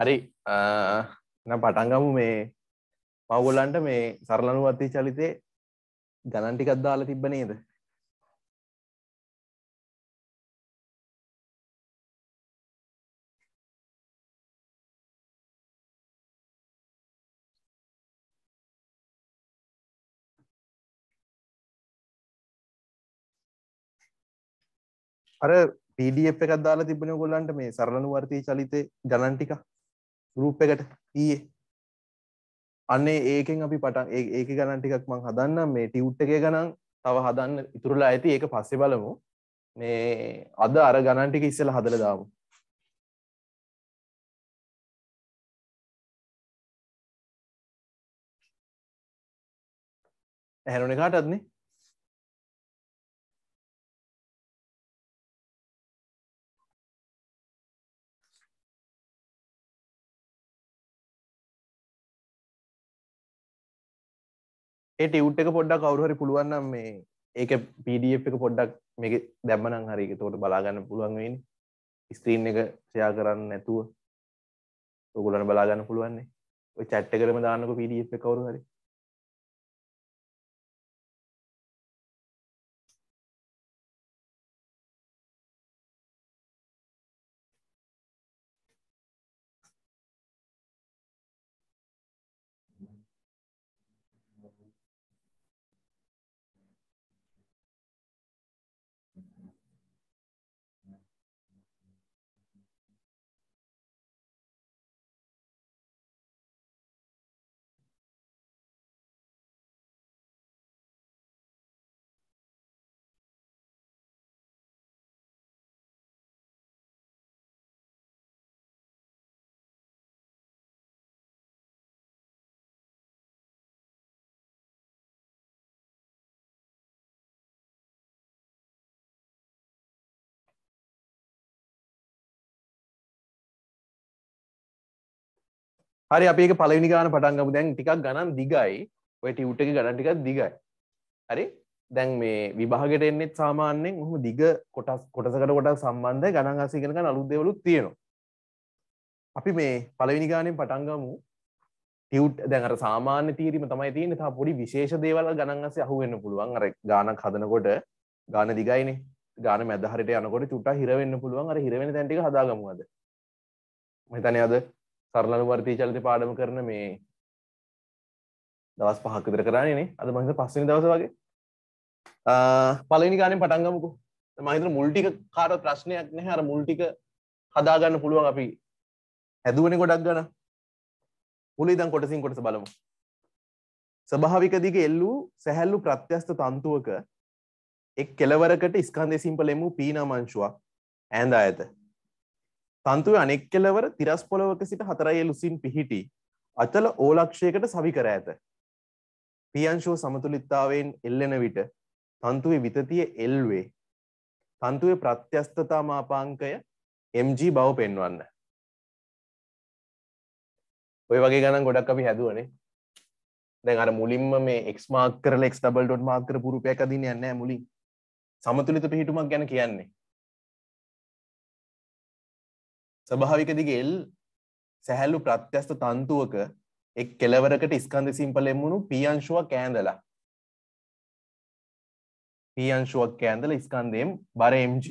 හරි පටන්ගමු මේ මවගොල්ලන්ට මේ සරලනුවත්ති චලිතය ගණන්ටිකත් දාලා තිබ්බ නේද අර පඩ එකක් දාලා තිබන ගොල්ලන්ට මේ සරලනුවර්තී චලිතය ගණන්ටිකක් රූප් එකට ඊයේ අන්නේ ඒකෙන් අපි පටන් ඒක ගණන් ටිකක් මං හදන්න මේ ටියුට් එකේ ගණන් තව හදන්න ඉතුරුලා ඇති ඒක පස්සේ බලමු මේ අද අර ගණන් ටික ඉස්සෙල්ලා හදලා දාමු ඇහැරුණේ කාටත්නේ ඒ ටවුට් එක පොඩ්ඩක් කවරුහරි පුළුවන්නම් මේ ඒක පඩF එක පොඩ්ඩක් මේක දැම්මනම් හරික තෝට බලාගන්න පුළුවන් වෙන ස්ක්‍රීන් එක සයා කරන්න නැතුව ඔගුලන බලාගන්න පුළුවන්නේ චට්ට කරම දාන්නක පඩF කවරු හරි හරි අපේ පලවිනි ගාන පටන්ගම දැන් ටිකක් ගණන් දිගයි ඔය ටියුට් එක ගණන් ටිකක් දිගයි හරි දැන් මේ විභාගට එන්නෙත් සාමාන්‍යයෙන් ඔහොම දිග කොටස් කොටසකට කොටස් සම්බන්ධ ගණන් අසීගෙන ගන්න අලුත් දේවලුත් තියෙනවා අපි මේ පළවෙනි ගානෙන් පටන් ගමු ටියුට් දැන් අර සාමාන්‍ය තීරීම තමයි තියෙන්නේ තා පොඩි විශේෂ දේවල් ගණන් අසේ අහු වෙන්න පුළුවන් අර ගානක් හදනකොට ගාන දිගයිනේ ගාන මැද හරියට යනකොට චුට්ටක් හිර වෙන්න පුළුවන් අර හිර වෙන තැන් ටික හදාගමු අද මම හිතන්නේ අද සරලනුවර්තී චලිත පාඩම කරන මේ දවස් පහක් විතර කරන්නේනේ අද මම හිතන පස්වෙනි දවසේ වගේ පළවෙනි ගානෙන් පටන් ගමුකෝ මම හිතන මුල් ටික කාටවත් ප්‍රශ්නයක් නැහැ අර මුල් ටික හදා ගන්න පුළුවන් අපි හැදුවනේ ගොඩක් ගණන් මුලින් ඉඳන් කොටසින් කොටස බලමු ස්වභාවික දිග එල්ලූ සැහැල්ලු ප්‍රත්‍යස්ත තන්තුවක එක් කෙලවරකට ස්කන්ධයේ සිම්පලෙමු පීනා මංශුවක් ඈඳා ඇත තන්තුව අනෙක් කෙලවර තිරස් පොළොවක සිට හතරයි එලුසින් පිහිටි අතල ඕලක්ෂයකට සවි කර ඇත. පියංශෝ සමතුලිත්තාවෙන් එල්ලෙන විට තන්තුවේ විතතිය එල්වේ. තන්තුවේ ප්‍රත්‍යස්ථතා මාපාංකය MG බව පෙන්වන්න. ඔය වගේ ගණන් ගොඩක් අපි හැදුවනේ. දැන් අර මුලින්ම මේ x mark කරලා x double dot mark කර පුරුපයක් අදින්න යන්නේ නැහැ මුලින්. සමතුලිත පිහිටුමක් ගැන කියන්නේ. ස්වභාවික දිගෙල් සැහැල්ලු ප්‍රත්‍යස්ත තන්තුවක එක් කෙලවරකට ස්කන්ධ සිම්පලෙමුණු පියංශුවක් කෑඳලා පියංශුවක් කෑඳල ස්කන්ධයෙන් බර MG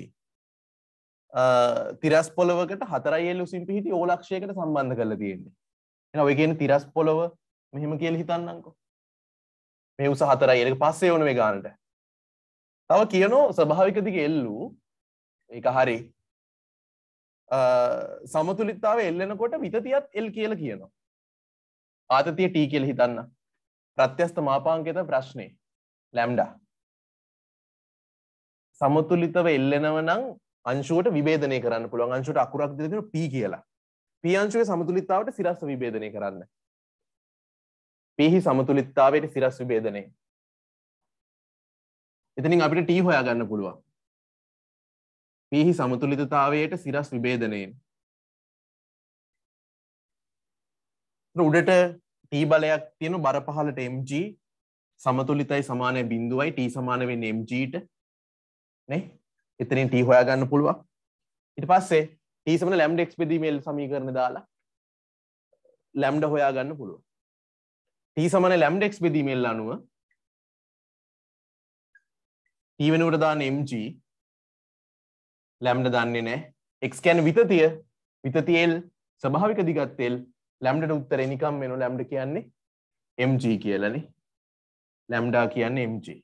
තිරස් පොළොවකට හතරයි එල්ලු සිම්පිහිටි ඕලක්ෂයකට සම්බන්ධ කරලා තියෙන්නේ එන ඔය කියන තිරස් පොළොව මෙහෙම කියලා හිතන්නම්කෝ මේ උස හතරයි එලක පස්සේ ඕන මේ ගානට තව කියනෝ ස්වභාවික දිගෙ එල්ලු ඒක හරි සමතුලිත්තාව එල්ලෙනකොට විතතියත් එල් කියල කියනවා. ආතතිය ටී කියල හිතන්න. ප්‍රත්‍යස්ත මාපාංකෙත ප්‍රශ්නය ලැම්ඩා. සමතුලිතව එල්ලෙනව නම් අංශුවට විබේධනය කරන්න පුළුවන් අංශුවට අකුරක් දෙකන පී කියලා. පියංශුවේ සමතුලිතාවට සිරස් විබේධනය කරන්න. පිහි සමතුලිත්තාවට සිරස් විබේධනය. එතනින් අපිට ටී හොයා ගන්න පුළුවන්. පිහි සමතුලිතතාවයට සිරස් විබේදනයෙන් උඩට ටී බලයක් තියෙන බර පහලට MG සමතුලිතයි සමානය බිඳුවයි ටී සමාන වෙන්න MGට නේ එතනින් ටී හොයා ගන්න පුළුවන් ඉට පස්සේ ටී සමන ලැම්ඩ එක්ස්පෙදීමේල් සමීකරණ දාලා ලැම්ඩ හොයා ගන්න පුළුව ටී සමන ලැම්ඩ එක්ස් බෙදීමේල් අනුව ටී වෙනුවට දාන MG ලැම්ඩ දන්නේ නෑ එක් කැන විතතිය විතතියෙල් ස්භාවික දිගත්තෙල් ලැම්ඩට උත්තර නිකම් මෙනු ලැම්ඩ කියන්නේ MG කියලන ලැම්ඩා කියන්න MG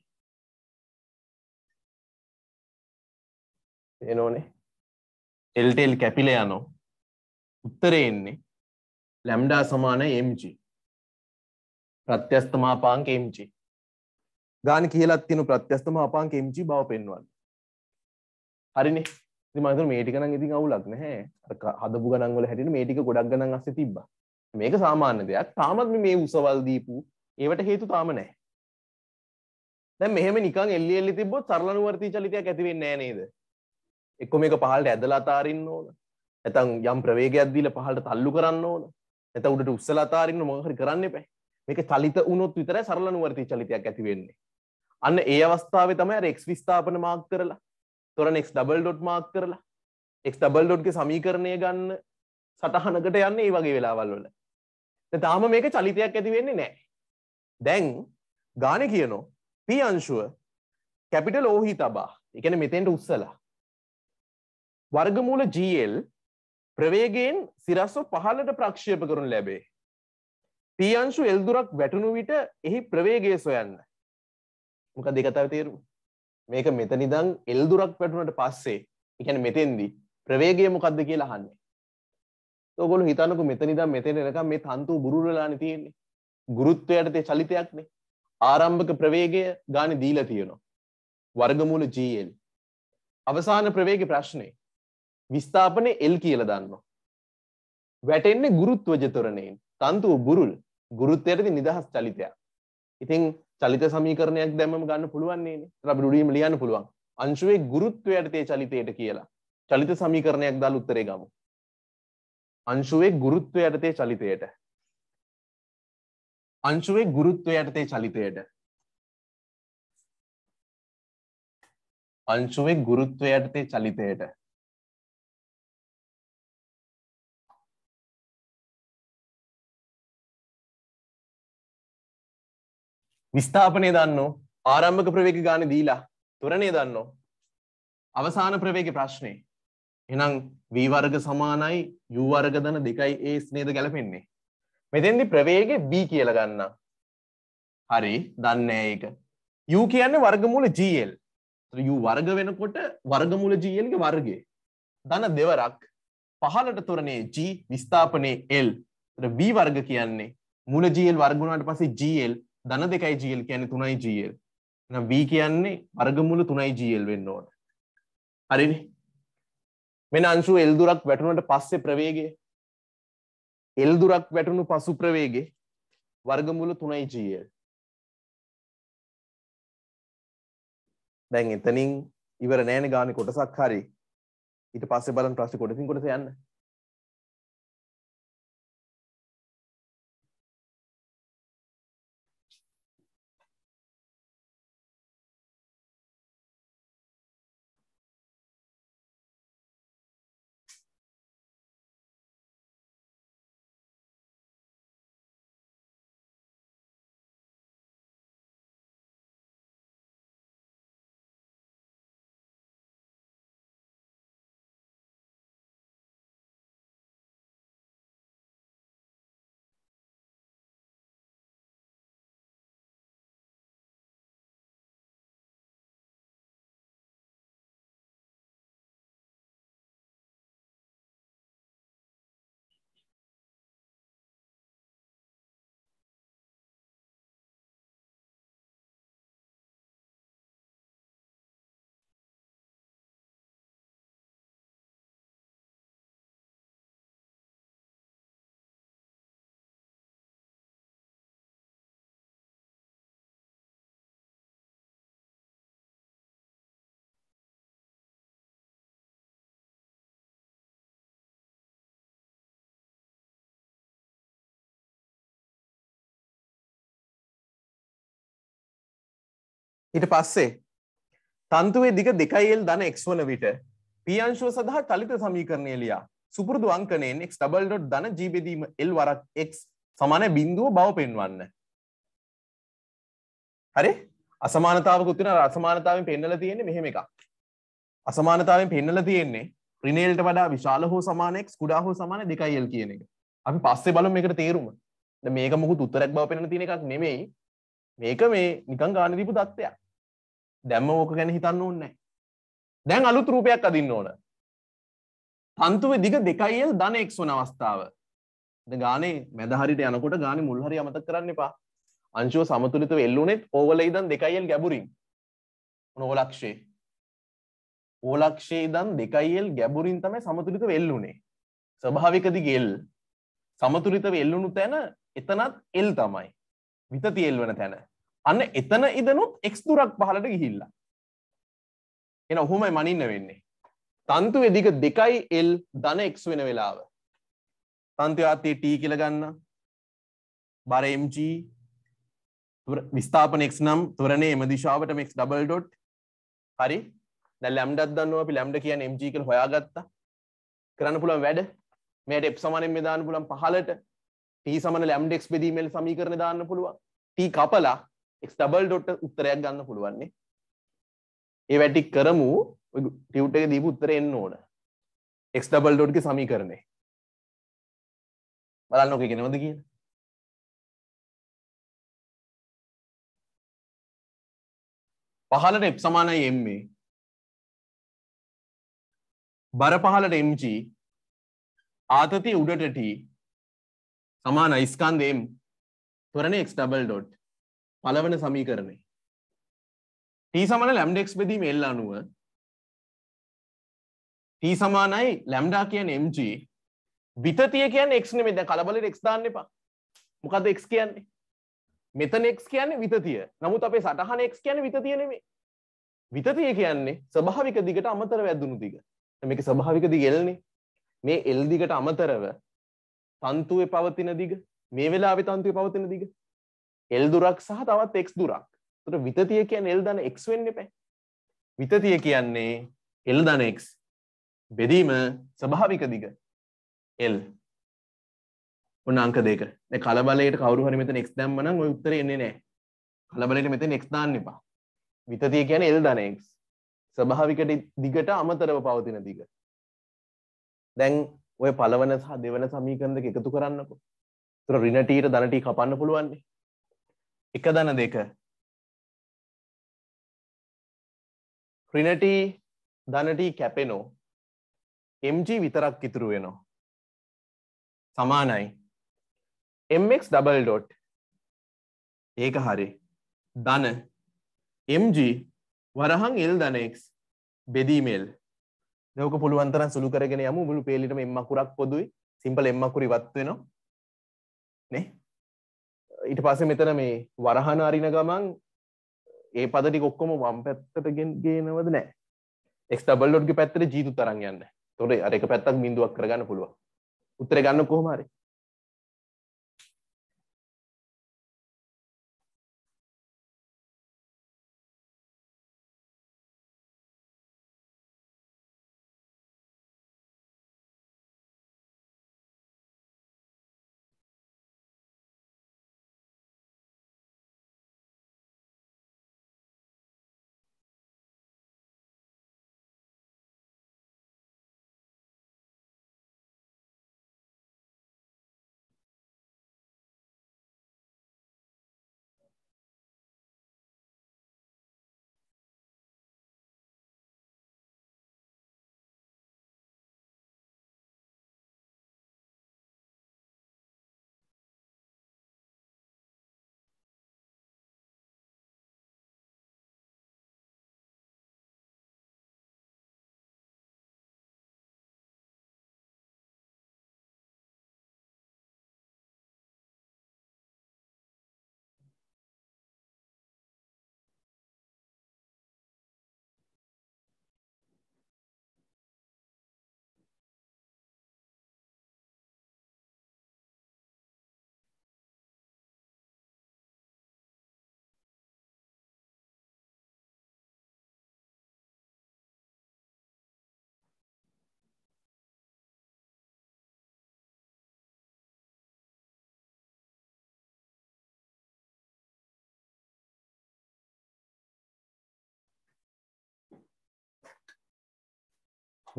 එනෝනේ එල්ටෙල් කැපිල යනෝ උත්තරයෙන්නේ ලැම්ඩා සමාන MG ප්‍රත්‍යස්තමා පාංක MG ගාන කියලත් තිනු ප්‍රත්‍යස්තම අපාංක MG බව පෙන්වන්න හරිනේ මත මේටිකන ඉති අවුලක් නැහැ හදපු ගනන්ගල හැටිට මේටික ගොඩක් ගනන් අස තිබ මේක සාමාන්‍ය දෙයක් තාමත් මේ උසවල් දීපු ඒවට හේතු තාම නෑ දැ මෙහම නිකන් එල්ලි එල්ලි තිබොත් සරලනුවර්ති චලිතයක් ඇතිවෙන්න නේද එක්කො මේක පහල්ට ඇදලා අතාරන්න ඕන ඇතන් යම් ප්‍රවේගයක් දීල පහලට තල්ලු කරන්න ඕන ඇත උඩට උත්සල අතාරන්න මොහරි කරන්න පැ මේක චලිත වුණොත් විතර සරලනුවර්ති චලිතයක් ඇතිවෙන්නේ අන්න ඒ අවස්ථාව තමයි රෙක්ස් විස්ථාපන මාක් කරලා තොරන එක් ඩබල් ඩොට් මාක් කරලා එක් ඩබල් ඩොට්ක සමීකරණය ගන්න සටහනකට යන්න ඒ වගේ වෙලාවල් වල තාම මේක චලිතයක් ඇති වෙන්නේ නෑ දැන් ගාන කියනෝ පී අංශුව කැපිටල් ඕහි තබා එකන මෙතෙන්ට උත්සලා වර්ගමූල ජල් ප්‍රවේගයෙන් සිරස්ව පහලට ප්‍රක්ෂේප කරනු ලැබේ පී අංශු එල්දුරක් වැටුණු විට එහි ප්‍රවේගය සොයන්න මොක දෙකතාව තේරුම් මේක මෙතනිදං එල්දුරක් පැටුනට පස්සේ එකැන මෙතෙන්දී ප්‍රවේගය මොකක්ද කියලා හන්නේ තොගොල හිතනකු මෙතනිදම් මෙතෙන එනකම් මේ තන්තු බුරුරලාන තියෙන්නේ ගුරුත්වයටතේ චලිතයක්නේ ආරම්භක ප්‍රවේගය ගාන දීලා තියෙනවා වර්ගමූල ජීල් අවසාන ප්‍රවේග ප්‍රශ්නය විස්ථාපනය එල් කියල දන්නවා වැටෙන්නේ ගුරුත්වජතොරණයෙන් තන්තුව බුරුල් ගුරුත්වයටති නිදහස් චලිතයක් ඉතිං චලිත සමීකරණයක් දැමම ගන්න පුළුවන්නේ අපි ඩුඩීම ලියන්න පුළුවන් අංශුවේ ගුරුත්වයට තේ චලිතයට කියලා චලිත සමීකරණයක් දාල උත්තරේ ගමු අංශුවේ ගුරුත්වයට තේ චලිතයට අංශුවේ ගුරුත්වයට තේ චලිතයට අංශුවේ ගුරුත්වයට තේ චලිතයට නිස්ථාපනය දන්නෝ ආරම්භක ප්‍රවේග ගාන දීලා තුරණය දන්නෝ අවසාන ප්‍රවේග ප්‍රශ්නේ එහෙනම් v වර්ග සමානයි u වර්ග දන දෙකයි a ස්නේද ගැලපෙන්නේ මෙතෙන්දි ප්‍රවේගෙ b කියලා ගන්න හරි දන්නේ ඒක u කියන්නේ වර්ගමූල gl ඒතර u වර්ග වෙනකොට වර්ගමූල gl ගේ වර්ගය ධන දෙවරක් පහලට තුරණේ g විස්ථාපනයේ l ඒතර b වර්ග කියන්නේ මූල gl වර්ග වුණාට පස්සේ gl දන දෙකයි ජීල් කියන්නේ තුනයි ජීල් නම් v කියන්නේ වර්ගමූල තුනයි ජීල් වෙන්න ඕන හරිනේ මෙන්න අංශු l දුරක් වැටුණට පස්සේ ප්‍රවේගය l දුරක් වැටුණු පසු ප්‍රවේගය වර්ගමූල තුනයි ජීල් දැන් එතනින් ඉවර නෑනේ ගානේ කොටසක් හරි ඊට පස්සේ බලන්න ප්‍රශ්න කොටසින් කොටස යන්න ඊට පස්සේ තන්තුවේ දිග දෙකයිල් ධන එක් වන විට පියංශුව සඳහා චලිත සමීකරණය ලියා සුපුරදු අංකනයෙන් එක් ඩබල් ඩොට් ධන ජීබෙදීම එල් වරක් එක් සමාන බිඳුව බව පෙන්වන්න හරි අසමානතාවකුත් වෙන අසමානතාවෙන් පෙන්නලා තියෙන්නේ මෙහෙම එකක් අසමානතාවෙන් පෙන්නලා තියෙන්නේ රිනේල්ට වඩා විශාල හෝ සමාන x කුඩා හෝ සමාන 2l කියන එක අපි පස්සේ බලමු මේකට තේරුම මේක මොකුත් උත්තරයක් බව පෙන්වන තියෙන එකක් නෙමෙයි මේක මේ නිකන් ගාන දීපු தත්ත්වයක් දැම්ම ඕක ගැන හිතන්න ඕන්නෑ දැන් අලුත් රූපයක් අදින්න ඕන තන්තුව දිග දෙකයිල් ධන එක් වන අවස්ථාව ගානේ මැදහරිට යනකොට ගාන මුල්හරි අමත කරන්න එපා අංශුව සමතුලිත වෙල්ලුනෙත් ඕවල ඉදන් දෙකයිල් ගැබුරින් නෝලක්ෂේ ඕලක්ෂේ දන් දෙකයිල් ගැබුරින් තමයි සමතුලිත වෙල්ලුනේ ස්වභාවිකදි ගෙල් සමතුලිත වෙල්ලුණු තැන එතනත් එල් තමයි විත තියෙල් වන තැන අන්න එතන ඉදනුත් එක් දුරක් පහලට ගිහිල්ලා එන ඔහොමයි මනින්න වෙන්නේ තන්තු වෙදික දෙකයි එල් ධන එක්ස් වෙන වෙලාව තන්තුයාත්තේ ටී කියල ගන්න බර MG විස්ථාපනෙක් නම් තුරනේ එම දිශාවට මෙක් ඩබල් ඩොට් හරි දැ ලැම්ඩත් දන්න අපි ලැම්ඩ කියන MG කළ හොයාගත්තා කරන්න පුළන් වැඩ මේයට එප් සමනෙන් මෙදාන්න පුළන් පහලට ටී සමන ලැම්ඩෙක්ස් බෙදීමල් සමීකරණ දාන්න පුළුවන් ටී කපලා එක් ඩබල් ඩොට් උත්තරයක් ගන්න පුළුවන්නේ ඒ වැටි කරමු ටියවට් එක දීපු උත්තර එන්න ඕන එක් ඩබල් ඩොට් සමී කරණය බලන්න ඕක කෙනවද කියන පහලට එප් සමානයි එම්මේ බර පහලට එම්ජ ආතති උඩටට සමාන ස්කන්දයම් තොරණ එක් ඩබල් ඩොට් පලවන සමීකරණය ටී සමන ලැම්ඩෙක්ස් බෙදීම එල් අනුව ටී සමානයි ලැම්ඩා කියන MG බිතතිය කියන්න එක් නෙමේ දැන් කලබලට එක් දාන්න එපා මොකද එක් කියන්නේ මෙතන එක් කියන්නේ විතතිය නමුත් අපේ සටහන එක් කියන්නේ විතතිය නෙමේ විතතිය කියන්නේ ස්වභාවික දිගට අමතර වැදුණු දිග මේක ස්වභාවික දිග එල්නේ මේ එල් දිගට අමතරව තන්තුවේ පවතින දිග මේ වෙලාවේ තන්තුවේ පවතින දිග එල් දුරක් සහ තවත් එක් දුරක් තුර විතතිය කියන්න එල් දන එක් වෙන්න පැ විතතිය කියන්නේ එල් දනෙක් බෙදීම ස්භාවික දිග එල් ඔන්න අංක දෙක කලබලට කවරුහර මෙත නෙක් දැම්මන ඔය උත්තර එන්නේ නෑ කලබලට මෙත නෙක් දාන්න එපා විතතිය කියන එල් දනෙක් ස්භාවිකට දිගට අමතරව පවතින දිග දැන් ඔය පලවන සහ දෙවන සමීකරන දෙක එකතු කරන්නකෝ තුර රිනටීට දනටී කපන්න පුළුවන්නේ එක දන දෙක ක්‍රිනටී දනටී කැපෙනෝ MG විතරක් ඉතුරු වෙනවා සමානයි MX ඩබල් ඩොට් ඒක හරි දන MG වරහන් එල් දනX බෙදීමේල් දවක පුළුවන්තරන් සුළු කරගෙන යමු මුළු පේලිටම එම්මකුරක් පොදුයි සිම්පල එම්මකුරි වත්වෙනවා නේ ඊට පස්සේ මෙතන මේ වරහන අරින ගමන් ඒ පදටි කොක්කොම වම් පැත්තට ගෙන් ගේනවද නෑ එක්ස්ටබල්ලොඩ්ගේ පැත්තට ජීතු තරන් යන්න තොරේ අරක පැත්තක් මින්දුවක් කරගන්න පුළුව උත්තර ගන්න කොහොමරි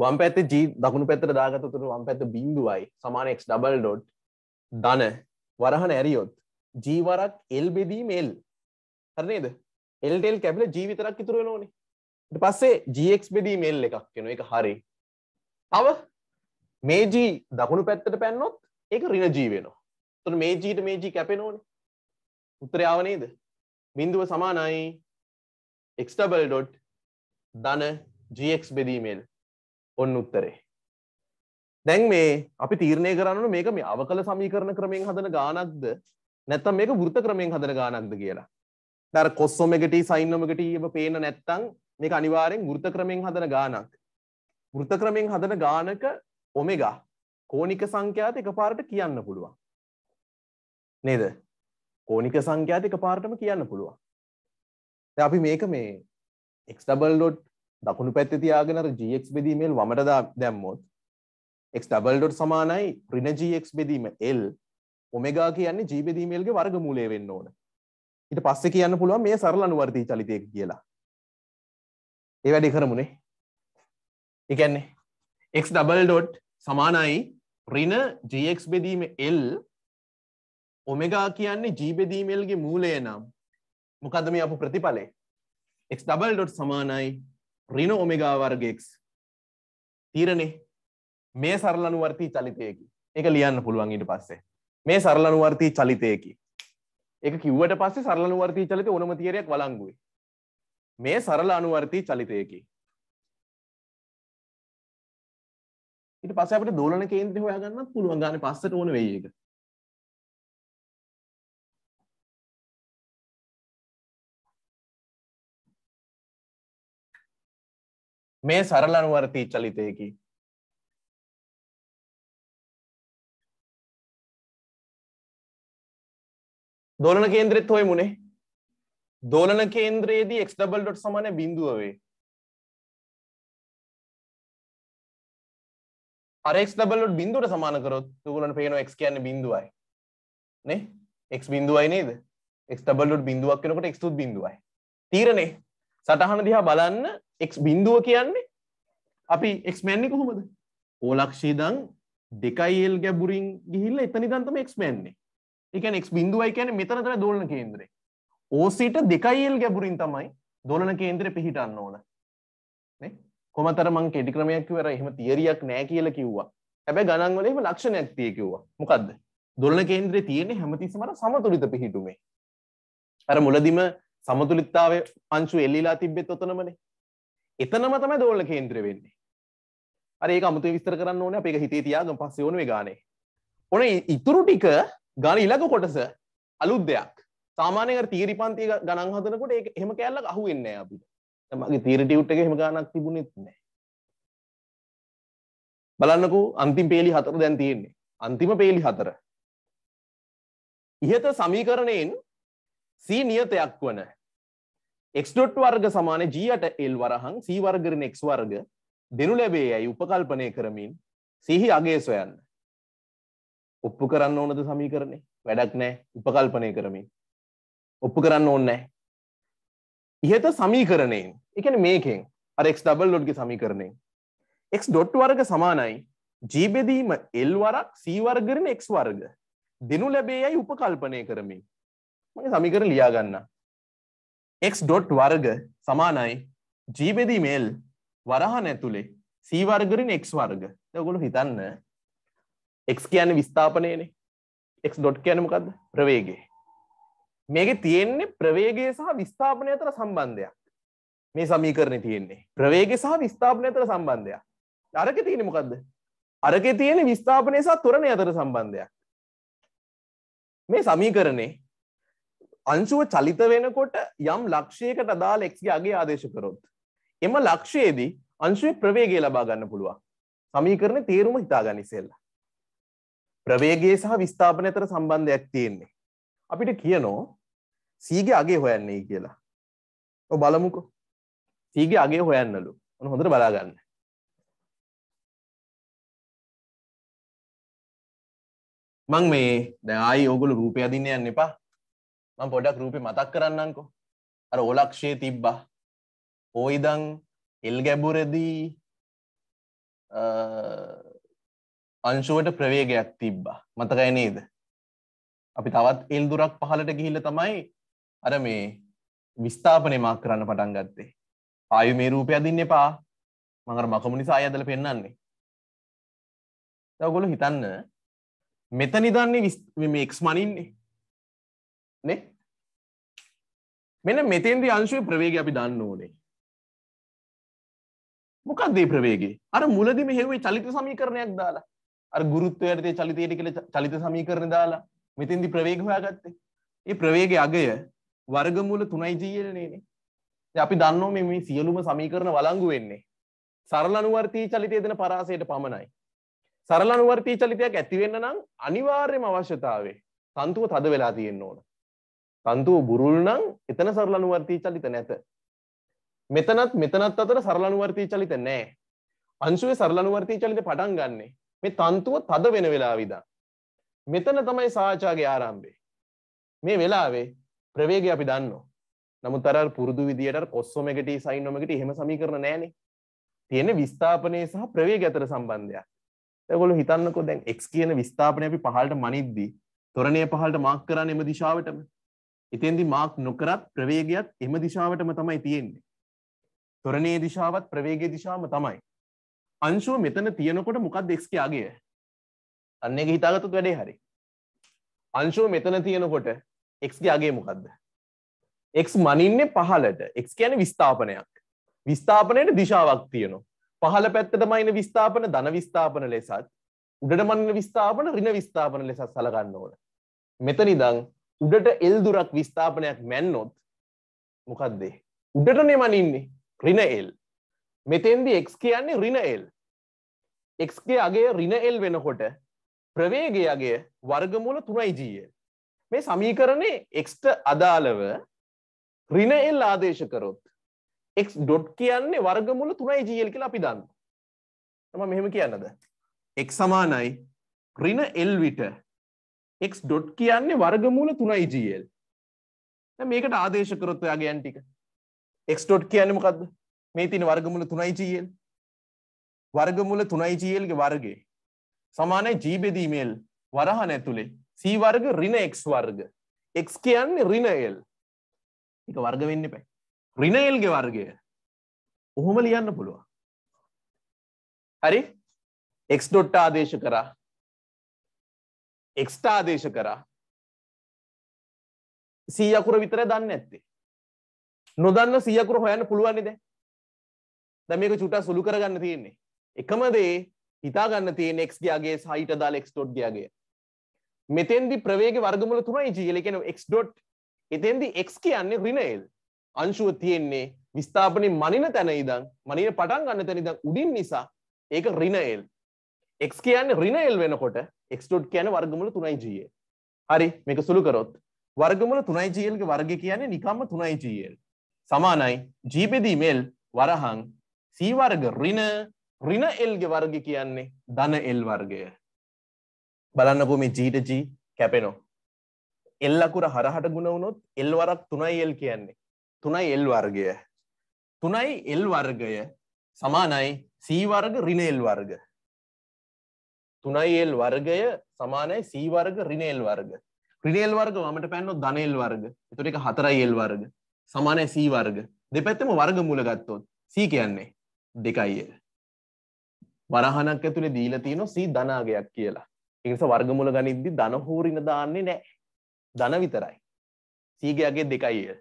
වම් පැත්ත ජී දකුණු පැත්තර දාගතතුර වම් පැත්ත බින්දුවයි සමානෙක් ඩබල් ඩොට් ධන වරහන ඇරියොත් ජීවරක් එල් බෙදීම එල් හරනේද එල්ටෙල් කැබල ජීවිතරක් ඉතුරුව නෝනේ ට පස්සේ ජීක් බෙදී මෙල් එකක් කෙන එක හරි තව මේ ජී දකුණු පැත්තට පැන්නොත් ඒක රින ජීවෙනවා තුන මේ ජීට මේ ජී කැපෙනෝන උත්තරයාවනේද බින්දුව සමානයි එක්ස්ටබල් ඩොට් ධන ජීක් බෙදීමේල් ඔන්න උත්තරේ. දැන් මේ අපි තීරණය කරන්න මේක මේ අවකල සමීකරණ ක්‍රමයෙන් හදන ගානක්ද නැත්තම් මේක වෘත ක්‍රමයෙන් හදන ගානක්ද කියලා. දර කොස්සොමකට සයින්නමකට ඒව පේන නැත්තං මේක අනිවාරෙන් වෘත ක්‍රමයෙන් හදන ගානක්. වෘත ක්‍රමයෙන් හදන ගානක ඔමෙගා කෝනික සංඛ්‍යාත එක පාරට කියන්න පුළුවන්. නේද කෝනික සංඛ්‍යාත එක පාරටම කියන්න පුළුවන්. අපි මේක මේ x.ඩොට් දකුණු පැත්ත තියාගෙන GX බෙදීමල් වමටදා දැම්මොත් එක්ඩබල්ඩොට් සමානයි රින GX බෙදීම L ඔමගා කියන්නේ ජීබෙදීමල්ගේ වර්ග මූලේ වෙන්න ඕන ඉට පස්සෙ කියන්න පුළුවන් මේ සරල අනුවර්තී චලිතයක් කියලා ඒ වැඩි කරමුණේ එකන්නේ එක්ඩබල්ඩොට් සමානයි රින GX බෙදීම L ඔමගා කියන්නේ ජීබෙදීමල්ගේ මූලය නම් මොකද මේ අප ප්‍රතිඵලේ එක්ඩබල්ඩොට් සමානයි රින ඔමෙගා වර්ගක් තීරණේ මේ සරලනුවර්තී චලිතයකි එක ලියන්න පුළුවන් ඊට පස්සේ මේ සරලනුවර්තී චලිතයකි එක කිව්වට පස්සේ සරලනුවර්තී චලිත ඕනම තීරයක් වලංගුයි මේ සරල අනුවර්තී චලිතයකි ඊට පස්සේ අපිට දෝලන කේන්ද්‍රය හොයාගන්න පුළුවන් ගන්න පස්සට ඕන වෙයි එක මේ සරල අනුවර්තී චලිතයකි දෝලන කේන්ද්‍රෙත් හොය මුණේ දෝලන කේන්ද්‍රයේදී එක්ඩබල්ඩොට් සමන බිඳුවේ අරෙක්ඩබලොට් බිඳුවට සමානකරොත් තුගලන පේන එක් කියන්න බිඳුවයි නේ එක් බිඳුවයි නේද එක්ඩබලොට් බිඳුවක් කෙනකට එක්තුත් බිඳුවයි තීරණේ සටහන දිහා බලන්න එක් බින්දුව කියන්නේ අපි එක්මෑන්නේ කොහොමද ඕලක්ෂීදං දෙකයිල් ගැබුරින් ගිහිල්ල එතනි දන්තම එක්මෑන්නේ එකන එක් බින්දුවයි කියන මෙතන තර දෝලන කේන්ද්‍රේ ඕසිට දෙකයිල් ගැබුරින් තමයි දොලන කේන්ද්‍රය පිහිටන්න ඕන කොමතර මං කෙඩි ක්‍රමයක් වර එහම තිේරයක් නෑ කියල කිව්වා හැබැ ගණන්වලම ලක්ෂණයක් තිය කිව්වා මොකක්ද දොලන කේන්ද්‍රය තියෙන්නේ හැමතිස්මට සමතුලිත පිහිටුමේ අර මුලදිම සමතුලිත්තාව අංශු එල්ලිලා තිබෙත් ඔතනමනේ එතනම තමයි දෝලන කේන්ද්‍ර වෙන්නේ අර ඒක අමුතු විස්තර කරන්න ඕනේ අපේ හිතේ තියාගෙන පස්සේ ඕනේ මේ ගානේ ඔන ඉතුරු ටික ගාන ඉලක කොටස අලුත් දෙයක් සාමාන්‍යයෙන් අර තීරි පන්ති ගණන් හදනකොට ඒක එහෙම කැලලක් අහුවෙන්නේ නැහැ අපිට මගේ තීරි ටියුට් එකේ එහෙම ගානක් තිබුණෙත් නැහැ බලන්නකු අන්තිම් පේලි හතර දැන් තියෙන්නේ අන්තිම පේලි හතර ඉහත සමීකරණයෙන් සී නියතයක් වන එක්ඩොට් වර්ග සමාන ජීයට එල් වරහන් සීවර්ගරන එක් වර්ග දෙනු ලැබේ ඇයි උපකල්පනය කරමින් සිහි අගේ සොයන්න ඔප්පු කරන්න ඕනද සමීකරණය වැඩක් නෑ උපකල්පනය කරමින් ඔප්පු කරන්න ඕන්නෑ ඉහත සමීකරණයෙන් එකන මේකෙන් අරෙක් ඩබල් ලොඩ්ග සමීකරණයෙන් එක් ඩොට් වර්ග සමානයි ජීබෙදීම එල් වරක් සීවර්ගරන එක් වර්ග දෙනු ලැබේ ඇයි උපකල්පනය කරමින් මගේ සමීකර ලියාගන්නා x ඩොට් වර්ග සමානයි ජීබෙදී මේල් වරහන ඇතුළේ c වර්ගරින් x වර්ග. දැන් ඔයගොල්ලෝ හිතන්න x කියන්නේ විස්ථාපනයනේ. x ඩොට් කියන්නේ මොකද්ද? ප්‍රවේගය. මේකේ තියෙන්නේ ප්‍රවේගය සහ විස්ථාපනය අතර සම්බන්ධයක්. මේ සමීකරණේ තියෙන්නේ. ප්‍රවේගය සහ විස්ථාපනය අතර සම්බන්ධයක්. අරකේ තියෙන්නේ මොකද්ද? අරකේ තියෙන්නේ විස්ථාපනය සහ ත්වරණය අතර සම්බන්ධයක්. මේ සමීකරණේ අංශුව චලිත වෙනකොට යම් ලක්ෂයකට අදාළ එක්ගේ අගේ ආදේශ කරොත්. එම ලක්ෂයේදී අංශුවේ ප්‍රවේගය ලබා ගන්න පුළුවන්. සමීකරණ තේරුම හිතාගන්න ඉස්සෙල්ලා. ප්‍රවේගය සහ විස්ථාපනය අතර සම්බන්ධයක් තියෙන්නේ. අපිට කියනෝ සීගේ අගේ හොයන්නේ කියලා. ඔව් බලමුකෝ. සීගේ අගේ හොයන්නලු. ඔන්න හොඳට බලා ගන්න. මං මේ දැන් ආයි ඕගොල්ලෝ රූපය අදින්න යන්න එපා. මං පොඩක් රූපි මතක් කරන්නන්කෝ අර ඕලක්ෂයේ තිබ්බා ඕයිදං එල් ගැබුරෙදී අංශුවට ප්‍රවේගයක් තිබ්බා මතකයි නේද අපි තවත් එල් දුරක් පහලට ගිහිල්ල තමයි අර මේ විස්ථාපනයමක් කරන්න පටන් ගත්තේ ආයු මේ රූපය අදින්න එපා මඟර මකමු නිසා අයදල පෙන්න්නන්නේ තවගොලු හිතන්න මෙතනිදන්නේ මේ එක්ස් මනින්නේ නේ මෙන මෙතෙන්දී අංශුවේ ප්‍රවේගය අපි දන්න ඕනේ. මොකක්ද මේ ප්‍රවේගය? අර මුලදී මෙහෙුවේ චලිත සමීකරණයක් දාලා. අර ගුරුත්වයට තේ චලිතයට කියලා චලිත සමීකරණ දාලා මෙතෙන්දී ප්‍රවේග හොයාගත්තේ. මේ ප්‍රවේගයේ අගය වර්ගමූල 3g නේ. අපි දන්නෝ මේ මේ සියලුම සමීකරණ වළංගු වෙන්නේ සරල අනුවර්තී චලිතය දෙන පරාසයට පමණයි. සරල අනුවර්තී චලිතයක් ඇති වෙන්න නම් අනිවාර්යම අවශ්‍යතාවය තන්තුව තද වෙලා තියෙන්න ඕන. තන්තුව බුරුල් නම් එතන සරලනුවර්තී චලිත නැත. මෙතනත් මෙතනත් අතර සරලනුවර්තී චලිත නෑ. අංශුවේ සරලනුවර්තී චලිත පටන් ගන්නේ. මේ තන්තුව තද වෙන වෙලාවිදා. මෙතන තමයි සාචාගේ ආරම්භේ. මේ වෙලාවේ ප්‍රවේගය අපි දන්නවා. නමුත් අර පුරුදු විදියට කොස්සොමෙගටි සයින් ඔමෙගටි එහෙම සමීකරණ නෑනේ. තියෙන විස්ථාපනය සහ ප්‍රවේගය අතර සම්බන්ධයක්. ඒගොල්ලෝ හිතන්නකෝ දැන් x කියන විස්ථාපනය අපි පහළට මනිද්දී තොරණය පහළට මාක් කරන්නේ එම දිශාවටම. ඉතින්දි මාක් නොකරත් ප්‍රවේගයත් එම දිශාවටම තමයි තියෙන්නේ. තොරණේ දිශාවත් ප්‍රවේගයේ දිශාවම තමයි. අංශුව මෙතන තියෙනකොට මොකක්ද x ගේ අගය? අන්න ඒක හිතාගත්තොත් වැඩේ හරි. අංශුව මෙතන තියෙනකොට x ගේ අගය මොකද්ද? x මනින්නේ පහළට. x කියන්නේ විස්ථාපනයක්. විස්ථාපනයේ දිශාවක් තියෙනවා. පහළ පැත්තටම ඉන විස්ථාපන ධන විස්ථාපන ලෙසත් උඩට මනින විස්ථාපන ඍණ විස්ථාපන ලෙසත් සලකන්න ඕන. මෙතන ඉඳන් උඩට එල් දුරක් විස්ථාපනයක් මැන්නොත් මොකක්දේ උඩට නෙමනින්නේ රින එල් මෙතෙන්දි එක් කියන්නේ රින එල් එක්ගේ අගේ රින එල් වෙනකොට ප්‍රවේගයගේ වර්ගමූල තුනයි ජීය මේ සමීකරණය එක්ට අදාළව රින එල් ආදේශ කරොත් එක් ඩොට් කියන්නේ වර්ගමුල තුනයි ජීල් කියලා අපි දන්න තම මෙහෙම කියන්නද එක් සමානයි රින එල් විට එක් ඩොට් කියන්නේ වර්ගමූල තුනයි ජල් මේකට ආදේශ කරොත්තුයා ගැන් ටික එක්ස්ටොට් කියන්නම කක්ද මේ තින වර්ගමුල තුනයි ජල් වර්ගමුල තුනයි ජල්ගේ වර්ගේ සමානයි ජීබෙදීමේල් වරහන ඇතුළේ සීවර්ග රින එක් වර්ග එක් කියන්නේ රිනල් එක වර්ග වෙන්න පැ රිනල්ගේ වර්ගය ඔහොම ලියන්න පුළුවන් හරි එක්ස් ඩොට්ට ආදේශ කරා එක්ස්ට ආදේශ කරා සීයකුර විතර දන්න ඇත්තේ නොදන්න සියකුර හොයන්න පුළුවන්නිද ද මේක චුටා සුළු කරගන්න තියෙන්නේ එකම දේ හිතාගන්න තියෙන එක්ගේ සහිට දා එක්ස්ටෝට් ගයාගේ මෙතෙන්දි ප්‍රවේග වර්ගමුල තුනයි ජීලකෙන එක්ස්ඩොට් එතෙන්දි එක්ස් කියන්නේ රිනේල් අංශුව තියෙන්නේ විස්ථාපනය මනින තැන ඉදං මනින පටන් ගන්න තැනිදං උඩින් නිසා ඒක රිනේල් එක්ස් කියන්නේ රිනේල් වෙනකොට x.ඩොට් කියන්නේ වර්ගමූල 3g හරි මේක සුළු කරොත් වර්ගමූල 3gl ගේ වර්ගය කියන්නේ නිකම්ම 3gl සමානයි g බෙදීම l වරහන් c වර්ග ඍණ ඍණ l ගේ වර්ගය කියන්නේ ධන l වර්ගය බලන්නකෝ මේ g ට g කැපෙනවා l අකුර හරහට ගුණ වුණොත් l වරක් 3l කියන්නේ 3 l වර්ගය 3 l වර්ගය සමානයි c වර්ග ඍණ l වර්ගය තුනයිල් වර්ගය සමානයි සීවර්ග රිනේල් වර්ග රිනේල් වර්ග මට පැන්නො ධනේල් වර්ග එතුට එක හතරයිල් වර්ග සමානය සීවර්ග දෙපැත්තම වර්ග මුල ගත්තොත් සී කියන්නේ දෙකයිය වරහනක් ඇතුළේ දීලතියනො සී ධනාගයක් කියලා එනිස වර්ගමුල ගනිද්දි දනහූරින දාන්නේ නෑ දන විතරයි සීගයාගේ දෙකයිය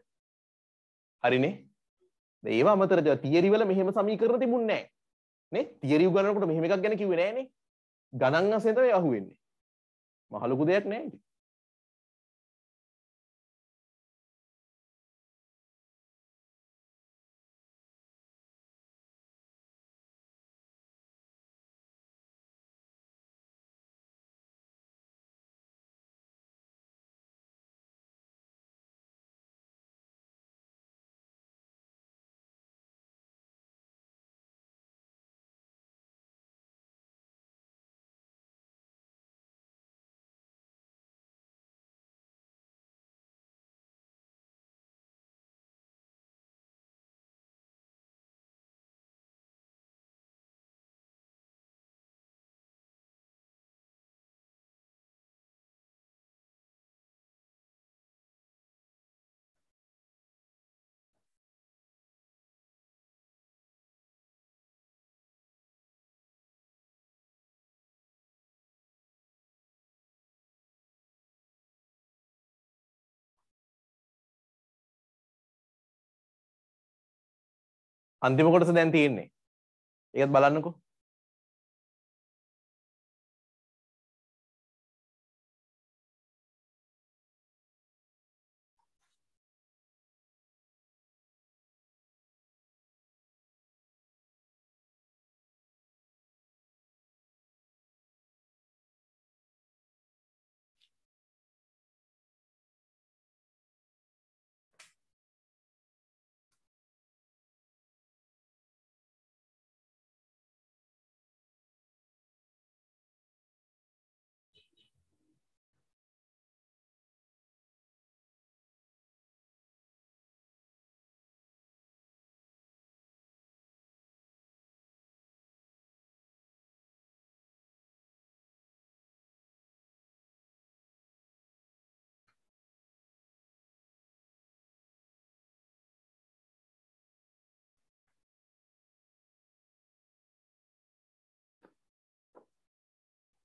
හරිනේ ඒවා අමතරජ තියරිවල මෙහෙම සමීකරණ තිබුන්නේ නෑ තියරි ගනකට මෙහෙම එකක් ගැන කිව නෑනේ ගණන් අසේතම යහුවෙන්නේ මහලොකු දෙයක් නෑ අන්තිම කොටස දැන් තියෙන්නේ ඒකත් බලන්නකෝ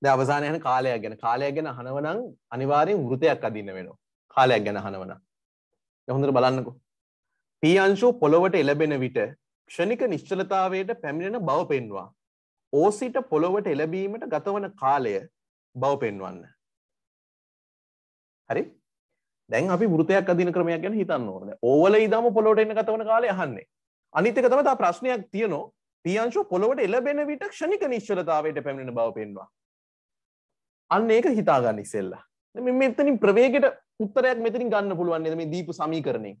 ද අවසාන යන කාලයක් ගැන කාලයක් ගැන හනවනං අනිවාරයෙන් වෘතයක් අදින්න වෙනවා කාලයක් ගැන හනවන හොඳට බලන්නකු පියංශෝ පොළොවට එලබෙන විට ක්ෂණික නිශ්චලතාවයට පැමිණෙන බව පෙන්වා ඕසිට පොළොවට එලබීමට ගතවන කාලය බව පෙන්වන්න හරි දැන් අපි වෘතයක් අදින ක්‍රමයක් ගැන හිතන්න ඕන ඕවල ඉදම පොළොට එන්න ගතවන කාලය අහන්නේ අනිතක තම තා ප්‍රශ්නයක් තියනෝ පියංශෝ පොළොවට එලබෙන විට ක්ෂණික නිශ්චලතාවයට පැමිණෙන බව පෙන්වා අන්න ඒක හිතාගන්න ඉස්සෙල්ලා මෙතනින් ප්‍රවේගට උත්තරයක් මෙතනින් ගන්න පුළුවන් මේ දීපු සමීකරණය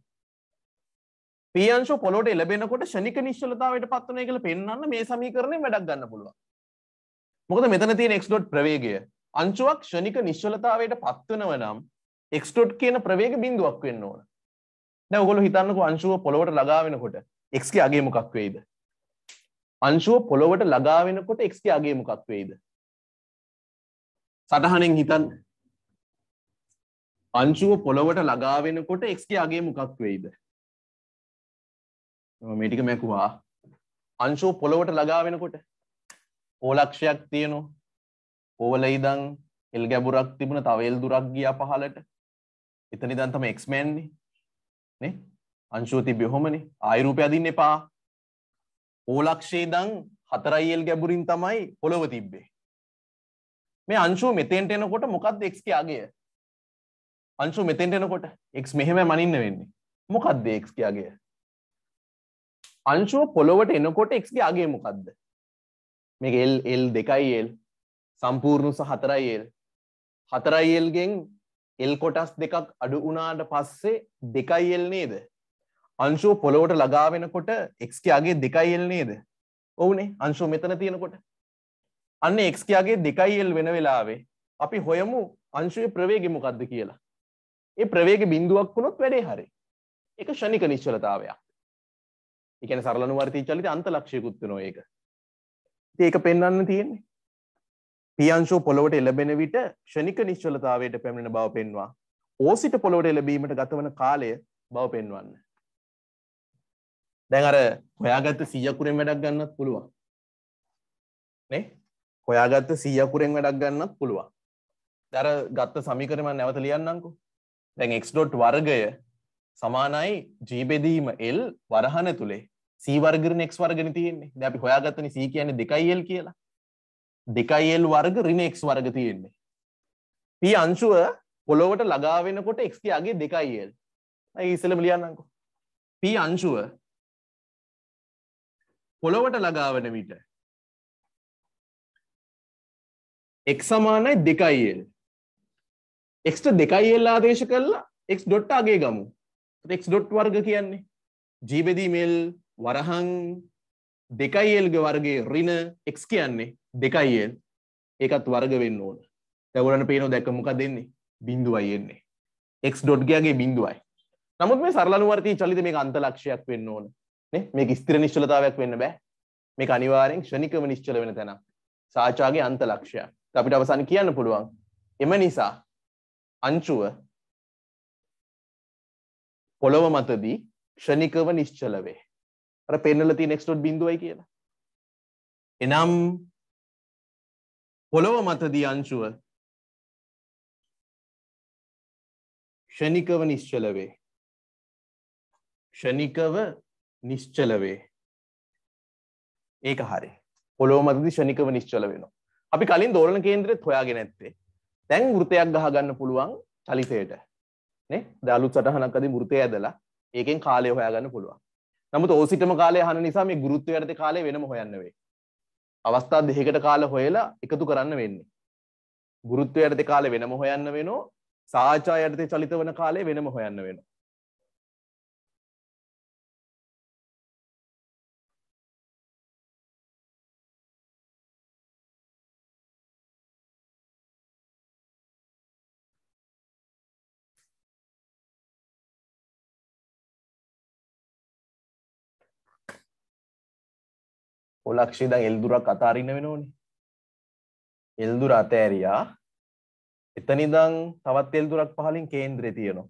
පියංශ පොලොට එලබෙනකොට ෂනික නිශ්ලතාවට පත්වනය කළ පෙන්න්න මේ සමීකරණය වැඩක් ගන්න පුළුවන් මොකද මෙතන තියෙන එක්ඩොට් ප්‍රවේගය අංචුවක් ෂනික නිශ්වලතාවට පත්වනව නම් එක්ටොට් කියන ප්‍රවේග බිඳුවක් වෙන්න ඕන නැවගොල හිතන්නක අංශුව පොලොවට ලගාවෙනකොට එක්ගේ අගේ මොකක් වෙයිද අංශුව පොළොවට ලගාවෙනකොට එක්ගේ අගේ මොකක් වෙයිද සටහනෙන් හිතන් අංශුව පොළොවට ලගාවෙනකොට එක්ගේ අගේ මොකක් වෙයිද මේටික මැකුවා අංශුව පොළොවට ලගාවෙනකොට ඕලක්ෂයක් තියනවා ඕවල ඉදං එල් ගැබුරක් තිබුණ තවල් දුරක් ගිය පහලට එතනි දන් තම එක්ස්මෑන්න්නේ නේ අංශුව තිබ බොහොමනි ආයුරුපය අදින්න එපා ඕලක්ෂේ දං හතරයිල් ගැබුරින් තමයි පොළොව තිබ්බේ මේ අංශුව මෙතෙන්ට එනකොට මොකක්ද එක්ගේ අගේ අංශු මෙතෙන්ට එනකොට එක් මෙහෙම මනින්න වෙන්නේ මොකක්ද එක්ගේ අගේ අංශුව පොළොවට එනකොට එක්ගේ අගේ මොකක්ද මේ එල් එල් දෙකයි එල් සම්පූර්ණුස හතරයි එල් හතරයි එල්ගෙන් එල් කොටස් දෙකක් අඩු වනාට පස්සේ දෙකයි එල් නේද අංශුව පොළොවට ලගාවෙනකොට එක්ගේ අගේ දෙකයි එල් නේද ඔවුනේ අංශුව මෙතන තියෙනකොට අන්න එක් කියගේ දෙකයිල් වෙන වෙලාවේ අපි හොයමු අංශුවේ ප්‍රවේග මොකක්ද කියලා ඒ ප්‍රවේග බිඳුවක් වුණොත් වැඩේ හරි එක ෂණික නිශ්චලතාවයක් එකන සරලනු වර්තී චලිත අන්ත ලක්ෂයකුත් වෙනවා ඒක ඒක පෙන්වන්න තියෙන්නේ පියංශෝ පොළොවට එළබෙන විට ෂණික නිශ්චලතාවයට පැමිණෙන බව පෙන්වා ඕසිට පොළොවට එළබීමට ගතවන කාලය බව පෙන්වන්න දැන් අර හොයාගත්ත සීයකුරෙන් වැඩක් ගන්නත් පුළුවන් නේ හොයාගත්ත සීයකුරෙන් වැඩක් ගන්නත් පුළුවන් දර ගත්ත සමිකරම නැවත ලියන්නංකු දැන් එක්ස්ඩොට් වර්ගය සමානයි ජීබෙදීම එල් වරහන තුළේ සීවර්ගරන එක් වර්ගෙන තියෙන්නේ දැපි හොයාගත්තන සී කියන දෙකයිල් කියලා දෙකයිල් වර්ග රිනෙක්ස් වර්ග තියෙන්නේ පී අංශුව පොළොවට ලගාවෙනකොට එක්ස් කියගේ දෙකයිල් ඉස්සලම ලියන්නංකු පී අංශුව පොළොවට ලගාවන විට එක් සමානයි දෙකයිල් එක්ට දෙකයිල් ආදේශ කරලා එක් ඩොට් අගේ ගමු එක් ඩොට් වර්ග කියන්නේ ජීබෙදීමෙල් වරහං දෙකයිල්ග වර්ගේ රින එක් කියන්නේ දෙකයිල් ඒකත් වර්ග වෙන්න ඕන තැවරට පේනෝ දැකමොක දෙන්නේ බිඳුවයි එන්නේ එක් ඩොට්ගයාගේ බිඳුවයි නමුත් මේ සරලනුවර්තී චලිත මේ අන්තලක්ෂයක් වෙන්න ඕන මේ ස්ත්‍ර නිශ්චලතාවයක් වෙන්න බෑ මේ අනිවාරෙන් ෂණිකම නිශ්චල වෙන තැන සාචාගේ අන්තලක්ෂයක් අපිට අවසාන කියන්න පුළුවන් එම නිසා අංචුව පොළොව මතදී ක්ෂණිකව නිශ්චල වේ. අර පෙන්නල තියෙන x.0 බිඳුවයි කියලා. එනම් පොළොව මතදී අංශුව ක්ෂණිකව නිශ්චල වේ. ක්ෂණිකව නිශ්චල වේ. ඒක හරි. පොළොව මතදී ක්ෂණිකව නිශ්චල වෙනවා. අපි කලින් දෝරණ කේන්ද්‍රෙත් හොයාගෙන ඇත්තේ තැන් වෘතයක් ගහගන්න පුළුවන් චලිතයට නේ දලුත් සටහනක්කද වෘතය ඇදලා ඒකෙන් කාලය හොයාගන්න පුළුවන් නමුත් ඕසිටම කාලය හන නිසා මේ ගුරුත්ව ඇති කාලය වෙනම හොයන්නවේ අවස්ථා දෙහකට කාල හොයලා එකතු කරන්න වෙන්නේ ගුරුත්ව ඇති කාලය වෙනම හොයන්න වෙනවා සාචා යටතේ චලිත වන කාලය වෙනම හොයන්න වෙනවා ඔලක්ෂිද එල්දුරක් අතාරන්න වෙනඕනේ එල්දුර අතෑරයා එතනිදං තවත් එල්දුරක් පහලින් කේන්ද්‍රය තියෙනවා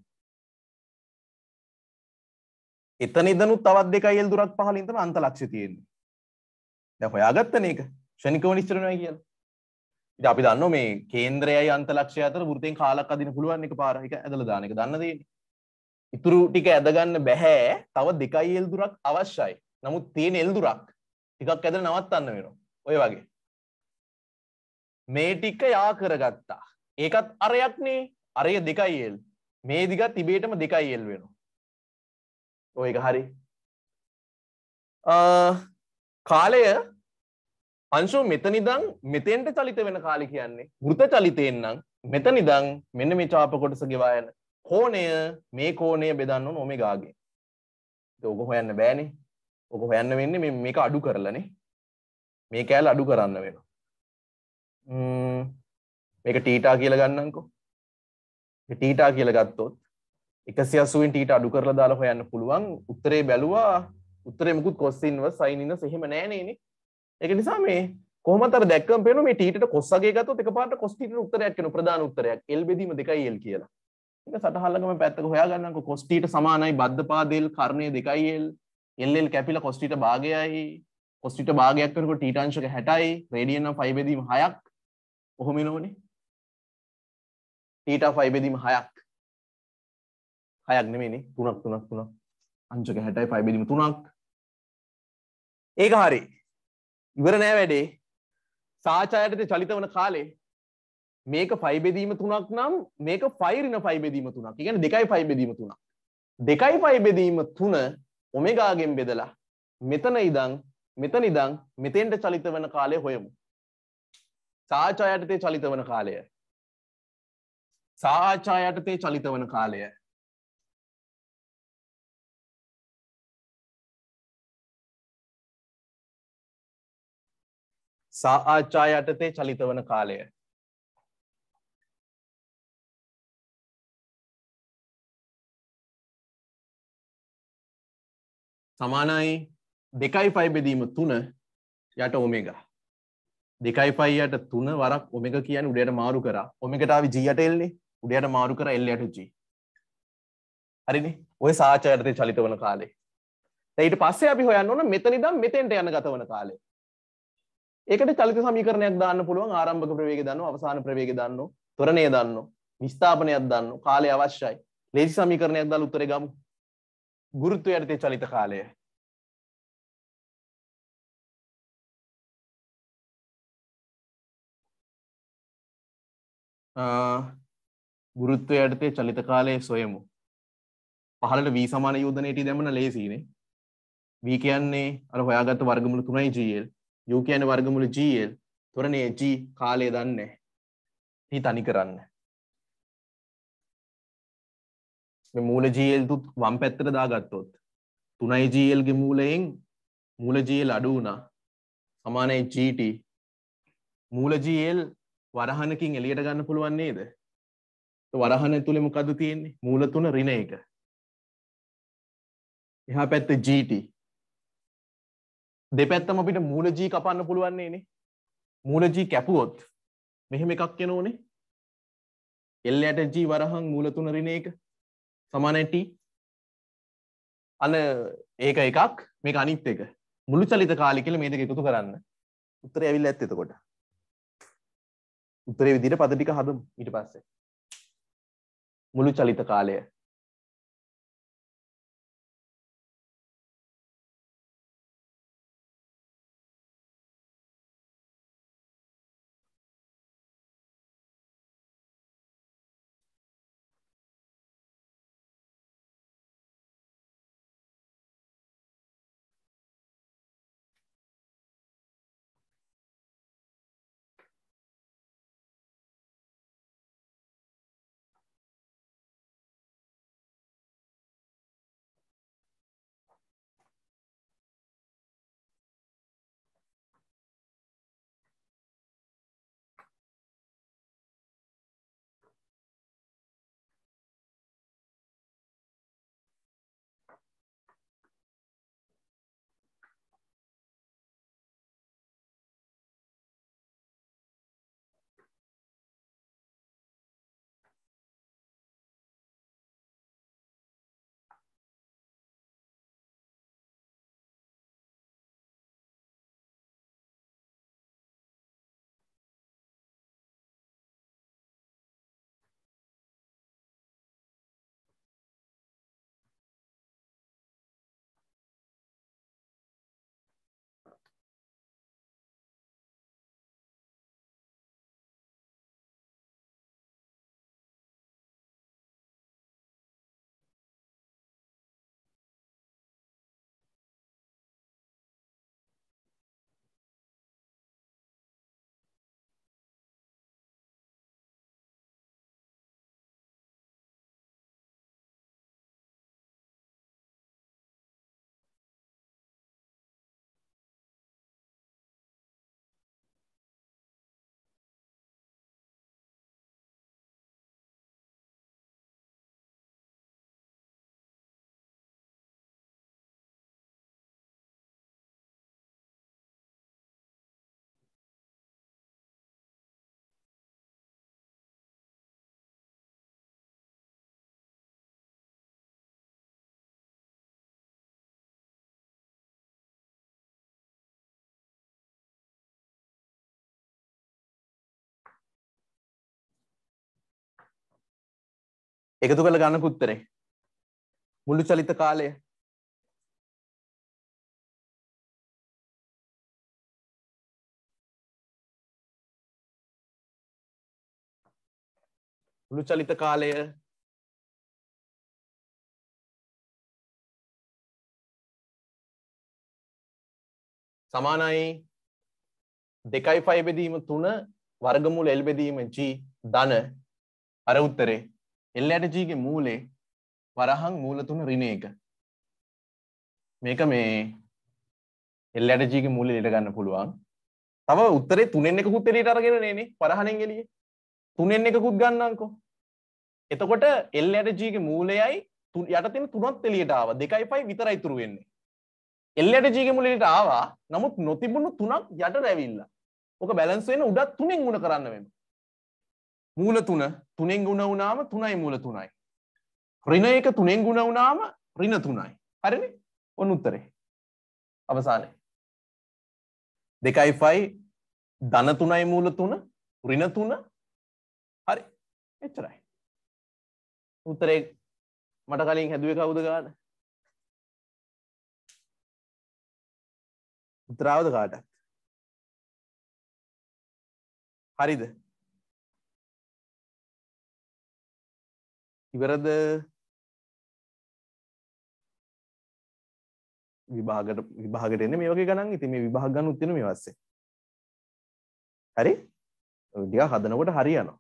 එතනිදනු තවත් දෙක එල්දුරක් පහලින්තන අන්ත ලක්ෂි තියෙන්නේ දැ හොයාගත්තන එක ෂණිකව නිස්චරණය කියල ඉට අපි දන්න මේ කේන්ද්‍රයයි අන්තලක්ෂය අතර ෘතයෙන් කාලක් අදින පුළුවන් එක පාරහික ඇදල දානක දන්නදේ ඉතුරු ටික ඇදගන්න බැහැ තව දෙකයි එල්දුරක් අවශ්‍යයි නමුත් තියෙන එල්දුරක් ටිකක් ඇදල නවත්තන්න වෙනවා ඔය වගේ මේ ටික්ක යා කරගත්තා ඒකත් අරයක්නේ අරය දෙකයිල් මේ දිග තිබේටම දෙකයිල් වෙනවා ඔය එක හරි කාලය අංශු මෙතනිදං මෙතෙන්ට චලිත වෙන කාලි කියන්නේ ෘත චලිතයෙන්නම් මෙතනිදං මෙන්න මේ චාප කොටස ගෙවා යන කෝණය මේ කෝණය බෙදන්න ඕන ඔමෙගාගේ ඔක හොයන්න බෑනේ ඕක හොයන්න වෙන්නේ මේක අඩු කරලනේ මේ කෑල් අඩු කරන්න වෙනවා මේක ටීටා කියල ගන්නකෝ ටීටා කියල ගත්තොත් එකසි අසුවෙන් ටීට අඩු කරලා දාලා හොයන්න පුළුවන් උත්තරේ බැලුවා උත්තරෙමකුත් කොස්සින්ව සයිනිද සහෙම නෑනේන එක නිසා මේ කොමතර දැක්ක පෙන මේ ටීට කොස්සගේ ගත එක පාට කොස්ටිට උත්තරයක් කන ප්‍රධාන උත්තරයක් එල්බෙදීම දෙකයි එල් කියලා එක සටහල්ලකම පැත්තක හොයාගන්නක කොස්ටීට සමානයි බද්ධ පාදෙල් කරණය දෙකයිල් එල්ල් කැපිල කොස්ටිට භාගයයි කොස්ටිට භාගයක් කරක ටීටංශක හැටයි රේඩියනම් ෆයිබෙදීම හයක් ඔහොම නොනේ ඊට ෆයිබෙදීම හයක් හයක් නෙමේනේ තුනක් තුනක් තුනක් අංශක හැටයි ෆයිබෙදීම තුනක් ඒක හරි ඉවර නෑ වැඩේ සාචායටද චලිත වන කාලේ මේක ෆයිබෙදීම තුනක් නම් මේක ෆයිරින ෆයිබෙදීම තුනක් ඉගැන දෙකයි ෆයිබෙදීම තුනක් දෙකයි ෆයිබෙදීම තුන ඔමෙගාගෙන් බෙදලා මෙතන ඉදං මෙතන ඉදං මෙතෙන්ට චලිත වන කාලය හොයමු. සාචායටතේ චලිත වන කාලය. සාචායටතේ චලිත වන කාලය. සාආචායටතේ චලිත වන කාලය. සමානයි දෙකයි පයි බෙදීම තුන යට ඔමෙග දෙකයි පයියට තුන වරක් ඔමෙක කියන උඩයට මාරු කර ඔමෙකටාව ජීයට එල්ලේ උඩයට මාරු කර එල්ලයට ජී හරිනි ඔය සාචයටතය චලිත වන කාලේ තැයිට පස්සේ අපි හොයන්න ඕන මෙතනි දම් මෙතෙන්ට යන ගත වන කාලේ ඒකට චලිත සමීකරණයක් දාන්න පුළුවන් ආරම්භක ප්‍රවේග දන්න අවසාන ප්‍රවේග දන්න තොරණය දන්න විස්ථාපනයක් දන්න කාලය අවශ්‍යයි ලේසි සමීකරණයක් දල් උත්තර ගමු ගුරුත්තු යටතේ චලිත කාලය ගුරුත්වය යටතේ චලිත කාලයේ සොයමු පහලට වී සමාන යෝධනයට දැමන ලේසිනේ වී කියන්නේ අර හොයාගත්ත වර්ගමුළු තුනයි ජීල් යු කියන වර්ගමුළු ජීල් තොරනේ ජී කාලය දන්නේ හි තනි කරන්න මූල ජීල්තුත් වම් පැත්තර දාගත්තොත් තුනයි ජීල්ගේ මූලයෙන් මූල ජීල් අඩු වුණා සමානයි ජීට මූල ජීල් වරහනකින් එලියට ගන්න පුළුවන් නේද වරහන තුළෙ මොකද තියෙන්නේ මූල තුන රින එක එහා පැත්ත ජීට දෙපැත්තම අපිට මූල ජී කපන්න පුළුවන්නේ නේ මූල ජී කැපුවොත් මෙහෙම එකක් කෙනෝනේ එල්ලයට ජී වරහන් මූල තුන රින එක සමානට අන්න ඒක එකක් මේ අනිත් එක මුළු චලිත කාලි කියල මේදක එකතු කරන්න උත්තර ඇවිල් ඇත් එතකොට උත්තරේ විදිට පදටික හදම් ඉට පස්සේ මුළු චලිත කාලය එකතු කළ ගන්න කුත්තරේ මුළු චලිත කාලය මුළු චලිත කාලය සමානයි දෙකයි ෆයි බෙදීම තුන වර්ගමුල එල් බෙදීම ජී ධන අර උත්තරේ එල්ඇටජීගේ මූලේ වරහං මූලතුන රින එක මේක මේ එල්ඇටජීගේ මූල ලට ගන්න පුළුවන් තව උත්තරේ තුනෙන් එක කුත් එලට අරගෙන නේන පරහණෙන් එලිය තුනෙන් එක කුත් ගන්නංකෝ එතකොට එල්ඇටජීගේ මූලයයි යටතින තුනත් එලියට ආව දෙකයි පයි විතර ඉතුරු වෙන්නේ එල්ලට ජීග මුලට ආවා නමුත් නොතිබුණු තුනක් යට රැවිල්ලා ඕක බැලන්සුවෙන උඩත් තුනෙන් ගුණ කරන්න වෙනවා මූල තුන තුනෙන් ගුණ වුණාම තුනයි මූල තුනයි. ඍණ එක තුනෙන් ගුණ වුණාම ඍණ තුනයි. හරිනේ? ඔන්න උත්තරේ. අවසානයේ. දෙකයි 5 ධන තුනයි මූල තුන ඍණ තුන හරි. එච්චරයි. උත්තරේ මට කලින් හැදුවේ කවුද ගාන? උත්තරාවද කාටත්? හරිද? ඉවරද විභාගට විභාගට එන්න මේ වගේ ගණන් ඉතින් මේ විභාග ගන්න උත්තින මේ වස්සේ හරි ටිකක් හදනකොට හරියනවා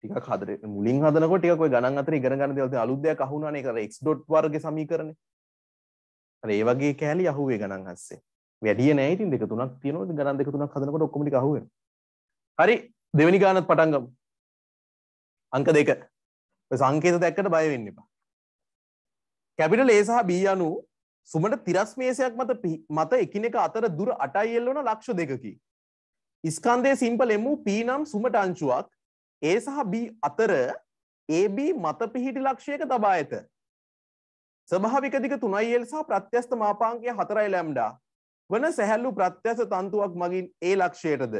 ටිකක් හදර මුලින් හදනකොට ටිකක් ඔය ගණන් අතර ඉගෙන ගන්න දේවල් තියෙන අලුත් දෙයක් අහුණානේ ඒක x dot වර්ගයේ සමීකරණේ අර ඒ වගේ කෑලි අහුවේ ගණන් හස්සේ වැඩිය නෑ ඉතින් දෙක තුනක් තියෙනවා ගණන් දෙක තුනක් හදනකොට ඔක්කොම ටික අහුවෙනවා හරි දෙවෙනි ගානත් පටන් ගමු අංක දෙක සංකේත දැක්කට බය වෙන්න එපා. කැපිටල් A සහ B අනු සුමට තිරස් මේසයක් මත මත එකිනෙක අතර දුර 8යි එල්ලන ලක්ෂ දෙකකි. ස්කන්ධයේ සිම්පල් M P නම් සුමට අංශුවක් A සහ B අතර AB මත පිහිටි ලක්ෂයක තබා ඇත. ස්වභාවික දිග 3L සහ ප්‍රත්‍යස්ත මාපාංකය 4 ලැම්ඩා වන සැහැල්ලු ප්‍රත්‍යස්ත තන්තුවක් මගින් A ලක්ෂයටද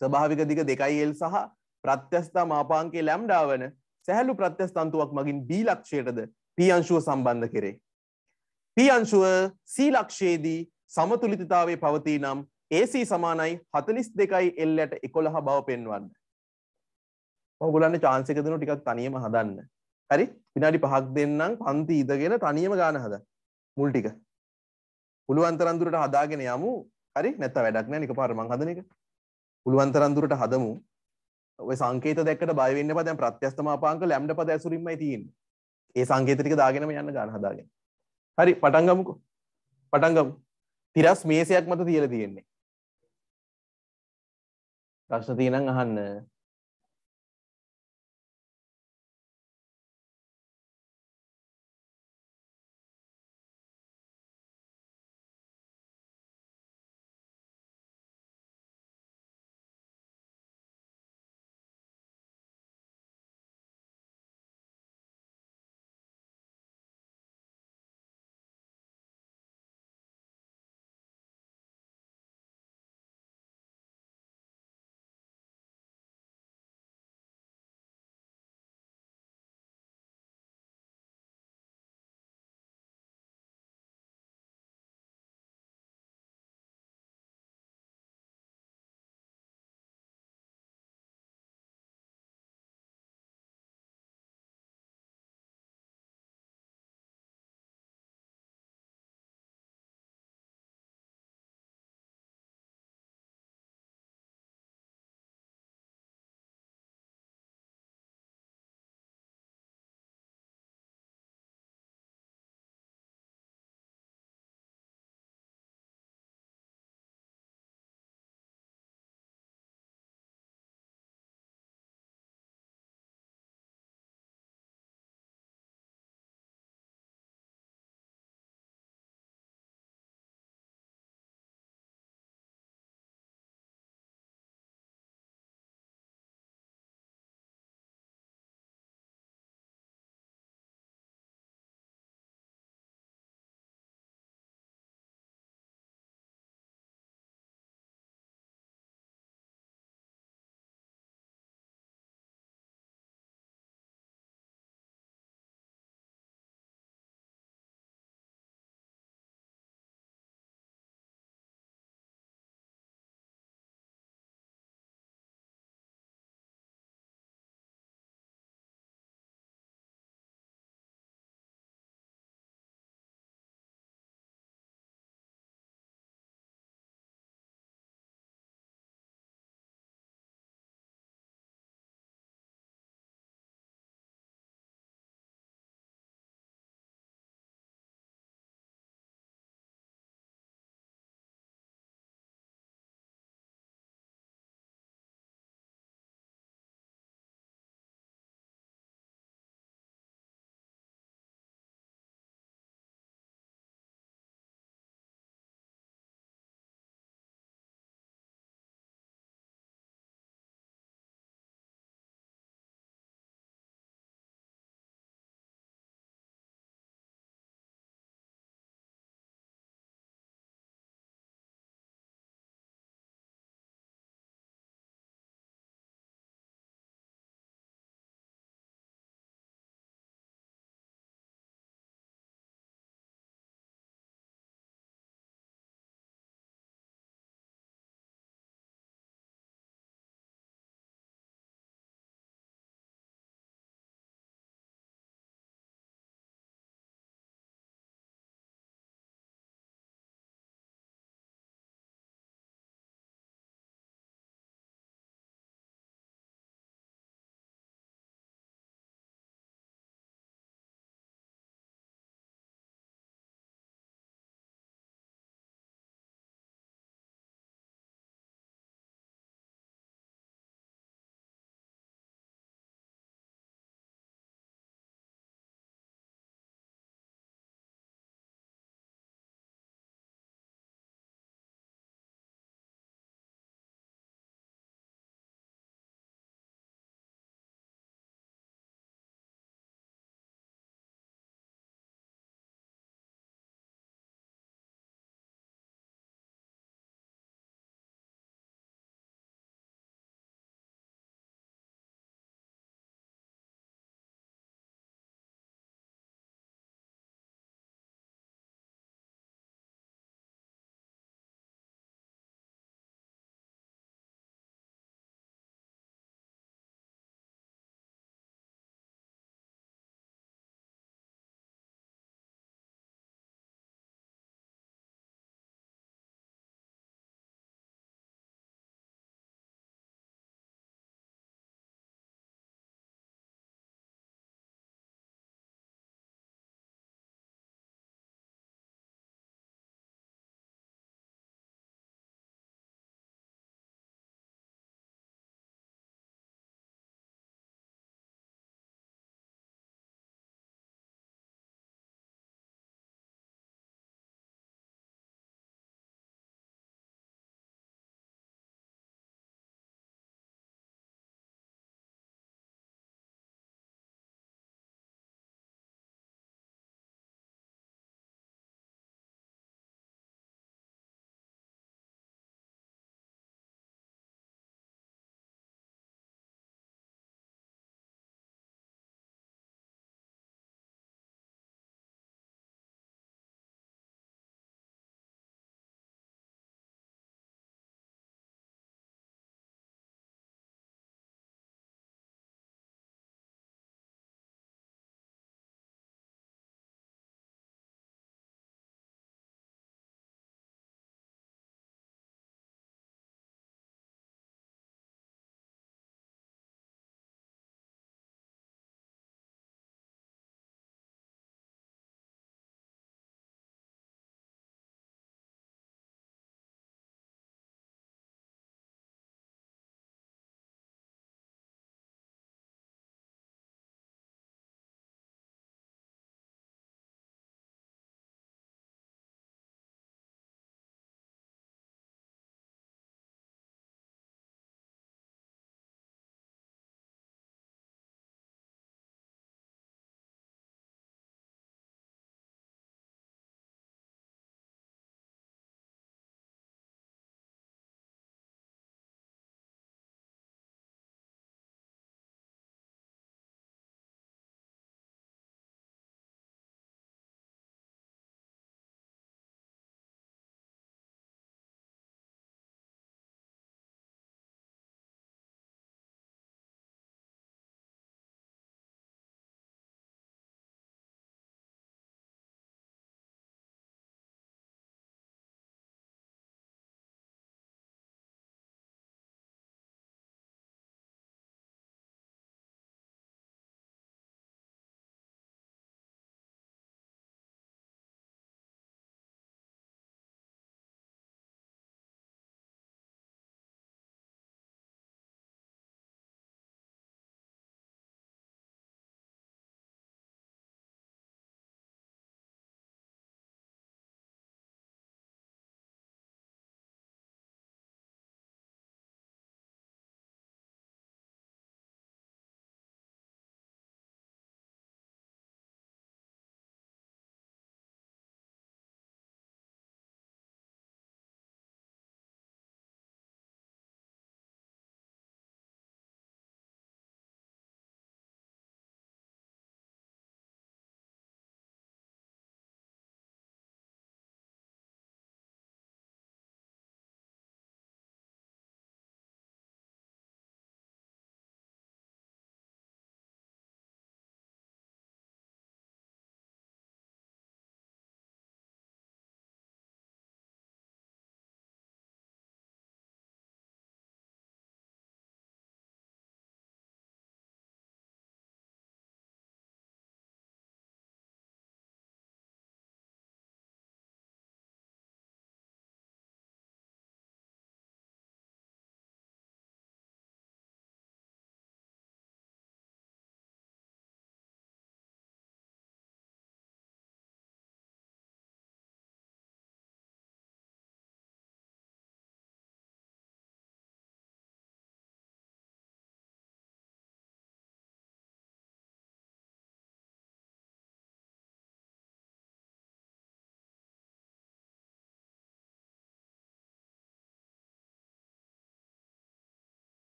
ස්වභාවික දිග 2L සහ ප්‍රත්‍යස්ත මාපාංකය ලැම්ඩා වන සැහැල්ලු ප්‍රත්‍යස්තන්තුවක් මගින් බීලක්ෂයටද පියංශුව සම්බන්ධ කෙරේ. පියංශුව සීලක්ෂයේදී සමතුලිතතාවේ පවතිී නම් AC සමානයි හතලිස් දෙකයි එල්ලට එකොළහ බව පෙන්වන්න. ඔහුගුලන්න චාන්සකදනු ටිකක් තනියම හදන්න. හරි විනාඩි පහක් දෙන්නම් පන්ති ඉදගෙන තනියම ගාන හද මුල් ටික. පුළුවන්තරන්දුරට හදාගෙන යමු හරි නැත වැඩක් නෑ නික පාරමං හදන එක. පුළුවන්තරන්දුරට හදමු ඔය සංකේත දැක්කට බයවෙන්න පදැන් ප්‍රත්‍යස්ථමාපාංක ලැම්ඩ පද ඇසුරින්මයි තියෙන් ඒ සංකේතටික දාගෙනම යන්න ගාන හදාගෙන හරි පටන්ගමුකු පටන්ගමු තිරස් මේසයක් මත තියල තියෙන්නේ ප්‍රශ්න තියෙනම් අහන්න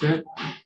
行。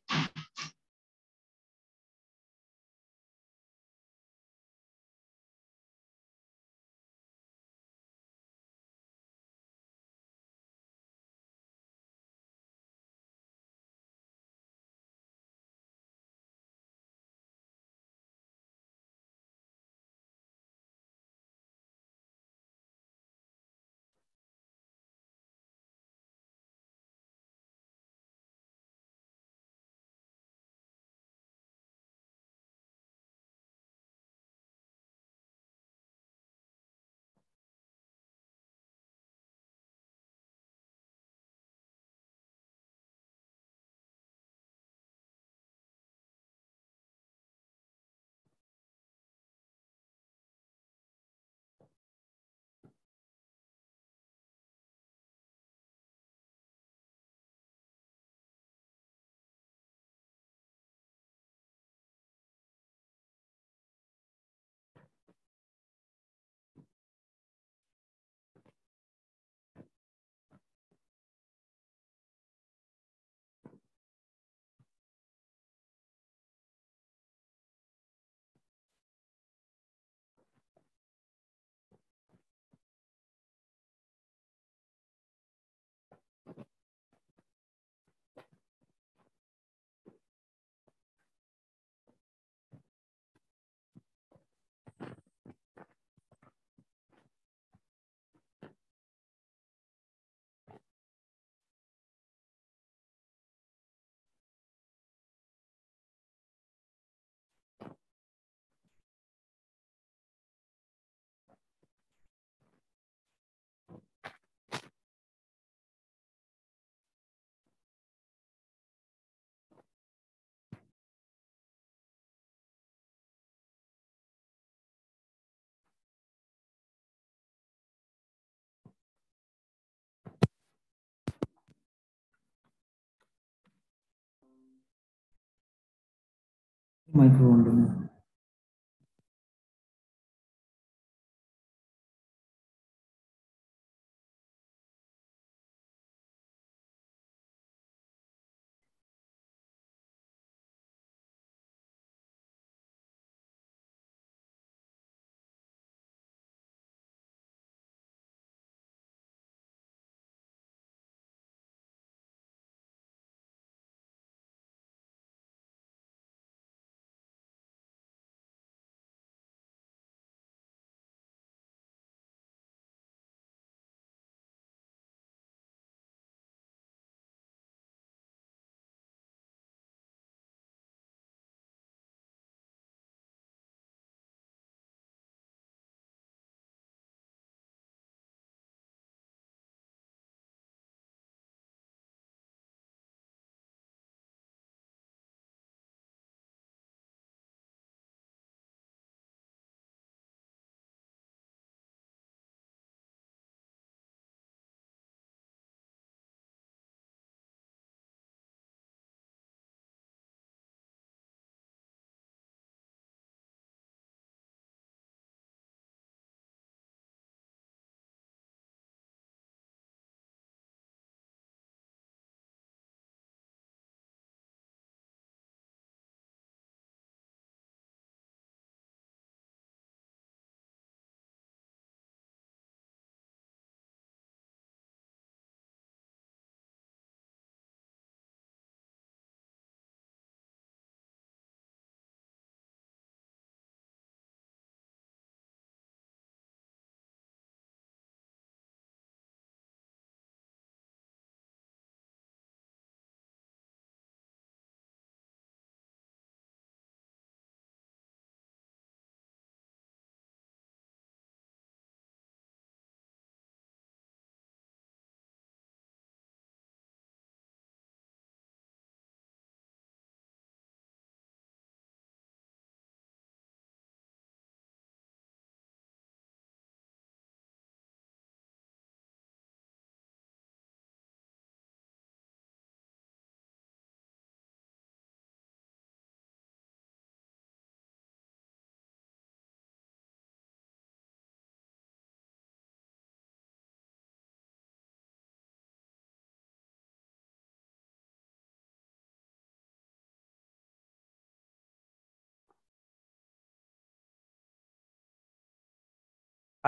माइक्रो में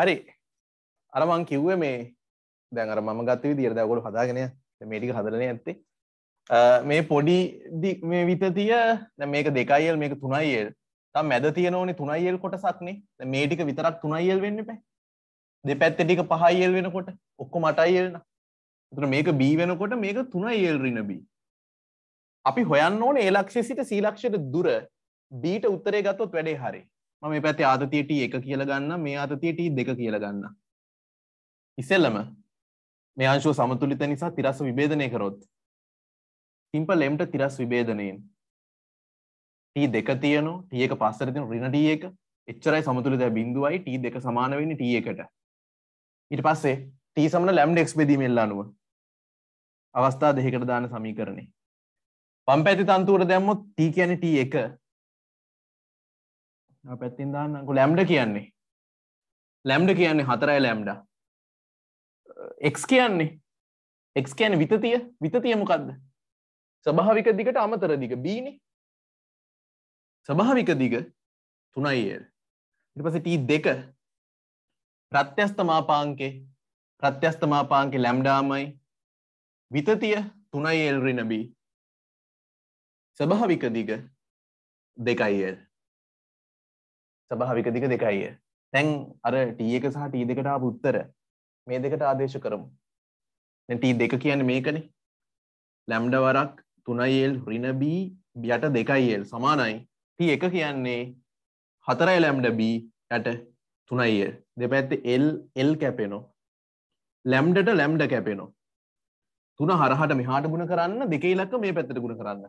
හරි අරමං කිව්ව මේ දැන් අර මම ගත්ත විදිහට දැන් ඔයගොල්ලෝ හදාගෙන මේ ටික හදලානේ ඇත්තේ මේ පොඩි මේ විතතිය මේක දෙකයිල් මේක තුනයිල් තම් මැද තියනෝනේ තුනයිල් කොටසක්නේ මේ ටික විතරක් තුනයිල් වෙන්න පැ දෙපැත්ත ටික පහයිල් වෙනකොට ඔක්කො මටයිල්න තුර මේක බී වෙනකොට මේක තුනයිල් රිනබී අපි හොයන්න ඕන ඒලක්ෂය සිට සීලක්ෂයට දුර බීට උත්තරේ ගත්තොත් වැඩේ හරි ම මේ පැති ආතතියට එක කියල ගන්න මේ අතතියට දෙක කියල ගන්න ඉස්සෙල්ලම මේ අංශුව සමතුලිත නිසා තිරස් විබේධනය කරොත් සිම්පල් එම්ට තිරස් විබේධනයෙන් ටී දෙක තියන ටියක පස්සරතින රිනටිය එක එච්චරයි සමතුලිත බිඳුවයි ටී දෙක සමානවෙන්න ටිය එකට ඉට පස්සේ ටී සමන ලැම්ඩෙක්ස් බෙදීමෙල්ල අනුව අවස්ථා දෙහකට දාන සමීකරණේ පම්පැති තන්තුවර දැම්මොත් ටී කියන ටී එක පැත්තින් දාන්නකු ලැම්ඩ කියන්නේ ලැම්ඩ කියන්නේ හතරයි ලැම්ඩ එක් කියන්නේ එක් කියන විතතිය විතතියමකක්ද සභාවික දිගට අමතර දිග බීනි සභාවික දිග තුනයිල් ඉටපස ටී දෙක ප්‍රත්‍යස්තමාපාංකේ ප්‍රත්‍යස්තමාපාංකේ ලැම්ඩාමයි විතතිය තුනයිල් රිනබී ස්වභාවික දිග දෙකයිල් ස්වභාවික දිග දෙකයිය. දැන් අර t එක සහ t දෙකට ආපු උත්තර මේ දෙකට ආදේශ කරමු. දැන් t දෙක කියන්නේ මේකනේ. ලැම්ඩා වරක් 3l ඍණ b යට 2l සමානයි t එක කියන්නේ 4 ලැම්ඩා b යට 3l දෙපැත්තේ l l කැපෙනවා. ලැම්ඩට ලැම්ඩ කැපෙනවා. තුන හරහට මෙහාට ගුණ කරන්න දෙකේ ඉලක්ක මේ පැත්තට ගුණ කරන්න.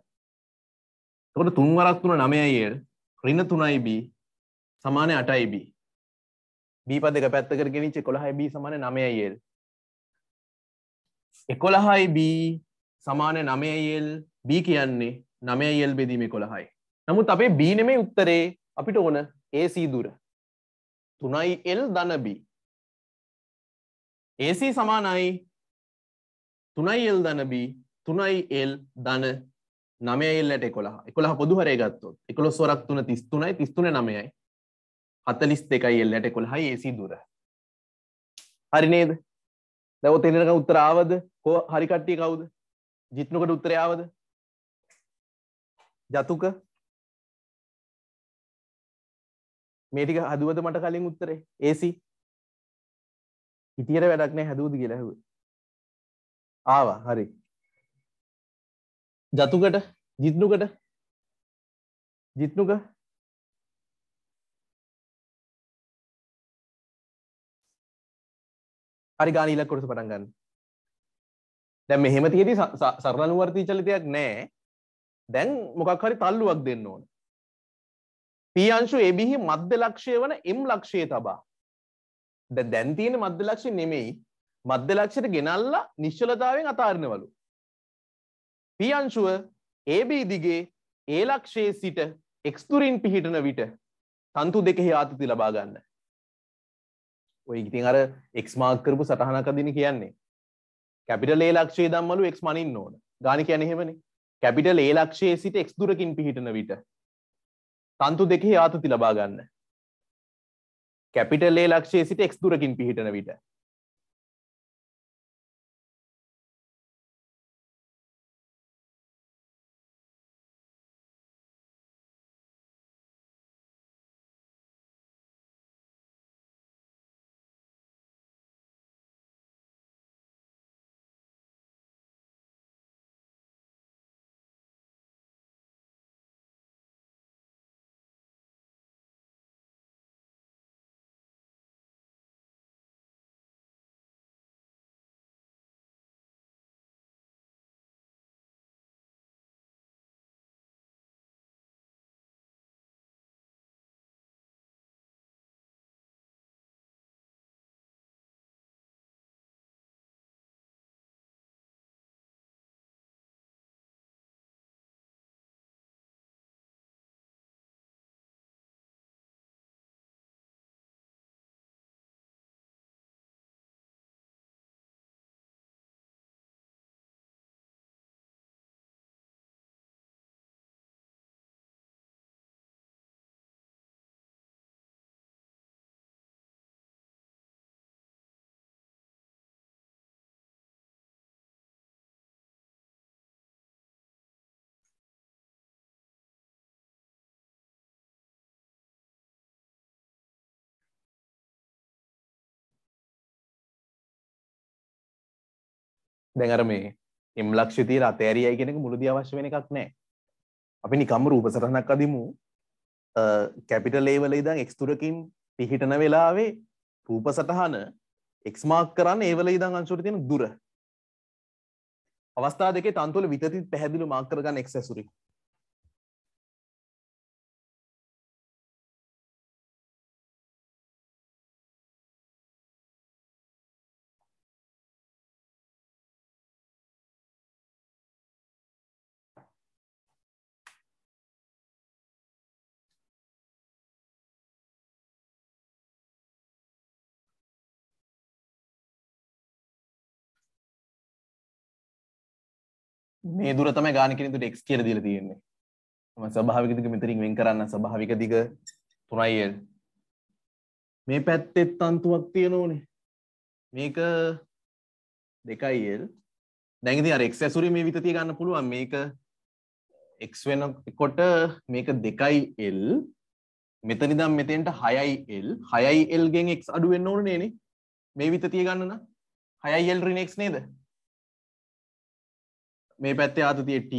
එතකොට තුන් වරක් තුන 9l ඍණ 3b සමානය අටයිB බීපද දෙක පැත්තකර ගෙනනිච්ච කොළහයිB සමාන නමයයිල් එකොළහයිB සමාන නමයයිල් B කියන්නේ නමයයිල් බෙදීම කොළහයි නමුත් අපේ B නෙමේ උත්තරේ අපිට ඕන AC දුර තුනයි එල් දනබ AC සමානයි තුනයි එල් දනබ තුනයි එල් දන නමයල්ලට එකොළහ එකොළහ පොදුහරය ගත්තොත් එකොළොස්වරක් තුන තිස්තුනයි තිස්තුන නමයයි හතලිස් දෙකයි එල්ලට කොළහයි ඒසි දුර හරිනේද දැව තෙලෙනක උත්තරාවද හෝ හරිකට්ටිය කවුද ජිත්නකට උත්තරයාවද ජතුක මේටික හදුවද මට කලින් උත්තරේ ඒසි හිටියට වැඩක් නෑ හැදූද කියලහව ආවා හරි ජතුකට ජිත්නුකට ජිත්නුක හරි ගාන ඉලක්කොටස පටන් ගන්න. දැන් මෙහෙම තියෙදි සරලනුවර්තී චලිතයක් නැහැ. දැන් මොකක් හරි තල්ලුවක් දෙන්න ඕන. P අංශු එබිහි මධ්‍ය ලක්ෂය වන M ලක්ෂයේ තබා. දැන් දැන් තියෙන මධ්‍ය ලක්ෂය නෙමෙයි. මධ්‍ය ලක්ෂයට ගෙනල්ලා නිශ්චලතාවෙන් අතාරිනවලු. P අංශුව AB දිගේ A ලක්ෂයේ සිට x දුරින් පිහිටන විට තන්තු දෙකෙහි ආතති ලබා ගන්න. ඔය ඉතින් අර එක්ස්මාක් කරපු සටහනකදින කියන්නේ කැපිටල් ඒ ලක්ෂයේ දම්මලු එක් මනින්න ඕන ගානි කියන එහෙමනි කැපිටල් ඒ ලක්ෂයේ සිට එක් දුරකින් පිහිටන විට තන්තු දෙකෙහි ආතති ලබා ගන්න කැපිටල් ඒ ලක්ෂයේ සිට එක් දුරකින් පිහිටන විට දැඟර මේ එම්ලක්ෂතිය අතෑරයයි කෙනෙක මුලදී අවශ්‍ය වෙන එකක් නෑ අපි නිකම්ම රූප සටහනක් අදිමු කැපිටල් ඒවල ඉදං එක්ස්තුරකින් පිහිටන වෙලාවේ රූප සටහන එක්ස්මාක් කරන්න ඒවල ඉදං අංශුර තියෙන දුර අවස්ථා දෙකේ තන්තුවල විතතිත් පැහැදිලි මාකරගන්න එක්සැසුරි මේ දුර තමයි ගානකෙනතු ටෙක්ස් කියල දිල තියෙන්නේ ම සභාවිකදික මෙතරින් වෙන් කරන්න සභාවික දිග තුනයිල් මේ පැත්තෙත් තන්තුවක් තියෙන ඕනේ මේක දෙකයිල් දැගති රෙක් ඇසුරි මේ විතතිය ගන්න පුළුවන් මේක එක් වෙනකොට මේක දෙකයි එල් මෙතනිදම් මෙතෙන්ට හයයි එල් හයයි එල්ගෙන් එක් අඩුවෙන්න්න ඕන නේනේ මේ විතතිය ගන්නන හයයි එල් රිනෙක්ස් නේද මේ පැත්තේ ආතතිය T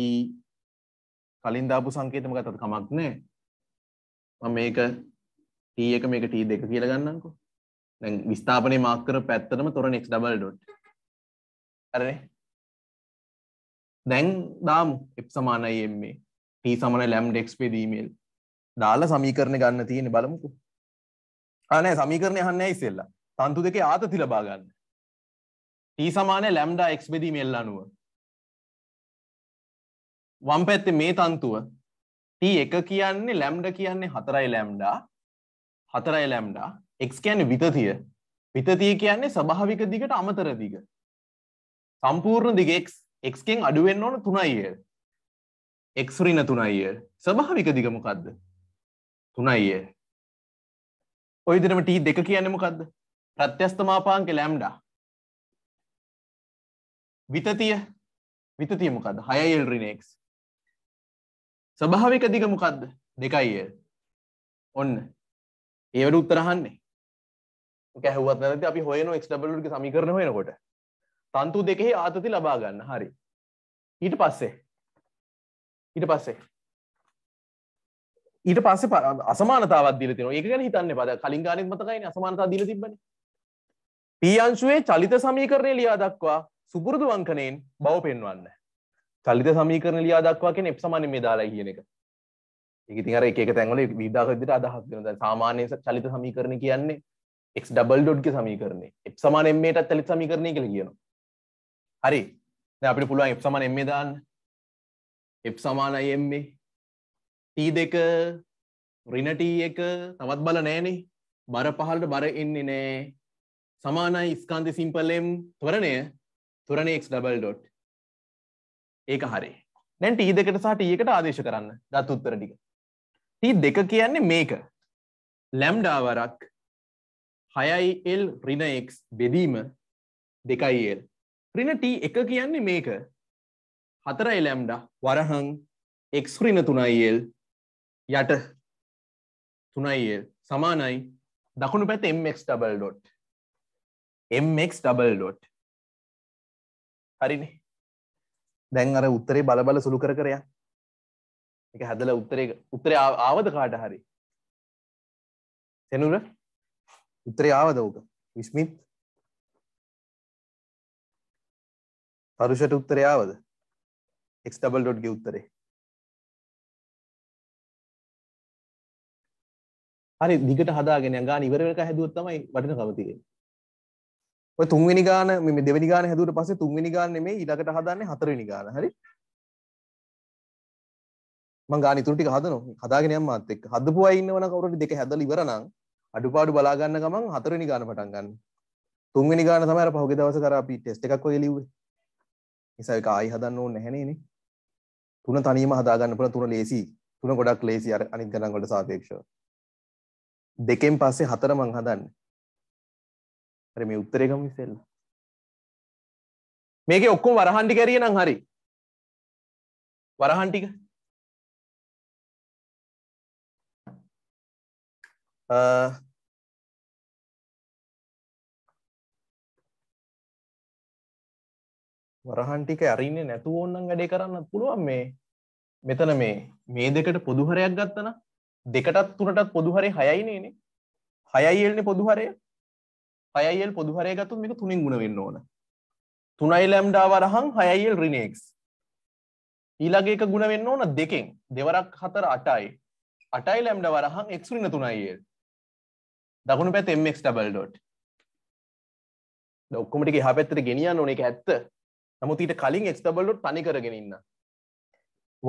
කලින් දාපු සංකේතම ගත්තත් කමක් නෑ මම මේක T එක මේක T දෙක කියලා ගන්නම්කෝ දැන් විස්ථාපනයේ මාක් කරන පැත්තටම තොරණ x double dot හරිනේ දැන් දාමු f සමානයි m t සමානයි lambda x p දීමේල් දාලා සමීකරණ ගන්න තියෙන්නේ බලමුකෝ ආ නෑ සමීකරණය අහන්නේ නැහැ ඉස්සෙල්ලා තන්තු දෙකේ ආතති ලබා ගන්න t සමානයි lambda x බෙදීමේල් අණුව වම් පැත්තේ මේ තන්තුව t1 කියන්නේ ලැම්ඩා කියන්නේ 4යි ලැම්ඩා 4යි ලැම්ඩා x කියන්නේ විතතිය විතතිය කියන්නේ ස්වභාවික දිගට අමතර දිග සම්පූර්ණ දිග x x කින් අඩු වෙන්න ඕන 3යි x ඍණ 3යි ස්වභාවික දිග මොකද්ද 3යි ඔය විදිහටම t2 කියන්නේ මොකද්ද ප්‍රත්‍යස්තමාපාංක ලැම්ඩා විතතිය විතතිය මොකද්ද 6l ඍණ x ස්වභාවික දිග මොකක්ද දෙකයිය ඔන්න ඒවට උත්තරහන්නේ කැහුවත් නැති අපි හොයන එක්ඩබලුගේ සමිකරන හයනකොට තන්තු දෙකෙහි ආතති ලබා ගන්න හරි ඊට පස්සේ ඊට පස්සේ ඊට පස්සේ අසමානතාවක් දීලා තියෙනවා ඒක ගැන හිතන්න එපා කලින් ගානෙත් මතකයිනේ අසමානතාව දීලා තිබ්බනේ p අංශුවේ චලිත සමීකරණය ලියා දක්වා සුපුරුදු අංකණයෙන් බව පෙන්වන්න චලිත සමීකරණ ලියා දක්වා කියන එප් සමාන මේ දාලා කියන එක ඉතින් අර එක එක තැන්වල විවිධාකාර විදිහට අදහස් දෙනවා දැන් සාමාන්‍ය චලිත සමීකරණ කියන්නේ x ඩබල් ඩොට් ගේ සමීකරණය එප් සමාන m එකටත් චලිත සමීකරණය කියලා කියනවා හරි දැන් අපිට පුළුවන් එප් සමාන m දාන්න එප් සමානයි m t දෙක ඍණ t එක තවත් බල නැහනේ බර පහළට බර එන්නේ නැහැ සමානයි ස්කන්ධ සිම්පල් m ත්වරණය ත්වරණය x ඩබල් ඩොට් ඒක හරි දැන් ටී දෙකට සහ ටී එකට ආදේශ කරන්න දත් උත්තර ටික ටී දෙක කියන්නේ මේක ලැම්ඩා වරක් 6l ඍණ x බෙදීම 2l ඍණ t එක කියන්නේ මේක 4 ලැම්ඩා වරහන් x ඍණ 3l යට 3l සමානයි දකුණු පැත්තේ mx double dot mx double dot හරිනේ දැන් අර උත්තරේ බලබල සුළු කර කර යන්. ඒක හැදලා උත්තරේ උත්තරේ ආවද කාට හරි? සෙනුර උත්තරේ ආවද උක? විස්මිත් පරුෂට උත්තරේ ආවද? x double dot ගේ උත්තරේ. හරි දිගට හදාගෙන යන් ගාන ඉවර වෙනකන් හැදුවොත් තමයි වටිනකම තියෙන්නේ. ඔය තුන්වෙනි ගාන මේ දෙවෙනි ගාන හැදුවට පස්සේ තුන්වෙනි ගාන නෙමෙයි ඊළඟට හදන්නේ හතරවෙනි ගාන. හරි? මං ගාන ඉතුරු ටික හදනවා. හදාගෙන යන්න මාත් එක්ක. හදපු අය ඉන්නවනම් කවුරු හරි දෙක හැදලා ඉවර නම් අඩුපාඩු බලා ගන්න ගමන් හතරවෙනි ගාන පටන් ගන්න. තුන්වෙනි ගාන තමයි අර පහුගිය දවසේ කරා අපි ටෙස්ට් එකක් වගේ ලිව්වේ. නිසා ඒක ආයි හදන්න ඕනේ නැහැ නේනේ. තුන තනියම හදා ගන්න පුළුවන් තුන ලේසි. තුන ගොඩක් ලේසි අර අනිත් ගණන් වලට සාපේක්ෂව. දෙකෙන් පස්සේ හතර මං හදන්නේ. හරි මේ උත්තරේකම ඉස්සෙල්ලා මේකේ ඔක්කොම වරහන් ටික ඇරියේ නම් හරි වරහන් ටික වරහන් ටික අරින්නේ නැතුව ඕනනම් වැඩේ කරන්නත් පුළුවන් මේ මෙතන මේ මේ දෙකට පොදු හරයක් ගත්තන දෙකටත් තුනටත් පොදු හරේ හයයි නේනේ හයයි එල්නේ පොදු හරේ හයයිල් පොදුහරය ගත්තුත් මේක තුනින් ගුණ වෙන්න ඕන තුනයි ලැම්ඩා වරහං හයයිල් රිනේක්ස් ඊළගේ එක ගුණ වෙන්න ඕන දෙකෙන් දෙවරක් හතර අටයි අටයි ලැම්ඩ වරහං එක්රින තුනයිල් දකුණු පැත් එමක් ඩබල් ඩොට් ඔක්කොමටි හපැත්තර ගෙනියන්න ඕනෙ එක ඇත්ත නමුත් ඊට කලින් එක් ඩබල්ඩොට් තනි කරගෙනන්න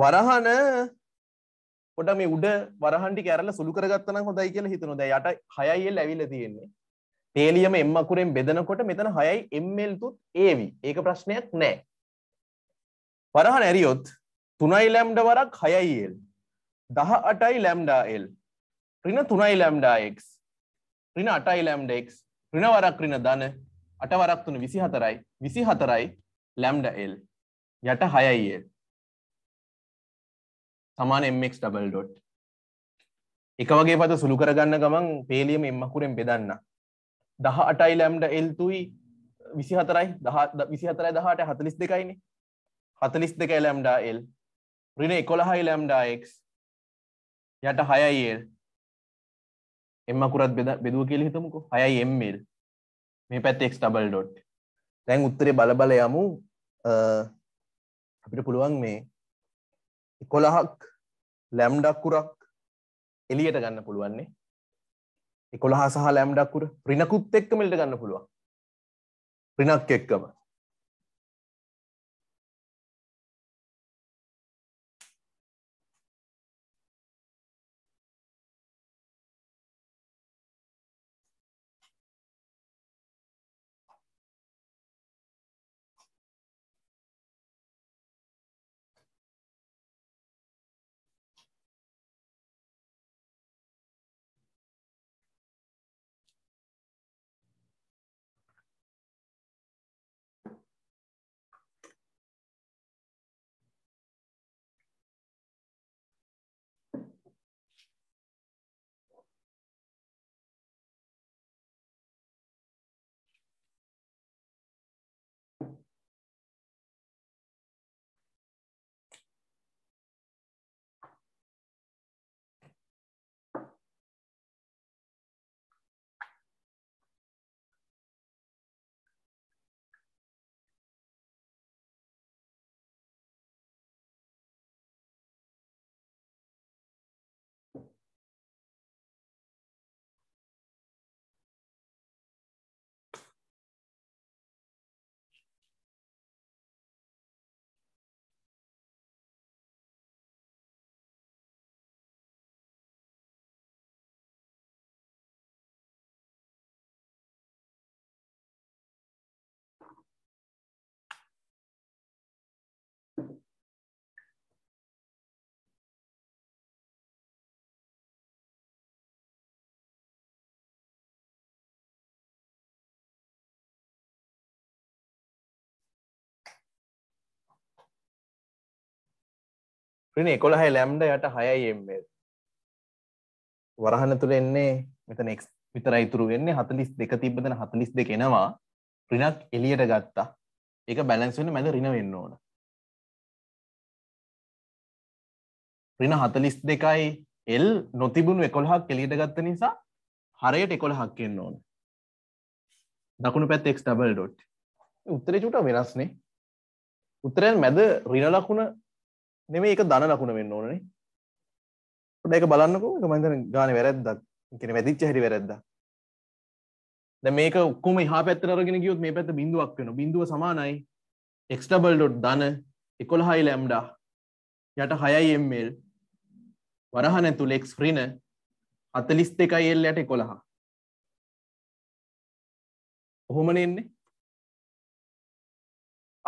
වරහන පොඩ මේ උඩ වරහන්ටි කැරල සුළු කරගත්තන හොඳයි කියලා හිතනොද යට හයයිල් ඇවිල තියෙන්නේ තේලියම එම් අකුරෙන් බෙදනකොට මෙතන 6යි ml තුත් av. ඒක ප්‍රශ්නයක් නෑ. පරහන ඇරියොත් 3යි ලැම්ඩා වරක් 6යි l. 18යි ලැම්ඩා l. ඍණ 3යි ලැම්ඩා x. ඍණ 8යි ලැම්ඩා x. ඍණ වරක් ඍණ ධන 8 වරක් 3 24යි 24යි ලැම්ඩා l. යට 6යි l. සමාන mx double dot. එක වගේ පද සුළු කරගන්න ගමන් පේලියම m අකුරෙන් බෙදන්න. දහ අටයි ලැම්ඩ එල්තුයි විසි හතරයි විසි හතරයි දහට හතලිස් දෙකයිනි හතලිස් දෙක ලැම්ඩා එල් රින එකොළහයි ලැම්ඩාක් යට හයයිල් එම කුරත් බෙද බෙදුව කියල හිතමුකු හයයි එම්මල් මේ පැත්තෙක් ටබල් ඩොට් තැන් උත්තරේ බලබල යමු අපිට පුළුවන් මේ එකොළහක් ලැම්ඩක් කුරක් එලියට ගන්න පුළුවන්නේ එකොළහ සහ ලෑම්ඩක්කුර රිනකුත් එක්ක මිට ගන්න පුළුවන් රිනක් එක්කම රින එකොළහයි ලැම්ඩ යට හයයි එම් වරහන තුළ එන්නේ මෙතන එක් විතර ඉතුරු වෙන්නේ හතලිස් දෙක තිබ්බදන හතලිස් දෙක එනවා රිනක් එලියට ගත්තා ඒක බැලන්ස් වෙන මැද රින වෙන්න ඕන රින හතලිස් දෙකයි එල් නොතිබුණු එකොළහක් එලියට ගත්ත නිසා හරයට එකොළහක් එන්න ඕන දකුණු පැත් එක් ඩබල් ඩොට් උත්තරේ චුට වෙනස්නේ උත්තරයන් මැද රින ලකුණ නෙමේ එක දන ලකුණ වෙන්න ඕනනේ ොඩ එක බලන්නකෝ එක මන්තන ගාන වැරැද්දත් කෙන වැදිච්ච හැරි වැරැද්ද ද මේක ඔක්කොම හා පැත්තරගෙන ගියොත් මේ පැත්ත බිඳුවක් වෙන බිඳුව සමානයි එක්ස්ටබල් ඩොට් දන එකොළ හයි ලැම්ඩා යට හයයි එම්මල් වරහ නැතු ලෙක්ස් ්‍රින අතලිස් දෙකයි එල් යට එකොළහා ඔහොමන එන්නේ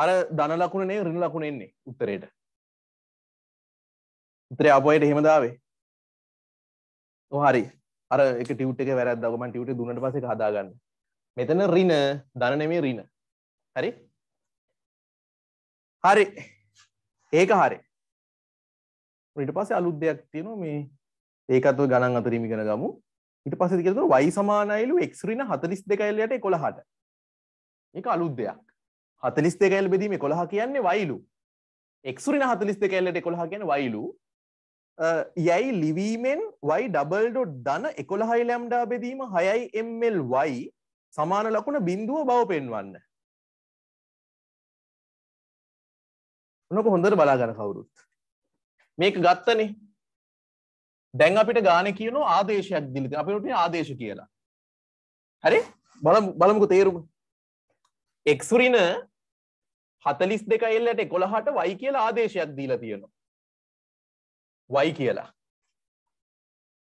අර දන ලකුණනේ රිණ ලකුණ එන්නේ උත්තරයට උතරේ අපයට හෙමදාවේ හරි අර එක ටියුට් එක වැරැද්ද ගමන් ටියුට් දුන්නට පස්සේ හදාගන්න මෙතන රින ධන නෙමේ රින හරි හරි ඒක හරි ඊට පස්සේ අලුත් දෙයක් තියෙනවා මේ ඒකත් ඔය ගණන් අතරින් ඉගෙන ගමු ඊට පස්සේ කියලා දුන්නා y සමානයිලු x රින 42යිලට 11ට මේක අලුත් දෙයක් 42යිල බෙදීම 11 කියන්නේ y ලු x රින 42යිලට 11 කියන්නේ y ලු යැයි ලිවීමෙන් y ඩබල්ඩොට් ධන එකොළහයි ලැම්ඩා බෙදීම හයයි එම්ල් y සමාන ලකුණ බින්දුව බව පෙන්වන්න. නොක හොඳට බලාගන කවුරුත්. මේක ගත්තන දැන් අපිට ගාන කියන ආදේශයක් දිලිත අපිට ආදේශ කියලා. හැරි බලමුකු තේරුම. එක්සුරින හතලිස් දෙකයිල්ලට එකොළහට වයි කියලා ආදේශයක් දීලා තියෙනවා. වයි කියලා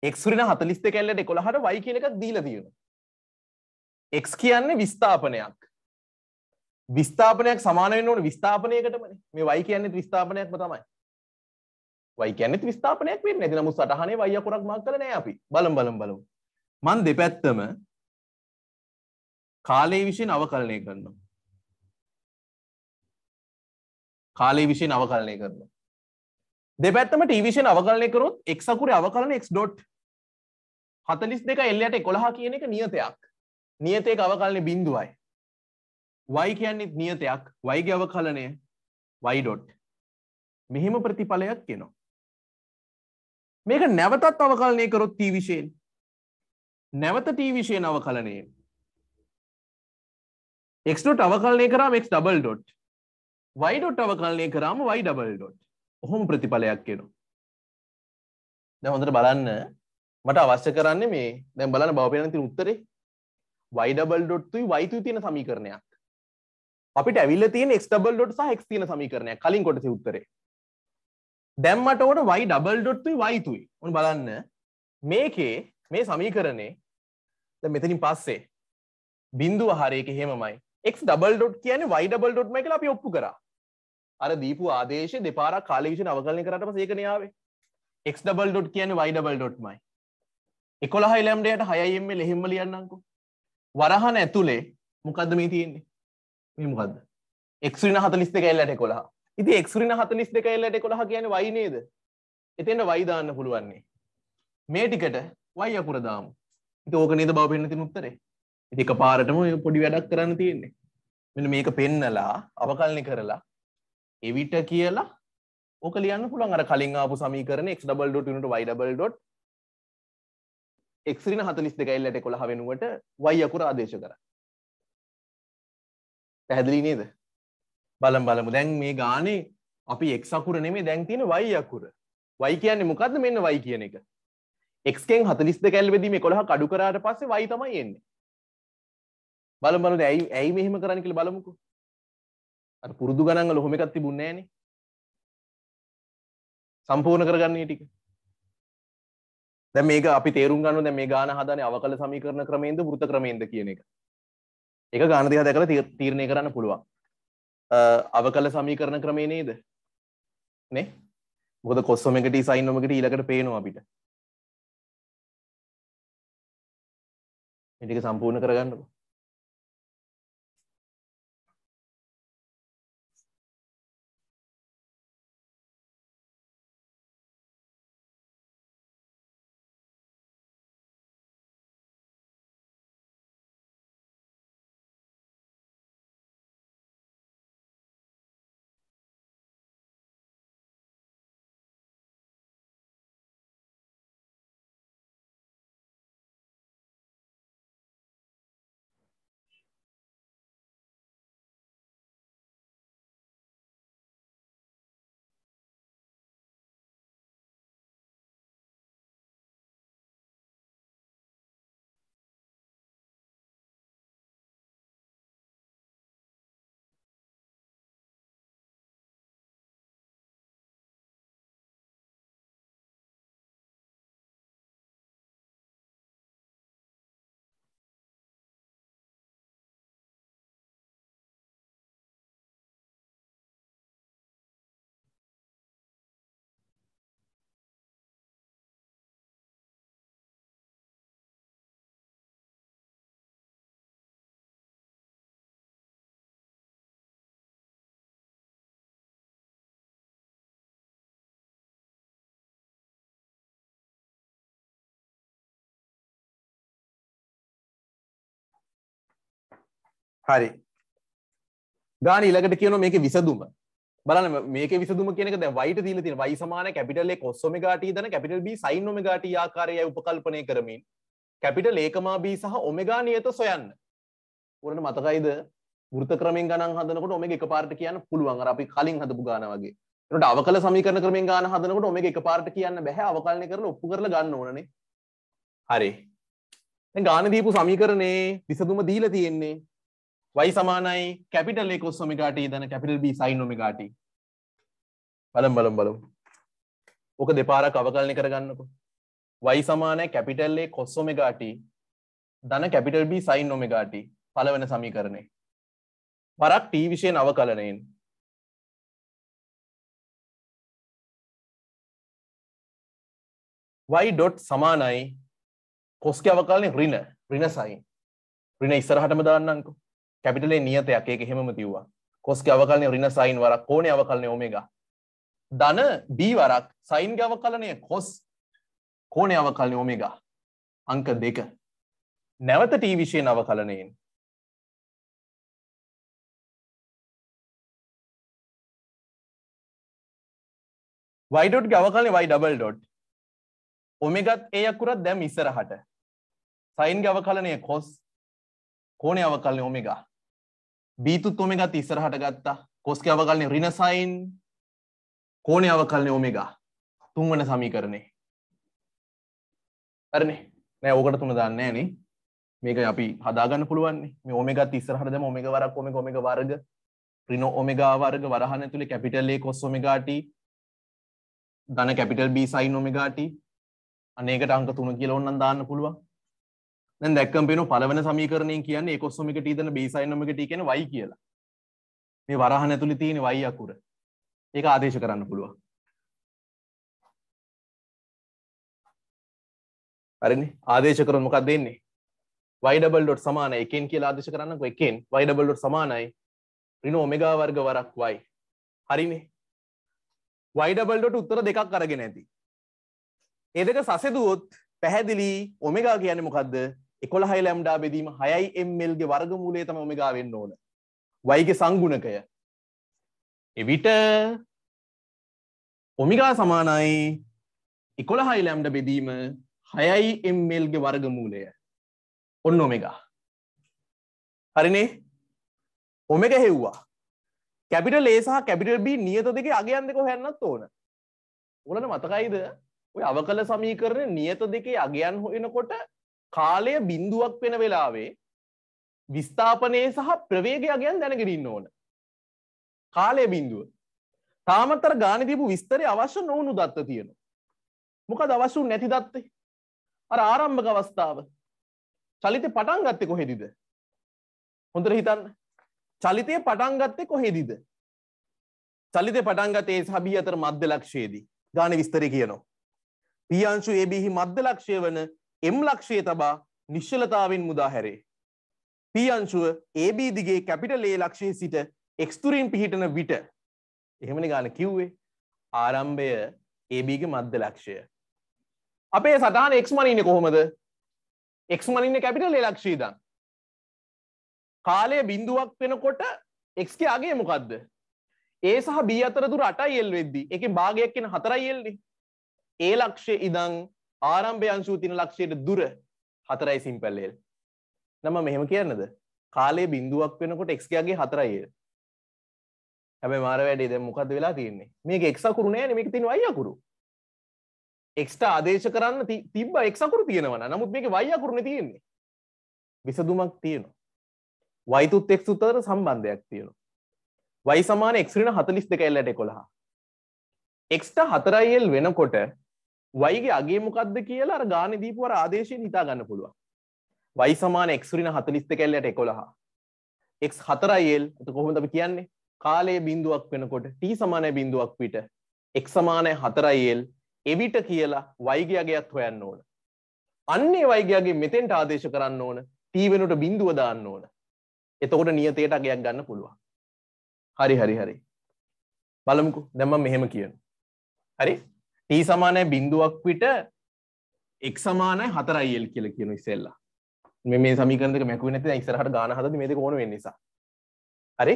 එක්ුරින හතලිස් කැල්ලට කොළහට වයි කියලක දීල තියෙන එක් කියන්නේ විස්ථාපනයක් විස්ථාපනයක් සමානයෙන් ඕන විස්ථාපනයකටම මේ වයි කියන්නේ විස්ථාපනයක්ම තමයි වයි කියන්නේ විස්ථාපනයක් වෙන්නේ නැති නමුත් සටහනේ වයි අකුරක් මාක් කරලා නැහැ අපි බලමු බලමු බලමු මන් දෙපැත්තම කාලයේ විශේෂ අවකලනය කරනවා කාලයේ විශේෂ අවකලනය කරනවා දෙපැත්තම ටීවිෂන් අවකරණය කරොත් එක්සකුරේ අවකරන එක් ඩොට් හතලිස් දෙක එල්ලට කොළහා කියන එක නියතයක් නියතයක අවකලනය බින්දුවයි වයි කියන්නෙත් නියතයක් වයිගේ අවකලනය වයිඩොට් මෙහෙම ප්‍රතිඵලයක් කෙනවා මේක නැවතත් අවකලනය කරොත් ටීවිෂයෙන් නැවත ටීවිෂයෙන් අවකලනය එක්ඩොට් අවකලනය කරාම එක් ඩබල් ඩොට් වයිඩොට් අවකලනය කරාම වයි ඩබල් ඩොට් ඔහොම ප්‍රතිඵලයක් එනවා දැන් හොඳට බලන්න මට අවශ්‍ය කරන්නේ මේ දැන් බලන්න බවපේන තියෙන උත්තරේ y double dot 2 y 2 තියෙන සමීකරණයක් අපිට ඇවිල්ලා තියෙන x double dot සහ x තියෙන සමීකරණයක් කලින් කොටසේ උත්තරේ දැන් මට ඕන y double dot 2 y 2 ඔන්න බලන්න මේකේ මේ සමීකරණේ දැන් මෙතනින් පස්සේ බිඳුව හරයක හෙමයි x double dot කියන්නේ y double dot මයි කියලා අපි ඔප්පු කරා අර දීපු ආදේශ දෙපාරක් කාලවිෂණ අවකලනය කරට සේකනාවේ එක්ඩබල්.ොට් කියන වයිඩබල්.මයි එකොළ හයිලම්ඩයට හයයෙම ලෙහෙම්ම ලියන්නංකු වරහන ඇතුළේ මොකක්ද මේ තියෙන්නේ මෙමකක්ද එක්රින හතලිස් දෙක එල්ලට කොළහ ඉති එක්රින හතලිස් දෙක එල්ලට කොළහ කියන වයිනේද එතෙන්ට වයිදාන්න පුළුවන්නේ මේ ටිකට වයි අකුරදාම ඉති ඕක නේද බව පෙන්න්නති මුත්තරේ ඉතික පාරටම පොඩි වැඩක් කරන්න තියෙන්නේ මෙ මේක පෙන්නලා අවකල්නි කරලා එවිට කියලා ඕක ලියන්න පුළුවන් අර කලින් ආපු සමීකරණ x.ට y.ට x ඍණ 42 එල්ලට 11 වෙනුවට y අකුර ආදේශ කරා. පැහැදිලි නේද? බලමු බලමු. දැන් මේ ගානේ අපි x අකුර නෙමෙයි දැන් තියෙන y අකුර. y කියන්නේ මොකද්ද? මෙන්න y කියන එක. x කෙන් 42 කැල් වෙදීම 11 කඩු කරාට පස්සේ y තමයි එන්නේ. බලමු බලමු ඇයි ඇයි මෙහෙම කරන්නේ කියලා බලමුකෝ. අර පුරුදු ගණන්ග ලොහොම එකක් තිබුන්නේ නෑනේ සම්පූර්ණ කරගන්නේ ටික දැන් මේක අපි තේරුම් ගන්නවා දැන් මේ ගාන හදානේ අවකල සමීකරණ ක්‍රමයෙන්ද වෘත ක්‍රමයෙන්ද කියන එක ඒක ගාන දිහා දැකලා තීරණය කරන්න පුළුවන් අවකල සමීකරණ ක්‍රමේ නේද නේ මොකද කොස්සොම එකට සයින් ඔමකට ඊළඟට පේනවා අපිට මේ ටික සම්පූර්ණ කරගන්නකෝ හරි ගාන ඉලකට කියන මේක විසදුම බලන මේක විසදුම කියනක ද වයිට දීල තින වයි සමාන කැපිටල්ලේ කොස්සොම ගාට දන කැපිටල් බි සයින්නම ගාට ආකාරය උපකල්පනය කරමින් කැපිටල් ඒකමා බී සහ ඔමගා නියත සොයන්න උරට මතකයිද ෘත ක්‍රමෙන් ගන හදනකට ඔම එක පාට කියන්න පුළුවන් අපි කලින් හදපු ගාන වගේ ට අවකල සමීකරන ක්‍රමෙන් ගාන හදනකට ඔම එක පාට කියන්න බැහ අවකලනය කරන ඔප්පු කරල ගන්න ඕනනේ හරි ගාන දීපු සමීකරණයේ විසදුම දීල තියෙන්නේ වයි සමානයි කැපිටල් ඒ කොස් ඔමිකාට දන කැපිටල් බි සයින් ඔමිකාට බලම් බලම් බලම් ඕක දෙපාරක් අවකලනය කරගන්නකු වයි සමානය කැපිටල්ලේ කොස්සොමගාට දන කැපිටල් බි සයින් නොමගාට පලවන සමීකරණය පරක් ටී විෂයෙන් අවකලනයෙන් වයි ඩොට් සමානයි කොස්ක අවකාලනය රින රින සයින් රින ඉස්සරහටම දාන්නංකු කැපිටලේ නියතයක් ඒක හෙම තිවවා කොස්ක අවකලනය රින සයින් වරක් කෝන අවකලනය ඕමේග ධන බී වරක් සයින් අවකලනය කොස් කෝන අවකලනය ඕමේග අංක දෙක නැවත ටීවිශයෙන් අවකලනයෙන් වයිඩොට් ගවකලන වයි ඩබල් ඩොට් ඔමෙගත් ඒ අකුරත් දැම් ඉසරහට සයින් ගවකලනය කොස් කෝනය අවකලනය ඕමේගා බීතුත් ඔමෙගත් ඉස්සරහට ගත්තා කොස්ක අවකලනය රිනසයින් කෝනය අවකලනය ඔමෙගා තුන්වන සමීකරණේ ඇරනේ නෑ ඕකට තුන දන්නේ නේ මේක අපි හදාගන්න පුළුවන්නේ මේ ඔමෙගත් ඉස්සරහට දැම ඔමෙග වරක් ඔමෙග ඔමෙග වර්ග රින ඔමෙගා වර්ග වරහන ඇතුලේ කැපිටල් ඒ කොස් ඔමෙගාට ධන කැපිටල් B සයින් ඔමෙගාට අනේකට අංක තුන කියලා ඕනනම් දාන්න පුළුවන් දැක්කම්පෙන පලවන සමීකරණය කියන්නේ කොස්සමික ටීදන බේසයිනමක ටීකන වයි කියලා මේ වරහන ඇතුළි තියෙන වයි අකුර ඒක ආදේශ කරන්න පුළුව අරනි ආදේශ කරන මොකක් දෙන්නේ වයිඩබල්ඩොට් සමාන එකෙන් කියලා ආදේශ කරන්න එකෙන් වයිඩබල්ඩොට් සමානයි රිනෝ ඔමෙගා වර්ග වරක් වයි හරිනේ වයිඩබල්ඩොට උත්තර දෙකක් අරගෙන ඇති ඒ දෙක සසෙදුවොත් පැහැදිලි ඔමෙගා කියන්නේ මොකක්ද එකොළහයි ලැම්ඩා බෙදීම හයයි එම්මල්ගේ වර්ගමූලේ තම ඔමගා වෙන්න ඕන වයිගේ සංගුණකය එවිට ඔමිගා සමානයි එකොළහයි ලැම්ඩ බෙදීම හයයි එම්මල්ගේ වර්ගමූලය ඔන්න ඔමගා හරිනේ ඔමෙක හෙව්වා කැපිට ලේසා කැපිටල් බී නියත දෙක අගයන් දෙක හැන්නත් ඕන උලට මතකයිද ඔය අවකල සමීකරණ නියත දෙකේ අගයන් හොයනකොට කාලය බින්දුවක් වෙන වෙලාවේ විස්ථාපනයේ සහ ප්‍රවේගය ගැන දැනගෙනන්න ඕන. කාලය බින්දුව. තාමත්තර ගාන තිබු විස්තරය අවශ්‍ය නොවුණු දත්ත තියෙනවා. මොක දවසු නැති දත්තේ. අර ආරම්භක අවස්ථාව. චලිත පටන් ගත්තෙ කොහෙදිද. හොඳර හිතන්න. චලිතය පටන් ගත්තෙ කොහෙදිද. චලිත පටන්ගතයේ සබී අතර මධ්‍ය ලක්ෂයේදී ගාන විස්තර කියනවා. පියංශු ඒබිහි මධ්‍ය ලක්ෂය වන එම් ලක්ෂයේ තබා නිශ්චලතාවෙන් මුදා හැරේ. පී අංශුව AB දිගේ කැපිටල් A ලක්ෂයේ සිට x තුරින් පිහිටන විට එහෙමනේ ගාන කිව්වේ ආරම්භය AB ගේ මධ්‍ය ලක්ෂය. අපේ සටහන x මනින්නේ කොහොමද? x මනින්නේ කැපිටල් A ලක්ෂය ඉඳන්. කාලය බිඳුවක් වෙනකොට x ගේ අගය මොකද්ද? A සහ B අතර දුර 8යි L වෙද්දී ඒකේ භාගයක් වෙන 4යි L නේ. A ලක්ෂයේ ඉඳන් ආරම්භය අංශුව තින ලක්ෂයට දුර හතරයි සිම්පල් එල්. නම මෙහෙම කියන්නද? කාලයේ බිඳුවක් වෙනකොට x ගේ හතරයි එල්. හැබැයි මාර වැඩේ දැන් මොකද්ද වෙලා තියෙන්නේ? මේක x අකුරු නෑනේ මේක තියෙන y අකුරු. එක්ට ආදේශ කරන්න තිබ්බ එක්සකුරු තියෙනවන නමුත් මේක වයිකුරුණ තියෙන්නේ විසදුමක් තියෙනවා වයිතුත් එක්සුත් අතර සම්බන්ධයක් තියෙනවා වයි සමාන එක්රින හතලිස් දෙක එල්ලට කොළහා එක්ට හතරයිල් වෙනකොට වයිගේ අගේ මොකක්ද කියලා අර ගාන දීපුවර ආදේශයෙන් හිතා ගන්න පුළුවන් වයි සමාන එක්රින හතලිස්ත කැල්ලට එකොළහා එක් හතරයිල් ඇත කොහොමද කියන්නේ කාලයේ බින්දුවක් වෙනකොට ටී සමානය බින්දුවක් පිට එක් සමානය හතරයිල් එවිට කියලා වයිගේ අගයක් හොයන්න ඕන අන්නේ වයිගේගේ මෙතෙන්ට ආදේශ කරන්න ඕන ටීවෙනට බින්දුව දාන්න ඕන එතකොට නියතයට අගයක් ගන්න පුළුවන් හරි හරි හරි බලමුකු දැම්ම මෙහෙම කියන හරි ටී සමානය බිඳුවක් විට එක් සමානය හතරයිල් කියල කියනු ඉසෙල්ලා මේ සමිකරක මැකුව නැති ඉස්සරහට ගාන හද මේද ඕන නිසා හරි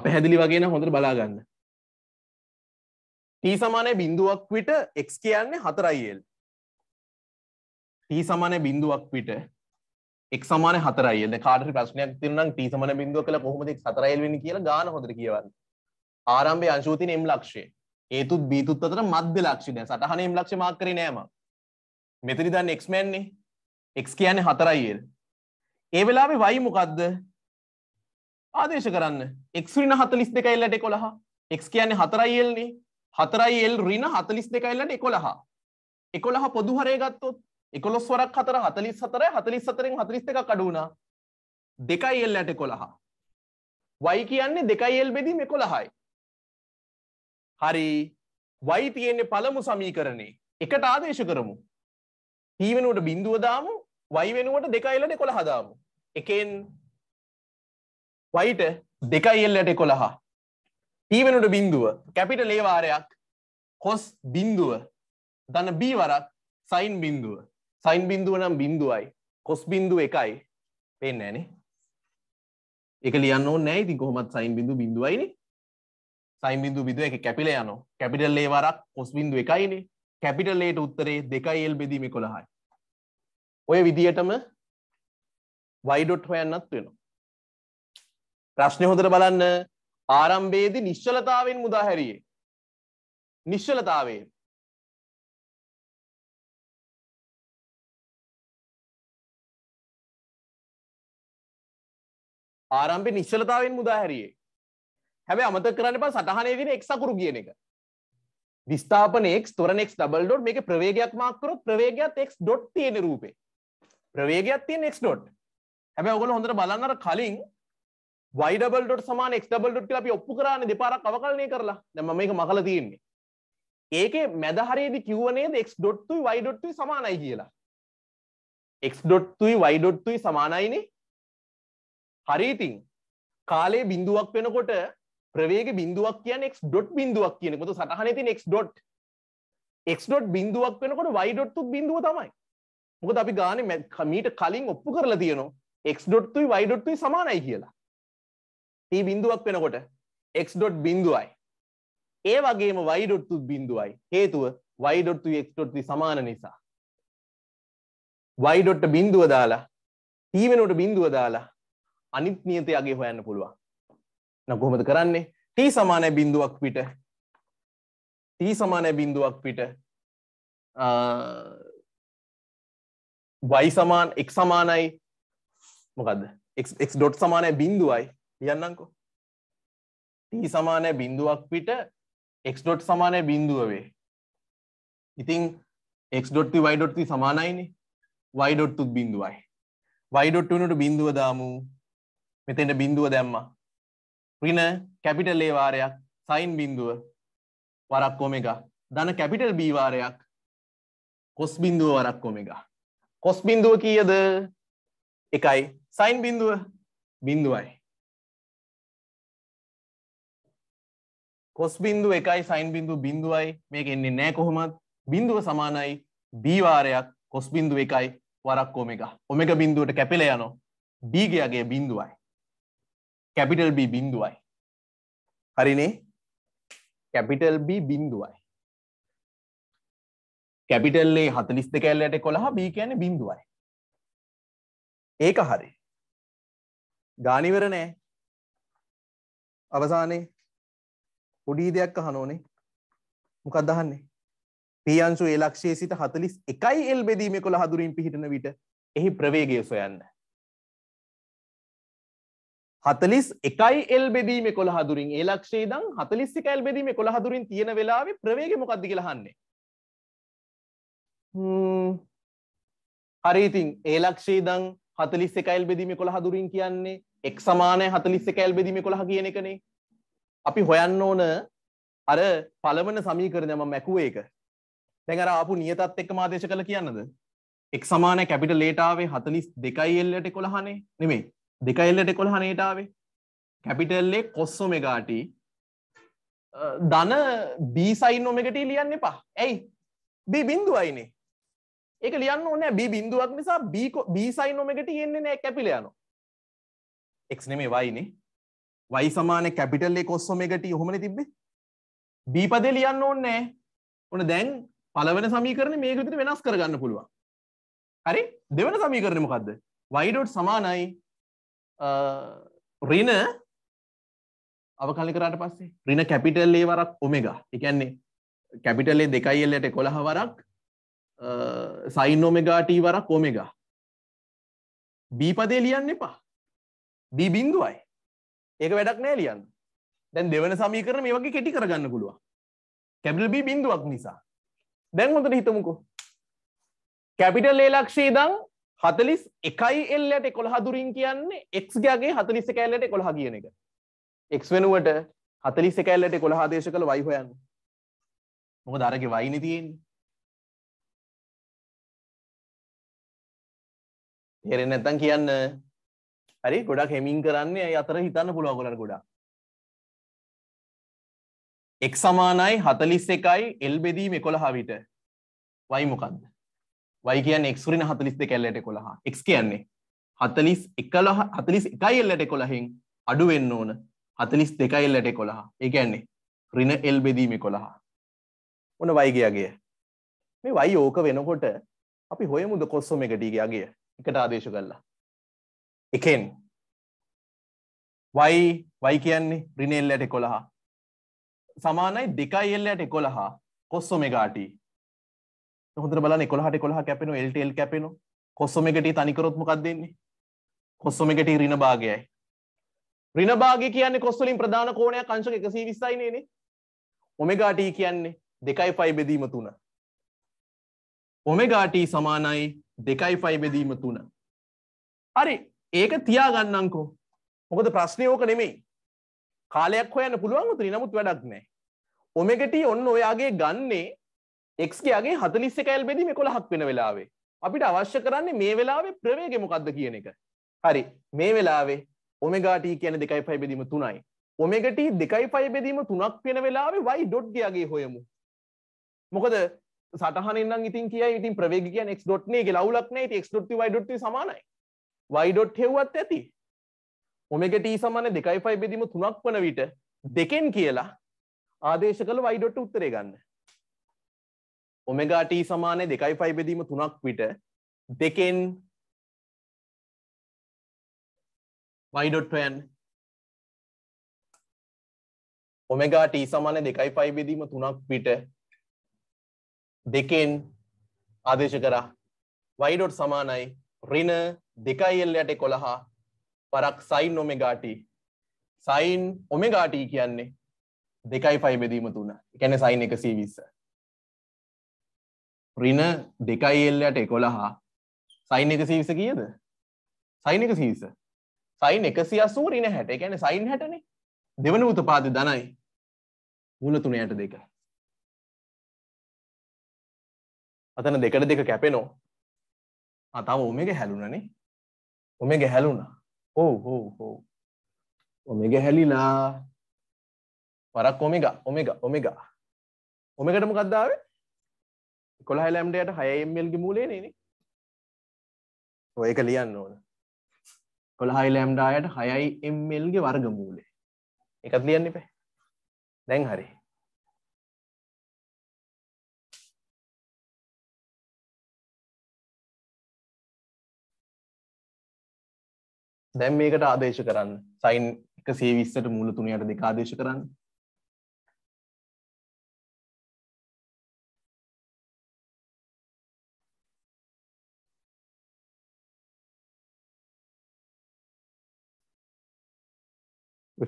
අප හැදිලි වගේන හොඳට බලාගන්න ටී සමානය බිඳුවක් විට එක් කියන්නේ හතරයිල් ටී සමානය බිඳුවක් විට එක් සමාන හතරයිල් කාට ප්‍රශ්නයක් තිරනම් ටී සමන බිඳුව කළ කොහොමදෙක් හතරයිල් වෙන කියලා ගාන හොඳට කියවන්න ආරම්භය අංශූතින එම් ලක්ෂේ ඒතුත් බීතුත් අතර මධ්‍ය ලක්ෂණය සටහනේම් ලක්ෂ්‍ය මාක් කරේ නෑම මෙතනි දන්න එක්ස්මෑන්නේ එක්ස් කියන්නේ හතරයිල් ඒ වෙලාවේ වයි මොකක්ද ආදේශ කරන්න එක් රින හතලිස් දෙකයිල්ලට එකොළහා එක් කියන්නේ හතරයිල්න්නේ හතරයි එල් රින හතලිස් දෙකයිල්ලට එකොළහා එකොළහ පොදු හරය ගත්තොත් එකොළොස් වරක් හතර හතලිස් හතර හතලිස් සතරෙන් හතලිස් දෙක කඩුුණා දෙකයි එල්ලට කොළහා වයි කියන්නේ දෙකයි එල් බෙදීම එකොළහයි හරි y තියෙන්නේ පළමු සමීකරණේ. එකට ආදේශ කරමු. t වෙනුවට බිඳුව දාමු, y වෙනුවට 2යිලට 11 දාමු. එකෙන් y ට 2යිලට 11. t වෙනුවට බිඳුව, කැපිටල් A වාරයක්, cos බිඳුව, ධන B වරක්, sin බිඳුව. sin බිඳුව නම් බිඳුවයි, cos බිඳුව එකයි. පේන්නේ නැහනේ. ඒක ලියන්න ඕනේ නැහැ. ඉතින් කොහොමත් sin බිඳුව බිඳුවයිනේ. සයින්බිදු විදුව එක කැපිල යනෝ කැපිටල් ලේවරක් කොස්බින්දු එකයිනේ කැපිටල්ලේට උත්තරේ දෙකයි එල් බෙදීම කොළහයි ඔය විදිහටම වයිඩොට් හොයන්නත් වෙනවා ප්‍රශ්නය හොඳට බලන්න ආරම්භේදි නිශ්චලතාවෙන් මුදා හැරියේ නිශ්චලතාවේ ආරම්භි නිශ්චලතාවෙන් මුදා හැරියේ හැබැයි අමතක කරන්න එපා සටහනේ තියෙන x අකුරු කියන එක. විස්ථාපන x තොරණ x ඩබල් ඩොට් මේකේ ප්‍රවේගයක් මාක් කරොත් ප්‍රවේගයත් x ඩොට් තියෙන රූපේ. ප්‍රවේගයක් තියෙන x ඩොට්. හැබැයි ඔයගොල්ලෝ හොඳට බලන්න අර කලින් y ඩබල් ඩොට් සමාන x ඩබල් ඩොට් කියලා අපි ඔප්පු කරානේ දෙපාරක් අවකලනය කරලා. දැන් මම මේක මකලා තියෙන්නේ. ඒකේ මැද හරියේදී කිව්ව නේද x ඩොට්තුයි y ඩොට්තුයි සමානයි කියලා. x ඩොට්තුයි y ඩොට්තුයි සමානයිනේ. හරි ඉතින් කාලේ බිඳුවක් වෙනකොට ප්‍රවේග බිඳුවක් කියන්න එක් ඩොට් බිඳුවක් කියනකොතු සටහන තින් එක් ඩොට් එක් ඩොට් බිඳුවක් වෙනකොට වයිඩොට්තු බිඳුව තමයි මොකද අපි ගාන මීට කලින් ඔප්පු කරලා තියනවා එක් ඩොට්තුයි වයිඩොට්තුයි සමානයි කියලා ඒ බිඳුවක් වෙනකොට එක් ඩොට් බිඳුවයි ඒ වගේම වයිඩොට්තු බිඳුවයි හේතුව වයිඩොට්තු එක් ඩොට්ති සමාන නිසා වයිඩොට්ට බිඳුව දාලා ඊවෙනට බිඳුව දාලා අනිත් නියතයගේ හොයන්න පුළුවන් නම් කොහොමද කරන්නේ t සමානයි බිඳුවක් පිට t සමානයි බිඳුවක් පිට y සමාන x සමානයි මොකද්ද x x dot සමානයි බිඳුවයි ලියන්නම්කෝ t සමානයි බිඳුවක් පිට x dot සමානයි බිඳුව වේ ඉතින් x dot t y dot t සමානයිනේ y dot t බිඳුවයි y dot 2 නට බිඳුව දාමු මෙතෙන්ට බිඳුව දැම්මා රින කැපිටල් ඒවාරයක් සයින් බින්දුව වරක් කොමෙග දන කැපිටල් බීවාරයක් කොස් බින්දුව වරක් කොමෙග කොස් බින්දුව කියද එකයි සයින් බින්දුව බින්දුවයි කොස් බින්දුව එකයි සයින් බින්දුව බින්දුවයි මේක එන්නේ නෑ කොහොමත් බින්දුව සමානයි බීවාරයක් කොස් බින්දුව එකයි වරක් කොමෙග ඔමෙග බින්දුවට කැපිල යනෝ බීගයාගේ බින්දුවයි කැපිටල් B බින්දුවයි හරිනේ කැපිටල් B බින්දුවයි කැපිටල්ලේ හතලිස් දෙක ඇල්ලට කොළහ B කියන බින්දුවයි ඒක හරි ගානිවර නෑ අවසානයේ පොඩි දෙයක් අහනෝනේ මොකක් දහන්නේ පියංශු ඒ ලක්ෂයේ සිට හතලිස් එකයි එල් බෙදීම කොළ හදුරින් පිහිටන විට එහි ප්‍රවේගය සොයන්න හතලිස් එකයි එල් බෙදීම කොළ හදුරින් ඒ ලක්ෂේ දං හතලිස් එක එල් බෙදීම කොළ හදුරින් තියෙන වෙලාව ප්‍රවේග මොකක්ද කියලහන්නේ හරිඉතින් ඒ ලක්ෂේ දං හතලිස් එකයිල් බෙදීම කොළ හදුරින් කියන්නේ එක් සමානය හතලිස් එකයිල් බෙදීම කොළහ කියන එකනේ අපි හොයන්න ඕන අර පළවන සමීකරණයම මැකුවේ එක දැඟර අපපු නියතත් එක්ක මාදේශ කළ කියන්නද එක් සමාන කැපිට ලේටාවේ හතලිස් දෙකයිල්ලට කොළහනේ නෙමේ දෙකයිල්ලට කොළ හනේටාවේ කැපිටල්ලේ කොස්සොමගාටි ධන බීසයින් නොමකට ලියන්න එපා ඇයි බි බින්දු අයිනේ ඒක ලියන්න ඕන බි බින්දුවක් නිසා බීසයි නොමකට යෙන්නේ නෑ කැපිලයන එක් නෙමේ වයිනේ වයි සමාන කැපිටල්ලේ කොස්සොමකට හොමන තිබ්බේ බීපද ලියන්න ඕන්නෑ ඕන දැන් පලවන සමීකරන මේකතට වෙනස් කරගන්න පුළුවන් හරි දෙවන සමීකරණමකක්ද වයිඩොට් සමානයි රින අවකලි කරට පස්සේ රින කැපිටල්ලේ වරක් ඔමෙගා එකන්නේ කැපිටල්ලේ දෙකයි එල්ලට කොළහ වරක් සයින් ඔමෙගාටී වරක් ඔමෙගා බීපදේ ලියන්න එපා බී බින්දුවයි ඒක වැඩක් නෑ ලියන්න දැන් දෙවන සමීකරන මේ වගේ කෙටි කරගන්න පුළුවන් කැපිටල් බී බින්දුවක් නිසා දැන් හොඳට හිතමුකෝ කැපිටල් ඒ ලක්ෂේ දං හතලිස් එකයි එල්ලට කොළහ දුරින් කියන්නේ එක්ගේ හතලිස කෑල්ලට කොළහ කියන එක එක් වෙනුවට හතලිස කෑල්ලට කොළහා දේශ කළ වයි හොයන්න මොක දරක වයින තියෙන් තෙරෙන් නැත්තන් කියන්න හරි ගොඩක් හෙමින් කරන්නේ අතර හිතන්න පුළුව කොළ ගොඩා එක් සමානයි හතලිස් එකයි එල් බෙදීම කොළහා විට වයි මොකක්ද වයි කියන්න එක්ුරින හතලිස් දෙ කැල්ලට කොළහා එක් කියන්නේ හතලිස් එකලහ හතලිස් එකයිල්ලට කොළහෙෙන් අඩුවෙන්න ඕන හතලිස් දෙකයිල්ලට කොළහා ඒකන්නේ රින එල් බෙදීම කොළහා ඕන වයිගයාගේ මේ වයි ඕක වෙනකොට අපි හොයමුද කොස්සොම එකටීගයාගේ එකට ආදේශ කල්ලා එකෙන් වයි වයි කියන්නේ රිනෙල්ලට කොළහා සමානයි දෙකයි එල්ලට කොළහා කොස්සොම ගාටී හොඳට බලන්න 11ට 11 කැපෙනවා LTL කැපෙනවා කොස්සොම එකටි තනිකරොත් මොකක්ද දෙන්නේ කොස්සොම එකටි ඍණ භාගයයි ඍණ භාගය කියන්නේ කොස් වලින් ප්‍රධාන කෝණයක් අංශක 120යි නේනේ ඔමෙගා t කියන්නේ 2π බෙදීම 3 ඔමෙගා t සමානයි 2π බෙදීම 3 හරි ඒක තියාගන්නම්කෝ මොකද ප්‍රශ්නේ ඕක නෙමෙයි කාලයක් හොයන්න පුළුවන් උතුනේ නමුත් වැඩක් නැහැ ඔමෙගා t ඔන්න ඔයාගේ ගන්නේ එක්ගේ හතලිස්ස කැල් බෙදීම කොළහක් වෙන වෙලාවේ අපිට අවශ්‍ය කරන්නේ මේ වෙලාවේ ප්‍රවේග මොකක්ද කියන එක හරි මේ වෙලාවේ ඔමගාට කියන දෙකයි පයි බෙදීම තුනයි ඔමගට දෙකයි පයි බෙදීම තුනක් වෙන වෙලාවේ වයි ඩොඩ්ගගේ හොයමු මොකද සටහනන්න ඉතින් කිය ඉතින් ප්‍රවේග කිය ක් ඩොට්නේ ලවලක්න ක් ොට් ඩොට් සමානයි වයිඩොට් හෙවත් ඇති ඔමගට සමන දෙකයි පයි බෙදීම තුනක් වන විට දෙකෙන් කියලා ආදේශ කළ වයිඩොට් උත්තරේ ගන්න ඔමගාට සමානය දෙකයි පයි බෙදීම තුනක් විට දෙකෙන් වයිඩොට්ටයන් ඔමගාට සමානය දෙකයි පයි බෙදීම තුනක් විට දෙකෙන් ආදේශ කරා වයිඩොට් සමානයි රින දෙකයි එල්ල යට කොළහා පරක් සයින් ඔමගාට සයින් ඔමගාට කියන්නේ දෙකයි පයි බෙදීම තුන එකැන සයින් එක සීවිස්ස රින දෙකයි එල්ලට එකොළහා සයින් එක සීවිස කියද සයින් එක සීස සයින් එකසි අසූ රින හැට එකැන සයින් හැටන දෙවන උතපාද දනයි මුල තුනයට දෙක අතන දෙකට දෙක කැපෙනෝ අතාව ඔමෙක හැලුනනේ ඔමෙක හැලුණා ඕ හෝ හෝ ඔමෙක හැලිලා වරක් ඔමෙග ඔමෙග ඔමෙග ඔමෙකට මොකක්දාවේ කොළහ ලැම්ඩයට හයමල්ගි මූලේ නන ඔයක ලියන්න ඕන කොළහයි ලැම්ඩායට හයයි එම්මල්ගේ වර්ග මූලේ එකත් ලියන්න පැ දැන් හරි දැම් මේකට ආදේශ කරන්න සයින් එක සේවිස්සට මුල තුනියට දෙක ආදේශ කරන්න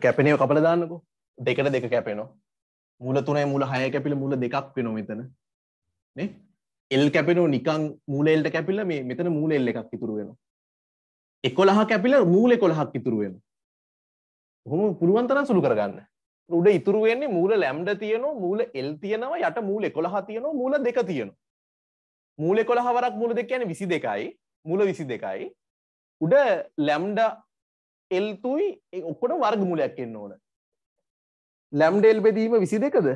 කැපෙනව කපල දාන්නකෝ දෙකට දෙක කැපෙනවා මුල තුනේ මුල හය කැපිල මුල දෙකක් වෙන මෙතන නේ එල් කැපෙනෝ නිකං මූලෙල්ට කැපිල මේ මෙතන මූල එල්ල එකක් ඉතුරු වෙන එකොළහ කැපිල මූල කොළහක් ඉතුරු වෙන හොම පුළුවන්තර සුළු කරගන්න උඩ ඉතුරු වෙන්නේ මූල ලැම්ඩ තියනවා මූල එල් තියෙනවා යට මූල එකොළහ තියෙනවා මූල දෙක තියෙනවා මූල කොළහවරක් මූල දෙක කියන්නේ 22යි මූල 22යි උඩ ලැම්ඩා එල්තුයි ඔක්කොට වර්ගමුලයක් එන්න ඕන ලැම්ඩෙල් බෙදීම විසි දෙකද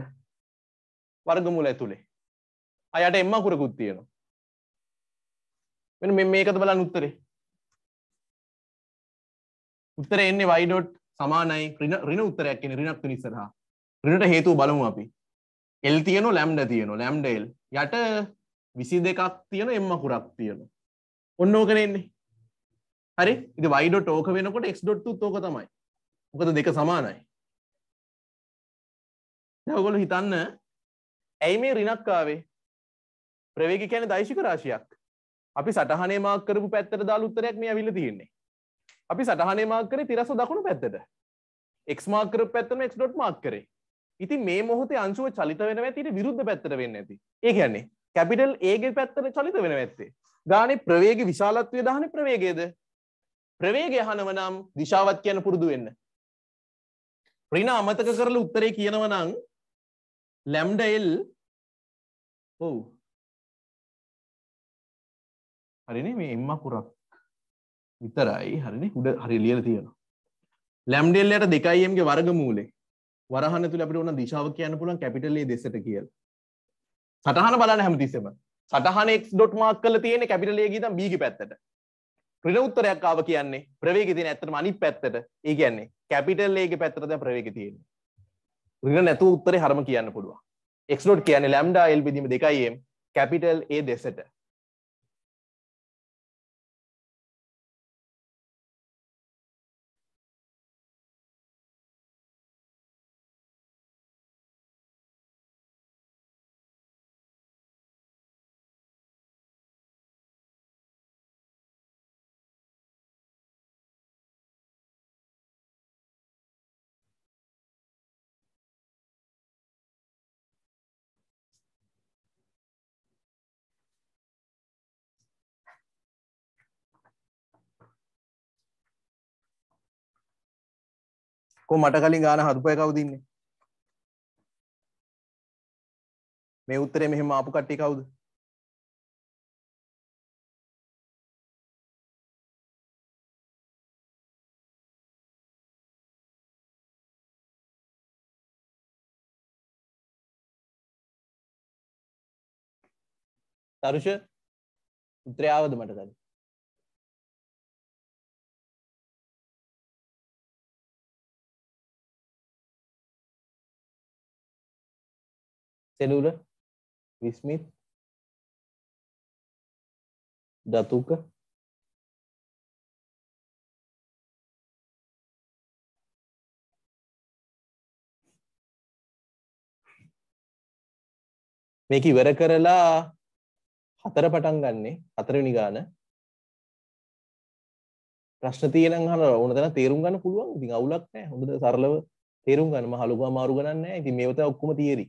වර්ගමුල ඇතුළේ අයට එම්ම කුරකුත් තියෙනවා මෙ මේකද බලන්න උත්තරේ උත්තර එන්නේ වයිඩොට් සමානයි රින රින උත්තරයක් එන රිනක් නිසරහා රිනට හේතුව බලමු අපි එල් තියන ලැම්ඩ තියන ලැම්ඩෙල් යට විසි දෙකක් තියෙන එම්ම කුරක් තියෙන ඔන්න ඕකනෙන්නේ හරි ඉති වයිඩොට ඕක වෙනකොට එක්ඩොට්තු තෝක තමයි මොකද දෙක සමානයි නැවගොලු හිතන්න ඇයි මේ රිනක්කාවේ ප්‍රවේග කැන දයිශික රාශියක් අපි සටහනේ මාකරපු පැත්තට දාල් උත්තරයක් මේ ඇවිල්ල තියෙන්නේ අපි සටහනේ මාකර තිරස දකුණු පැත්තට එක් මාකර පැත්තම එක් ඩොට් මාක් කරේ ඉතින් මේ මොහොතේ අංශුව චලිත වෙන ඇතිට විරුද්ධ පැත්තට වෙන්න ඇති ඒ කියන්නේ කැපිටල් ඒගේ පැත්තට චලිත වෙන ඇත්තේ ගානේ ප්‍රවේග විශාලත්වය දාහන ප්‍රවේගේද ප්‍රවේගය හනව නම් දිශාවත් කියන පුරුදු වෙන්න. ප්‍රීණ අමතක කරලා උත්තරේ කියනව නම් ලැම්ඩා L ඔව් හරිනේ මේ එම් අකුරක් විතරයි හරිනේ උඩ හරි ලියලා තියෙනවා. ලැම්ඩා L යට 2m ගේ වර්ගමූලේ වරහන තුල අපිට ඕන දිශාව කියන්න පුළුවන් කැපිටල් A දෙසට කියලා. සටහන බලන්න හැමතිස්සෙම. සටහන x ඩොට් මාක් කරලා තියෙන්නේ කැපිටල් A ගිහින් B ගේ පැත්තට. ඍණ උත්තරයක් ආව කියන්නේ ප්‍රවේගය තියෙන ඇත්තටම අනිත් පැත්තට. ඒ කියන්නේ කැපිටල් A ගේ පැත්තට දැන් ප්‍රවේගය තියෙන්නේ. ඍණ නැතුව උත්තරේ හරම කියන්න පුළුවන්. x not කියන්නේ lambda l බෙදීම 2m කැපිටල් A දෙසට. කො මට කලින් ගාන හතුපය කවදන්නේ මේ උත්තරේ මෙහෙම ආපු කට්ටි කවුද තරුෂ උත්‍රයාවද මට කලින් සෙලුල විස්මිත් දතුක මේක ඉවර කරලා හතර පටන් ගන්නේ හතරවෙනි ගාන ප්‍රශ්න තියෙනම් අහන ඕන තරම් තේරුම් ගන්න පුළුවන්. ඉතින් අවුලක් නැහැ. හොඳට සරලව තේරුම් ගන්න. මහලු අමාරු ගණන් නැහැ. ඉතින් මේවත ඔක්කොම තියරි.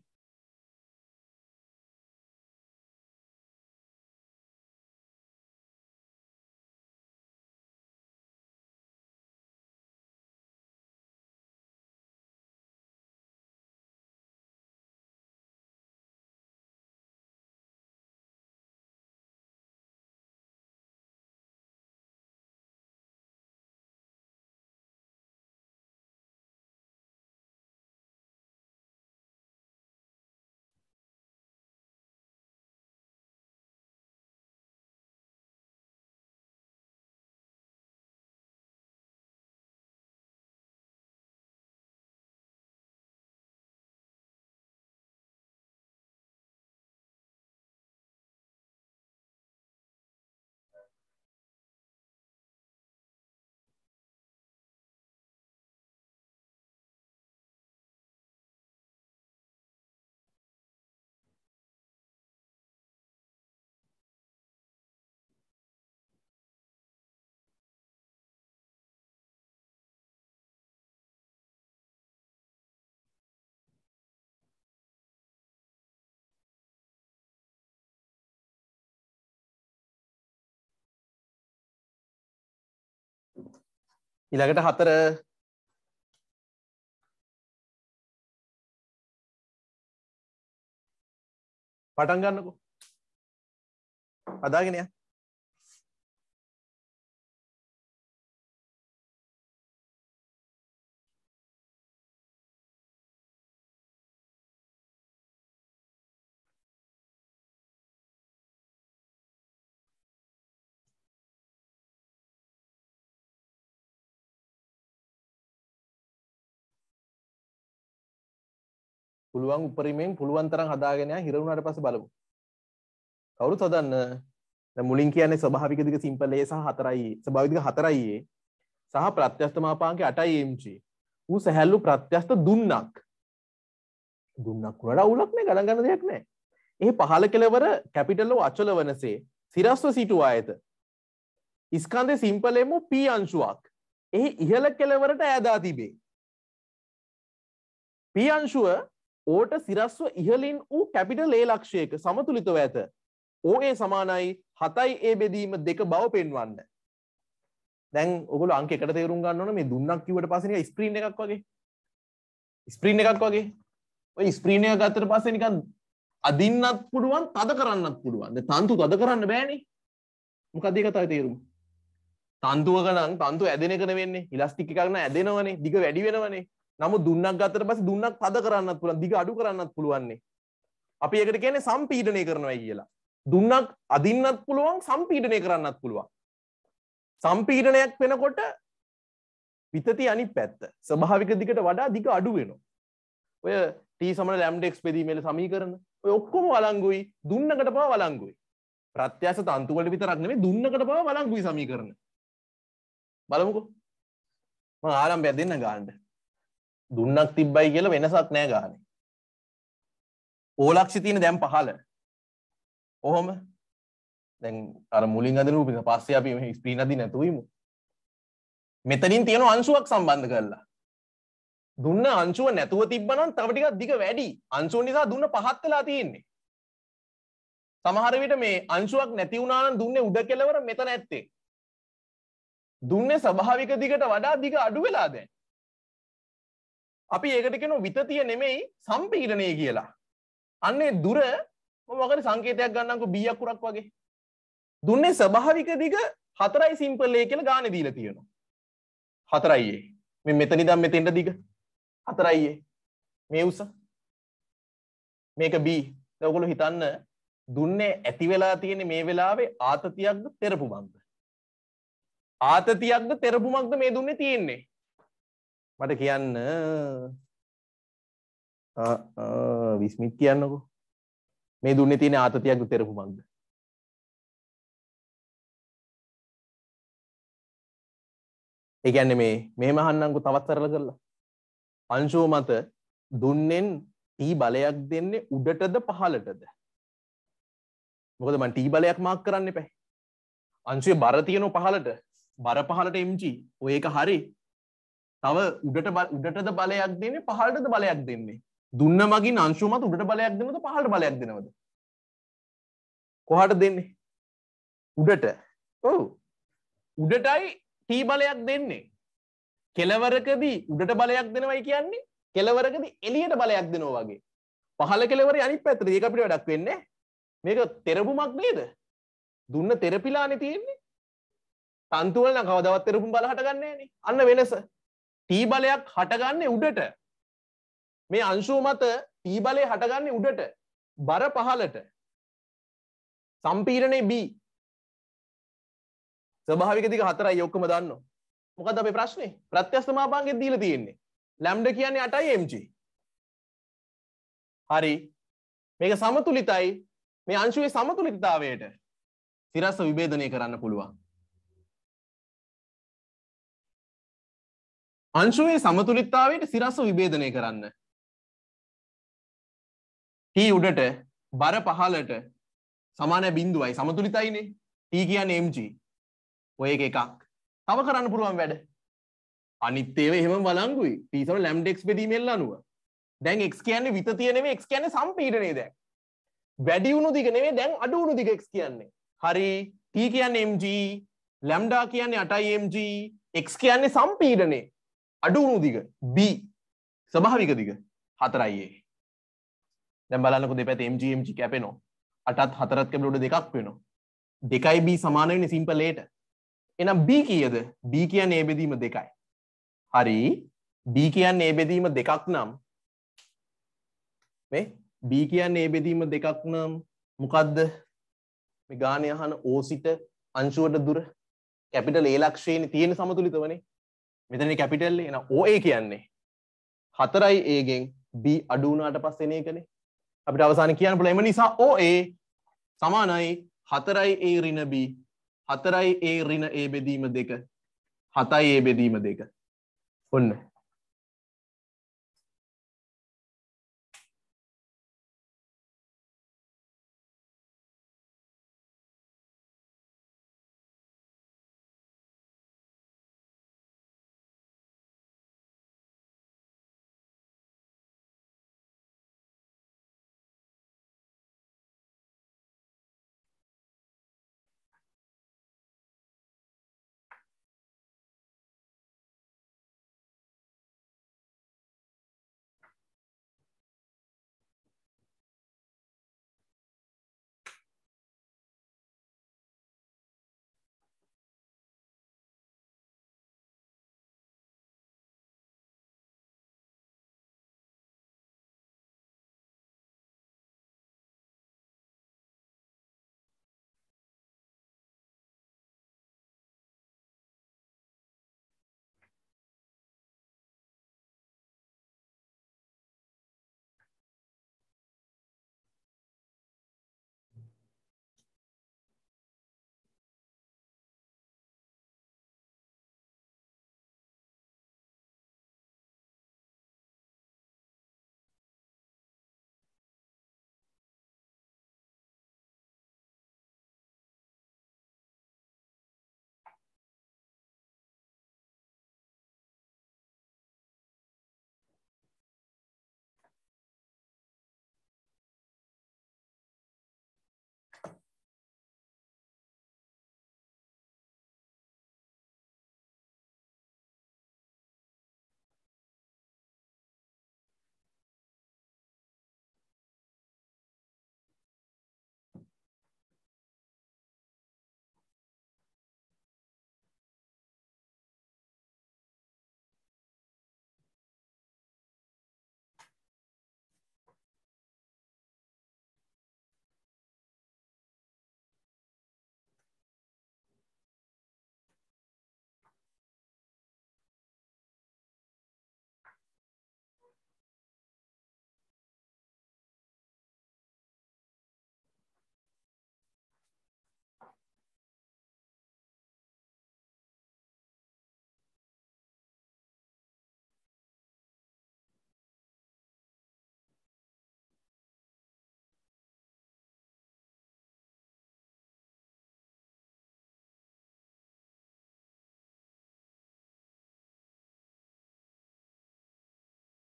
ඉළඟට හතර පටන් ගන්නකෝ අදාගෙනයක් පුළුවන් උපරිමෙන් පුළුවන් තරම් හදාගෙන හිරුණාට පස්සේ බලමු. කවුරුත් හදන්න. දැන් මුලින් කියන්නේ ස්වභාවික දිග සිම්පල් A සහ 4i. ස්වභාවික දිග 4i සහ ප්‍රත්‍යස්තමාපාංකේ 8i mg. ඌ සහැල්ලු ප්‍රත්‍යස්ත දුන්නක්. දුන්නක් වඩා උලක් මේ ගණන් ගන්න දෙයක් නැහැ. ඒ පහළ කෙලවර කැපිටල් O අචල වනසේ සිරස්ව සිටු ආයත. ස්කන්ධේ සිම්පල් M P අංශුවක්. එහි ඉහළ කෙලවරට ඈදා තිබේ. P අංශුව ඕට සිරස්ව ඉහලින් වූ කැපිටල් ඒ ලක්ෂයක සමතුලිතව ඇත. ඕ ඒ සමානයි හතයි ඒ බෙදීම දෙක බව පෙන්වන්න. දැන් ඔගොල අංක එකට තේරුම් ගන්නවන මේ දුන්නක් කිවට පසනික ස්ප්‍රීන් එකක් වගේ. ස්ප්‍රීන් එකක් වගේ. ඔය ස්ප්‍රීන් එක ගත්තට පස්සේ නිකන් අදින්නත් පුළුවන් තද කරන්නත් පුළුවන්. තන්තු තද කරන්න බෑනේ. මොකද ඒක තමයි තේරුම. තන්තුවක නම් තන්තු ඇදෙන එක නෙවෙන්නේ. ඉලාස්ටික් එකක් නම් ඇදෙනවනේ. දිග වැඩි වෙනවනේ. නමු දුන්නක් ගතට පස දුන්නක් පද කරන්නත් පුළුවන් දිග අඩු කරන්නත් පුළුවන්නේ අපි එකට කියන්නේ සම්පීඩනය කරනවයි කියලා දුන්නක් අදින්නත් පුළුවන් සම්පීඩනය කරන්නත් පුළුවන් සම්පීඩනයක් වෙනකොට විතති අනි පැත්ත ස්භාවික දිකට වඩා දිග අඩු වෙනවා ඔය ටී සමන ලැම්ඩෙක්ස් පෙදීමේල සමීකරන ඔය ඔක්කොම වලංගුයි දුන්නකට පවා වලංගුයි ප්‍රත්‍යස තන්තුවල විතරක්නේ දුන්නකට පවා වලංගුයි සමීකරන බලමුකෝ ආරම් බැදන්න ගාන්ඩ දුන්නක් තිබ්බයි කියල වෙනසක් නෑ ගාන ඕලක්ෂි තියෙන දැම් පහල ඔහොම දැන් අර මුලින් අදරු පික පස්සේ අපි ස්ප්‍රීනති නැතුවීම මෙතනින් තියෙන අංශුවක් සම්බන්ධ කරලා දුන්න අංශුව නැතුව තිබ්බනම් තවටිකක් දිග වැඩි අංශුව නිසා දුන්න පහත් වෙලා තියෙන්නේ සමහර විට මේ අංශුවක් නැති වුණා නම් දුන්නේ උඩ කෙලවර මෙතන ඇත්තේ දුන්නේ ස්වභාවික දිගට වඩා දිග අඩු වෙලා දැන් අපි ඒකට කෙන විතතිය නෙමෙයි සම්පීඩනය කියලා. අන්නේ දුර මොකට සංකේතයක් ගන්නකු බියකුරක් වගේ. දුන්නේ ස්භාවික දිග හතරයි සිම්පල්ලේ කියල ගාන දීල තියෙනවා. හතරයියේ මෙ මෙතනි දම් මෙතෙන්ට දිග හතරයියේ මේ උස මේක බී දවගොලු හිතන්න දුන්නේ ඇති වෙලා තියෙන මේ වෙලාවේ ආතතියක්ද තෙරපු බන්ද. ආතතියක්ද තෙරපුමක්ද මේ දුන්නේ තියෙන්නේ මට කියන්න විස්මිත් කියන්නකෝ මේ දුන්න තියෙන ආතතියක් තෙරපු මක්ද ඒගැන්න මේ මෙහම හන්නංකු තවත් සරල කරලා අංශෝ මත දුන්නෙන් ටී බලයක් දෙන්නේ උඩටද පහලටද මොකද මන් ටී බලයක් මාක් කරන්න පැ අංශුවේ බර තියනෝ පහලට බර පහලට එම්ජී ඔය එක හරි තව උඩට උඩටද බලයක් දෙන්නේ පහලටද බලයක් දෙන්නේ දුන්න මගින් අංශුමත් උඩට බලයක් දෙනවද පහලට බලයක් දෙනවද කොහට දෙන්නේ උඩට ඔව් උඩටයි ටී බලයක් දෙන්නේ කෙලවරකදී උඩට බලයක් දෙනවයි කියන්නේ කෙලවරකදී එළියට බලයක් දෙනවා වගේ පහල කෙලවරේ අනිත් පැත්තට ඒක අපිට වැඩක් වෙන්නේ මේක තෙරපුමක් නේද දුන්න තෙරපිලානේ තියෙන්නේ තන්තු වල නම් කවදාවත් තෙරපුම් බල හටගන්නේ නැහනේ අන්න වෙනස ටී බලයක් හටගන්නේ උඩට මේ අංශුව මත ටී බලය හටගන්නේ උඩට බර පහලට සම්පීරණය B ස්වභාවික දිග හතරයි ඔක්කොම දන්න මොකද අපේ ප්‍රශ්නේ ප්‍රත්‍යස්තමාපාන්ගෙ දීලා තියෙන්නේ ලැම්ඩ කියන්නේ 8යි mg හරි මේක සමතුලිතයි මේ අංශුවේ සමතුලිතතාවයට සිරස්ව විභේදනය කරන්න පුළුවන් අංශුවේ සමතුලිත්තාවයට සිරස්ව විභේදනය කරන්න. ටී උඩට බර පහලට සමාන බින්දුවයි සමතුලිතයිනේ ටී කියන්න MG ඔය එක එකක් තව කරන්න පුළුවන් වැඩ අනිත්තේව එහෙම වලංගුයි පිසර ලැම්ඩෙක්ස් බෙදීමෙල් අනුව දැන් එක් කියන්නේ විත තියනෙේ එක් කියන්නේ සම්පීටනේ දැන් වැඩියුණු දිග නෙවේ දැන් අඩුුණු දිග එක් කියන්නේ හරි ටී කියන්න MG ලැම්ඩා කියන්නේ අටයි MG එක් කියන්නේ සම්පීඩනේ අඩුවුණු දිග B ස්වභාවික දිග හතරයි A. දැන් බලන්නකො දෙපැත්තේ mg mg කැපෙනවා. 8ත් 4ත් කැපිලා උඩ දෙකක් වෙනවා. 2යි B සමාන වෙන්නේ සිම්පල් A ට. එහෙනම් B කීයද? B කියන්නේ A බෙදීම 2යි. හරි. B කියන්නේ A බෙදීම 2ක් නම් මේ B කියන්නේ A බෙදීම 2ක් නම් මොකද්ද? මේ ගානේ අහන O සිට අංශුවට දුර කැපිටල් A ලක්ෂයේනේ තියෙන සමතුලිතවනේ. මෙතන කැපිටල් එන ඕඒ කියන්නේ හතරයි ඒගෙන් B අඩුවනාට පස් එන කනේ අපිට අවසාන කියන්න පුළ එම නිසා ඕඒ සමානයි හතරයි ඒ රින B හතරයි ඒ රින ඒ බෙදීම දෙක හතයි ඒ බෙදීම දෙක ඔන්න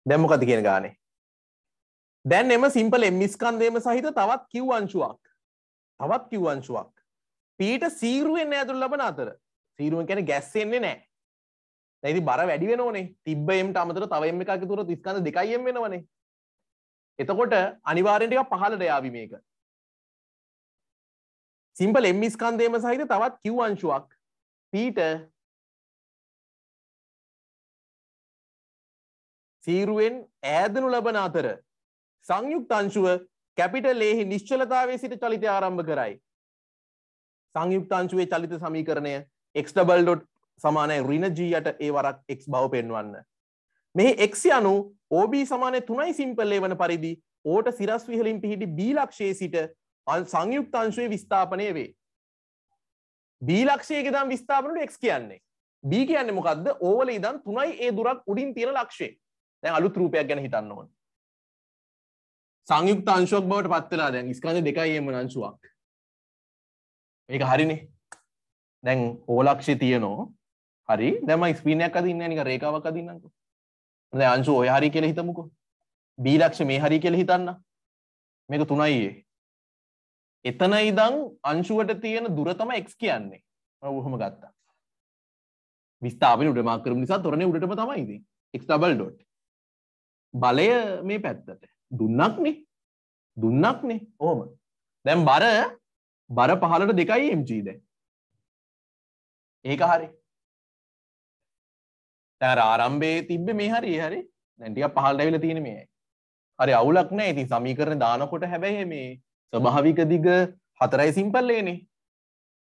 දැම්මොකද කියන ගානේ දැන් එම සිම්පල එම්මිස්කන්දේම සහිත තවත් කිව්වංශුවක් තවත් කිව්වංශුවක් පීට සීරුවෙන් ඇතුළ ලබන අතර සීරුවෙන් කැන ගැස්සෙන්නේ නෑ ඇති බර වැඩි වෙනෝනේ තිබ්බයම්ට අමතර තවයම් එකක තුර තිස්කඳ දෙකයිම් වෙනවනේ එතකොට අනිවාරෙන්ටික පහලට යාවි මේක සිම්පල එම්මිස්කන්දේම සහිත තවත් කිව්වංශුවක් පීට සීරුවෙන් ඈදනු ලබන අතර සංයුක්ත අංශුව කැපිටල් එහි නිශ්චලතාවයේ සිට චලිතය ආරම්භ කරයි. සංයුක්ත අංශුවේ චලිත සමීකරණය x double dot සමානයි ඍණ g යට ඒ වරක් x බව පෙන්වන්න. මෙහි x යනු OB සමාන 3යි සිම්පල් ලේ වන පරිදි ඕට සිරස් විහලින් පිහිටි b ලක්ෂයේ සිට සංයුක්ත අංශුවේ විස්ථාපනය වේ. b ලක්ෂයේ ඉඳන් විස්ථාපනට x කියන්නේ. b කියන්නේ මොකද්ද? ඕවල ඉඳන් 3යි ඒ දුරක් උඩින් තියෙන ලක්ෂය. දැන් අලුත් රූපයක් ගැන හිතන්න ඕන සංයුක්ත අංශුවක් බවට පත්වෙලා දැන් ස්කන්ධ දෙකයි එම අංශුවක් මේක හරිනේ දැන් ඕලක්ෂි තියනෝ හරි දැම ස්පීනයක් අදන්න නික රේකාවක් අදින්නක ද අංශු ඔය හරි කියල හිතමුකෝ බීලක්ෂ මේ හරි කියල හිතන්න මේක තුනයියේ එතන ඉදං අංශුවට තියෙන දුරතම එක්ස් කියන්නේ ඔහොම ගත්තා විස්ථාපන උඩමාකරම නිසා තොරණ උඩටම තමයිද එක්බල් ඩොට් බලය මේ පැත්තට දුන්නක්නේ දුන්නක්නේ ඕම දැම් බර බර පහලට දෙකයි එම්චීද ඒක හරි තැර ආරම්භේ තිබ්බ මේ හරි හරි නැටිය පහල්ට ඇවිල තියෙන මේ හරි අවුලක් නෑ ඉති සමීකරණ දානකොට හැබැයි මේ ස්වභාවික දිග හතරයි සිම්පල්ලේනේ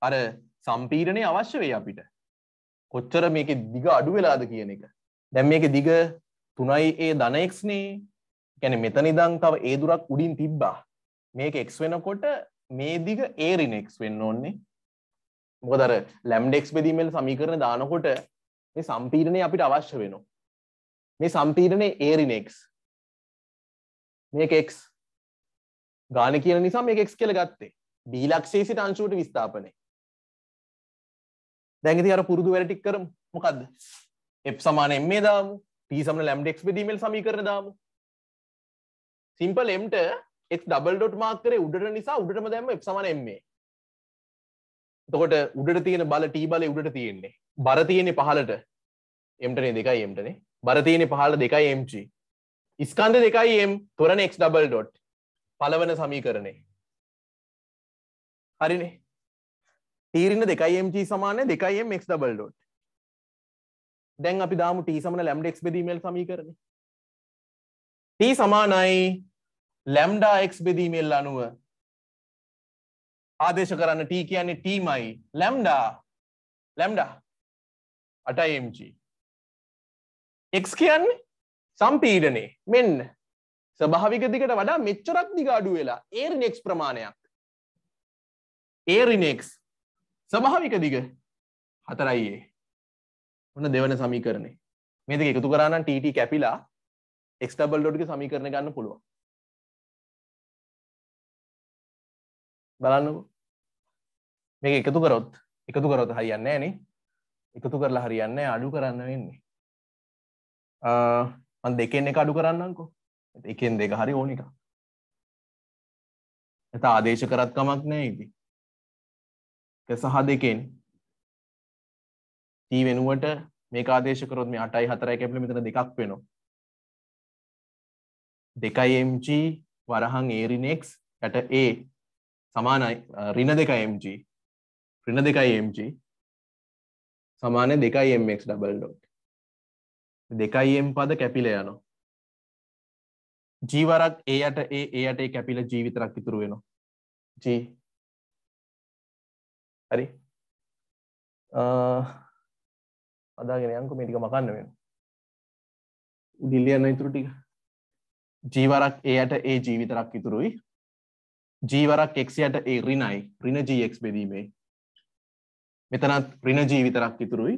අර සම්පීරණය අවශ්‍ය වේ අපිට කොච්චර මේක දිග අඩු වෙලාද කියන එක දැම් මේක දිග තුනයි ඒ ධනක්ස්නේ ගැන මෙතනිදං තව ඒ දුරක් උඩින් තිබ්බා මේක එක් වෙනකොට මේ දිග ඒරිනෙක්ස් වෙන්න ඕන්නේ මොකදර ලැම්ඩෙක්ස් බෙදීමල් සමීකරණ දානකොට මේ සම්පීරණය අපිට අවශ්‍ය වෙනවා මේ සම්පීරණය ඒරිනෙක්ස් මේක එක් ගාන කියන නිසා මේ එක් කියල ගත්තේ බීලක්ෂේ සිට අංශුවට විස්ථාපනය දැඟති අර පුරුදු වැරටික් කරම් මොකක්ද එප් සමාන එම් මේ දාමු ට සම ලම්ඩෙක් දීමල් සමීකරන දාම සිම්පල් එම්ට එක් ඩබල්ඩොට් මාකර උඩට නිසා උඩටම දැම එක් සමන එන්නේ තකොට උඩට තියෙන බල ටී බල උඩට තියෙන්නේ බර තියෙනෙ පහලට එම්ටනේ දෙකයි එම්ටනේ බර තියෙන පහල දෙකයි එම්චි ඉස්කන්ද දෙකයි එම් තොරන එක් ඩබල් ඩොට් පලවන සමීකරණය හරිනේ තීරණ දෙකයි එම්චි සමානය දෙකයි එම් එක් ඩබල් ඩොට් දැන් අපි දාමු ට සමන ලැම්ඩක් බෙදීමල් සමීකරන ට සමානයි ලැම්ඩාක් බෙදීමල් අනුව ආදේශ කරන්න ට කියන්නේ ටීමයි ලැම්ඩා ලැම්ඩා අටයිMG එක් කියන්නේ සම්පීඩනේ මෙන්න ස්භාවික දිකට වඩා මෙච්චරක් දිගාඩු වෙලා ඒරිනෙක්ස් ප්‍රමාණයක් ඒරිනෙක්ස් ස්භාවික දිග හතරයියේ ඔන්න දෙවන සමීකරණය මේ දෙක එකතු කරා නම් TT කැපිලා x double dot ගේ සමීකරණ ගන්න පුළුවන් බලන්නකෝ මේක එකතු කරොත් එකතු කරොත් හරියන්නේ නැහැ නේ එකතු කරලා හරියන්නේ නැහැ අඩු කරන්න වෙන්නේ අ මම දෙකෙන් එක අඩු කරන්නම්කෝ එකෙන් දෙක හරි ඕන එක එතන ආදේශ කරත් කමක් නැහැ ඉතින් සහ දෙකෙන් t වෙනුවට මේක ආදේශ කරොත් මේ 8යි 4යි කැපිලා මෙතන දෙකක් වෙනවා. 2 mg වරහන් a ඍණ x යට a සමානයි ඍණ 2 mg ඍණ 2 mg සමාන 2 mx ඩබල් ඩොට්. 2 m පද කැපිලා යනවා. g වරක් a යට a a යට a කැපිලා g විතරක් ඉතුරු වෙනවා. g හරි අ අදාගෙන යංකු මේ ටික මකන්න වෙනවා. උඩින් ලියන්න ඉතුරු ටික. ජීවරක් A යට A ජීවිතරක් ඉතුරුයි. ජීවරක් X යට A ඍණයි. ඍණ GX බෙදීමේ. මෙතනත් ඍණ ජීවිතරක් ඉතුරුයි.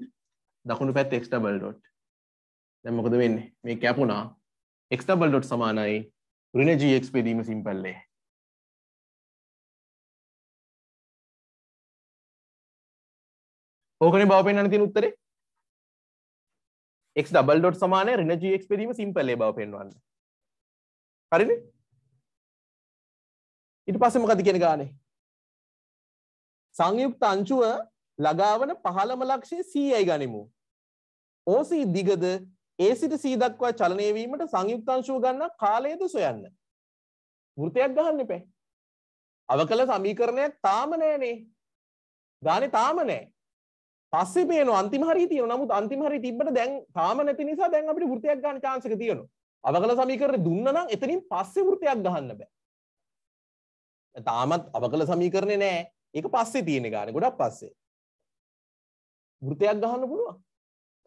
දකුණු පැත්ත X double dot. දැන් මොකද වෙන්නේ? මේ කැපුණා. X double dot සමානයි ඍණ GX බෙදීම සිම්පල්ලේ. ඕකනේ බව පෙන්වන්න තියෙන උත්තරේ එක් ඩබල් ඩොට් සමානය රින ජීක් පෙරීම සිම්පලේ බව පෙන්වන්න හරින ඉට පස්සෙ මොකද කියෙන ගානේ සංයුක්ත අංචුව ලගාවන පහළම ලක්ෂය සීයයි ගනිමු ඕසී දිගද ඒ සිට සීදක්වා චලනයවීමට සංයුක්තංශුව ගන්න කාලයද සොයන්න වෘතයක් ගහන්න පැ අවකල සමීකරණයක් තාම නෑනේ ගානෙ තාම නෑ පස්සේ පේන අන්තිම හරිය තියෙනවා. නමුත් අන්තිම හරිය තිබ්බට දැන් තාම නැති නිසා දැන් අපිට වෘත්තයක් ගන්න chance එක තියෙනවා. අවකල සමීකරණ දුන්නා නම් එතනින් පස්සේ වෘත්තයක් ගහන්න බෑ. තාමත් අවකල සමීකරණේ නෑ. ඒක පස්සේ තියෙන ගාන ගොඩක් පස්සේ. වෘත්තයක් ගහන්න පුළුවන්.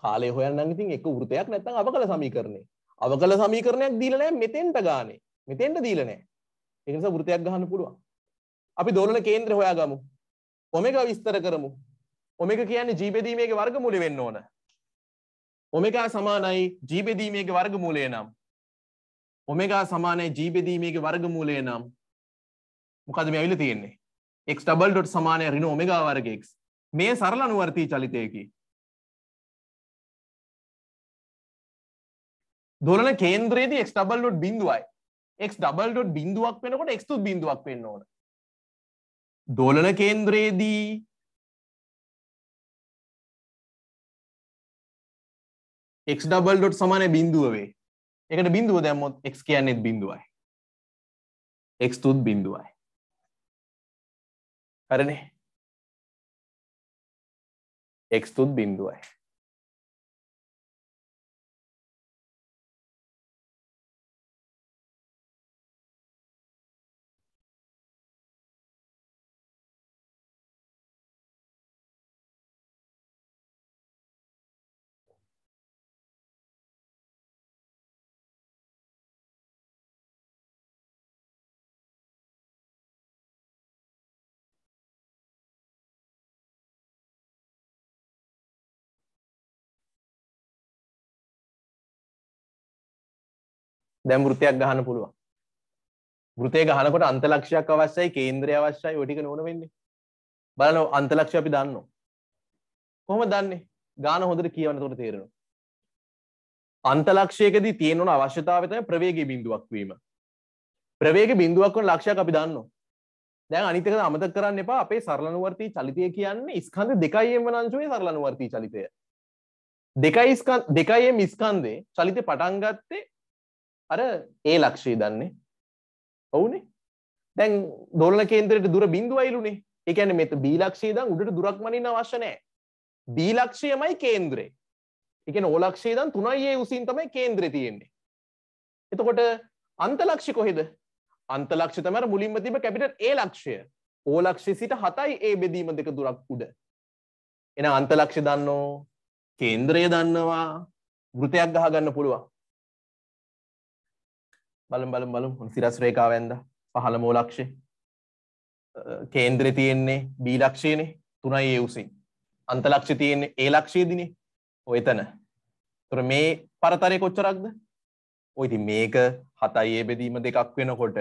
කාලේ හොයන්න නම් ඉතින් එක වෘත්තයක් නැත්නම් අවකල සමීකරණේ. අවකල සමීකරණයක් දීලා නෑ මෙතෙන්ට ගානේ. මෙතෙන්ට දීලා නෑ. ඒ නිසා වෘත්තයක් ගහන්න පුළුවන්. අපි දෝලන කේන්ද්‍ර හොයාගමු. ඔමෙගා විස්තර කරමු. ඔමෙක කියන්නේ ජීබෙදීමේගේ වර්ගමූලෙ වෙන්න ඕන. ඔමෙගා සමානයි ජීබෙදීමේගේ වර්ගමූලය නම්. ඔමෙගා සමානයි ජීබෙදීමේගේ වර්ගමූලය නම් මොකද මේ ඇවිල්ලා තියෙන්නේ? x double dot සමානයි ඍණ ඔමෙගා වර්ග x. මේ සරල අනුවර්තී චලිතයකි. දොලන කේන්ද්‍රයේදී x double dot බිඳුවයි. x double dot බිඳුවක් වෙනකොට x තුත් බිඳුවක් වෙන්න ඕන. දොලන කේන්ද්‍රයේදී එක් ඩබල් ඩොට් සමානය බිඳුව වේ එකට බිඳුව දැම්මොත් එක් කියන්නෙත් බිඳුවයි එක් තුත් බිඳුවයි හරනේ එක් තුත් බිඳුවයි දැම් ෘතයක් ගහන්න පුළුවන් ෘතය ගහනකොට අන්තලක්ෂයක් අවශ්‍යයි කේන්ද්‍රය අවශ්‍යයි ඔටික නොන වෙන්නේ බලන අන්තලක්ෂ අපි දන්න කොහොම දන්නේ ගාන හොඳට කියවන තොට තේරෙන අන්තලක්ෂයකද තියෙනවන අවශ්‍යතාවතය ප්‍රවේගේ බිඳුවක් වීම ප්‍රවේග බිඳුවක් වන ලක්ෂයක් අපි දන්න දැන් අනිතක අමත කරන්න එපා අපේ සරලනුවර්තී චලිතය කියන්නේ ස්කන්ධ දෙකයියෙන් වනංශුවේ සරලනුවර්තී චලිතය දෙකයි දෙකයේ මිස්කන්දේ චලිත පටන්ගත්තේ අර ඒ ලක්ෂය දන්නේ ඔවුනේ දැන් දොරන කේන්දරයට දුර බිඳුවයිලුනේ ඒ කියන්නේ මෙත B ලක්ෂය දන් උඩට දුරක් මනින්න අවශ්‍ය නැහැ B ලක්ෂයමයි කේන්ද්‍රේ ඒ කියන්නේ O ලක්ෂය දන් 3යි A උසින් තමයි කේන්ද්‍රේ තියෙන්නේ එතකොට අන්තලක්ෂි කොහෙද අන්තලක්ෂ තමයි මුලින්ම තිබ්බ කැපිටල් A ලක්ෂය. O ලක්ෂය සිට 7යි A බෙදීම දෙක දුරක් උඩ. එහෙනම් අන්තලක්ෂ දන්නෝ, කේන්ද්‍රය දන්නවා, වෘතයක් ගහ ගන්න පුළුවන්. බලම් බලම් බලම් හොන් සිරස් රේකාව ඇන්ද පහළ මෝලක්ෂය කේන්ද්‍රය තියෙන්නේ බීලක්ෂයනේ තුනයි ඒ උසින් අන්තලක්ෂ තියෙන්නේ ඒ ලක්ෂයේදිනේ ඔය එතන තොර මේ පරතරය කොච්චරක්ද ඔයිති මේක හතයි ඒ බෙදීම දෙකක් වෙනකොට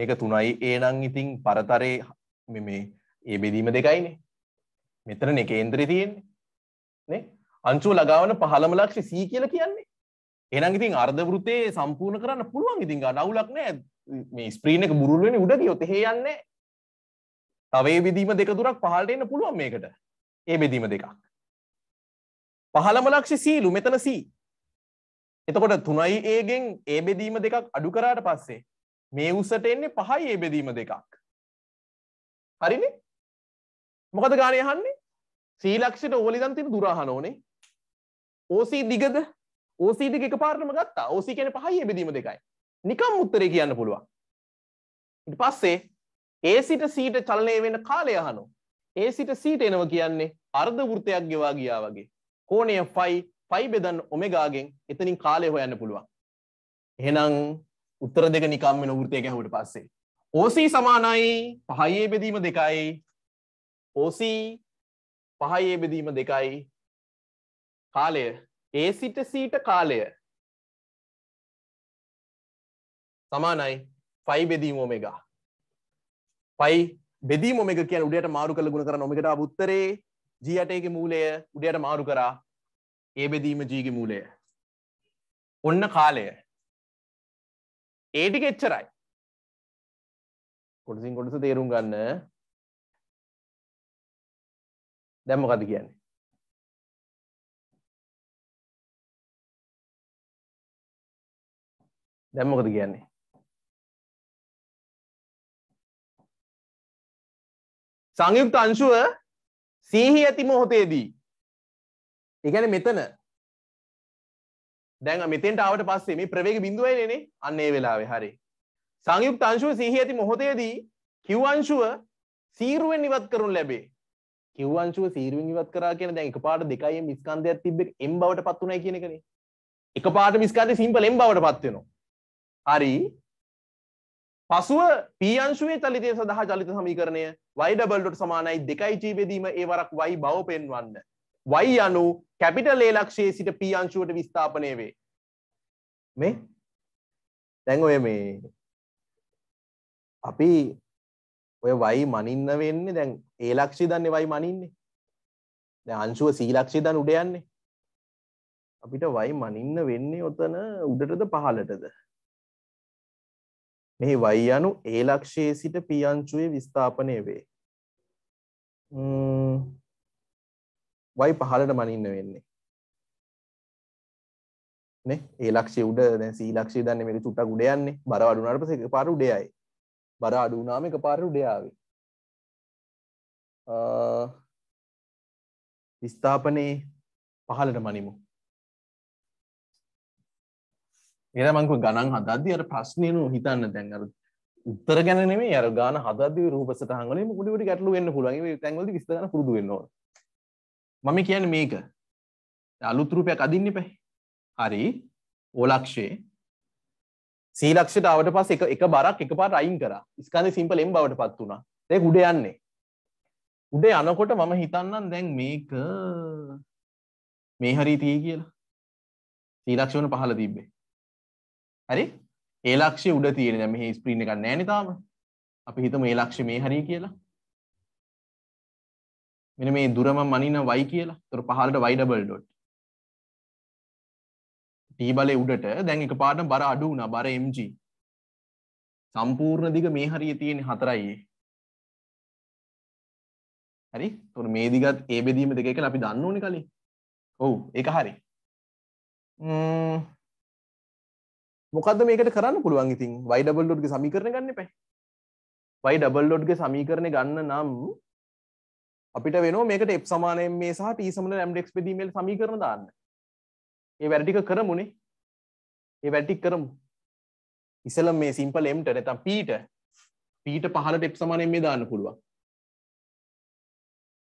මේක තුනයි ඒනං ඉතිං පරතරේ මේ ඒ බෙදීම දෙකයිනේ මෙතන කේන්ද්‍රය තියෙන්නේ අංචුව ලගාවන පහළම ලක්ෂ සී කියල කියන්නේ එනම් ඉතින් අර්ධවෘතය සම්පූර්ණ කරන්න පුළුවන් ඉතිංග නවුලක් නෑ මේ ස්ප්‍රීන එක බුරුල්ුවෙන උඩ ගියොත් එහෙ යන්නේ තවේ බෙදීම දෙක තුරක් පහලට එන්න පුළුවන් මේකට ඒ බෙදීම දෙකක් පහළම ලක්ෂ සීලු මෙතන සී එතකොට තුනයි ඒගෙන් ඒ බෙදීම දෙකක් අඩු කරාට පස්සේ මේ උසට එන්නේ පහයි ඒ බෙදීම දෙකක් හරිනි මොකද ගානය හන්නේ සීලක්ෂයට ඕලිදන් තින දුරහන ඕනේ ඕසී දිගද OC දෙක එකපාරටම ගත්තා. OC කියන්නේ පහයි බෙදීම දෙකයි. නිකම් උත්තරේ කියන්න පුළුවන්. ඊට පස්සේ A සිට C ට චලනය වෙන කාලය අහනවා. A සිට C ට එනවා කියන්නේ අර්ධ වෘත්තයක් ගෙවා ගියා වගේ. කෝණය ෆයි ෆයි බෙදන්න ඔමෙගාගෙන් එතනින් කාලය හොයන්න පුළුවන්. එහෙනම් උත්තර දෙක නිකම් වෙන වෘත්තයක ඇහුවට පස්සේ OC සමානයි පහයේ බෙදීම දෙකයි. OC පහයේ බෙදීම දෙකයි. කාලය ඒ සිට සීට කාලය සමානයි ෆයි බෙදීම ඔමෙගා පයි බෙදී මොමෙක කිය උඩට මාරු කළ ගුණ කර නොමකට උත්තරේ ජීයටයක මූලය උඩයට මාරු කරා ඒ බෙදීම ජීග මූලය ඔන්න කාලය ඒටික එච්චරයි කොටසින් කොටස තේරුම් ගන්න දැම්මකද කියන්නේ දැන් මොකද කියන්නේ සංයුක්ත අංශුව සීහි ඇති මොහොතේදී ඒ කියන්නේ මෙතන දැන් මෙතෙන්ට ආවට පස්සේ මේ ප්‍රවේග බිඳුවයි නේනේ අන්න ඒ වෙලාවේ හරි සංයුක්ත අංශුව සීහි ඇති මොහොතේදී කිව් අංශුව සීරුවෙන් ඉවත් කරනු ලැබේ කිව් අංශුව සීරුවෙන් ඉවත් කරා කියන දැන් එකපාරට දෙකයි එම් ස්කන්ධයක් තිබ්බ එක එම් බවට පත් උනායි කියන එකනේ එකපාරට ස්කන්ධය සිම්පල් එම් බවට පත් වෙනවා හරි පසුව පියංශුවේ චලිතය සඳහා චලිත සමීකරණය වයිඩබල්ඩොට සමානයි දෙකයි ජීවෙදීම ඒවරක් වයි බව පෙන්වන්න. වයි අනු කැපිටල් ඒලක්ෂයේ සිට පියංශුවට විස්ථාපනය වේ. මේ තැන්ඔය මේ අපි ඔය වයි මනින්න වෙන්නේ දැන් ඒලක්ෂි දන්නේ වයි මනින්නේ දැ අංශුව සීලක්ෂි දන් උඩයන්නේ අපිට වයි මනින්න වෙන්නේ ඔතන උඩටද පහලටද මෙහි y යනු A ලක්ෂයේ සිට P අංශුවේ විස්ථාපනය වේ. y පහළට මනින්න වෙන්නේ. නේ A ලක්ෂයේ උඩ දැන් C ලක්ෂයේ දන්නේ මේක චුට්ටක් උඩ යන්නේ. බර අඩු වුණාට පස්සේ එකපාර උඩ යයි. බර අඩු වුණාම එකපාර උඩ ආවේ. විස්ථාපනයේ පහළට මනිමු. එර මංකු ගණන් හදදි අර ප්‍රශ්නයනු හිතන්න දැන්ගර උත්තර ගැනීම අර ගාන හදදි රූපසට හගලීම කුඩිට ගැටලු වෙන්න පුළගේ තැන්වල ස්තන පුරදු වෙන්නවා මම කියන්න මේක අලුතුරුපයක් අදින්න පැ හරි ඕලක්ෂේ සීලක්ෂට අවට පස් එක එක බරක් එක පාට අයින් කර ස්කන්ද සිම්පල එම් බවට පත් වුණා ඒ උඩ යන්නේ උඩ යනකොට මම හිතන්නන් දැන් මේක මේ හරි තිය කියලා සීලක්ෂවන පහල තිබ්බේ හරි ඒ ලක්ෂ්‍ය උඩ තියෙන දැන් මෙහි ස්ප්‍රින් එකක් නැහැ නේ තාම අපි හිතමු ඒ ලක්ෂ්‍ය මේ හරිය කියලා මෙන්න මේ දුරම මනින y කියලා ඒතර පහළට y ඩබල් ඩොට් t බලේ උඩට දැන් එකපාරටම බර අඩු වුණා බර mg සම්පූර්ණ දිග මේ හරිය තියෙන හතරයි හරි තොර මේ දිගත් ඒ බෙදීම දෙක කියලා අපි දන්න ඕනේ කලින් ඔව් ඒක හරි ම්ම් මොකද මේකට කරන්න පුළුවන් ඉතින් වයිඩබල්ලොඩ්ග සමීකරණ ගන්න පැ වයිඩබල්ලොඩ්ග සමීකරණය ගන්න නම් අපිට වෙන මේකට එප් සමානය මේ සහ ටීසමන ඇම්ඩෙක්ස් පදීමල් සමීකරණ දාන්න ඒ වැඩටික කරමුණේ ඒ වැටික් කරමු ඉසලම් මේ සිම්පල එම්ට නැතම් පීට පීට පහලට එප් සමානය මේ දාන්න පුළුවන්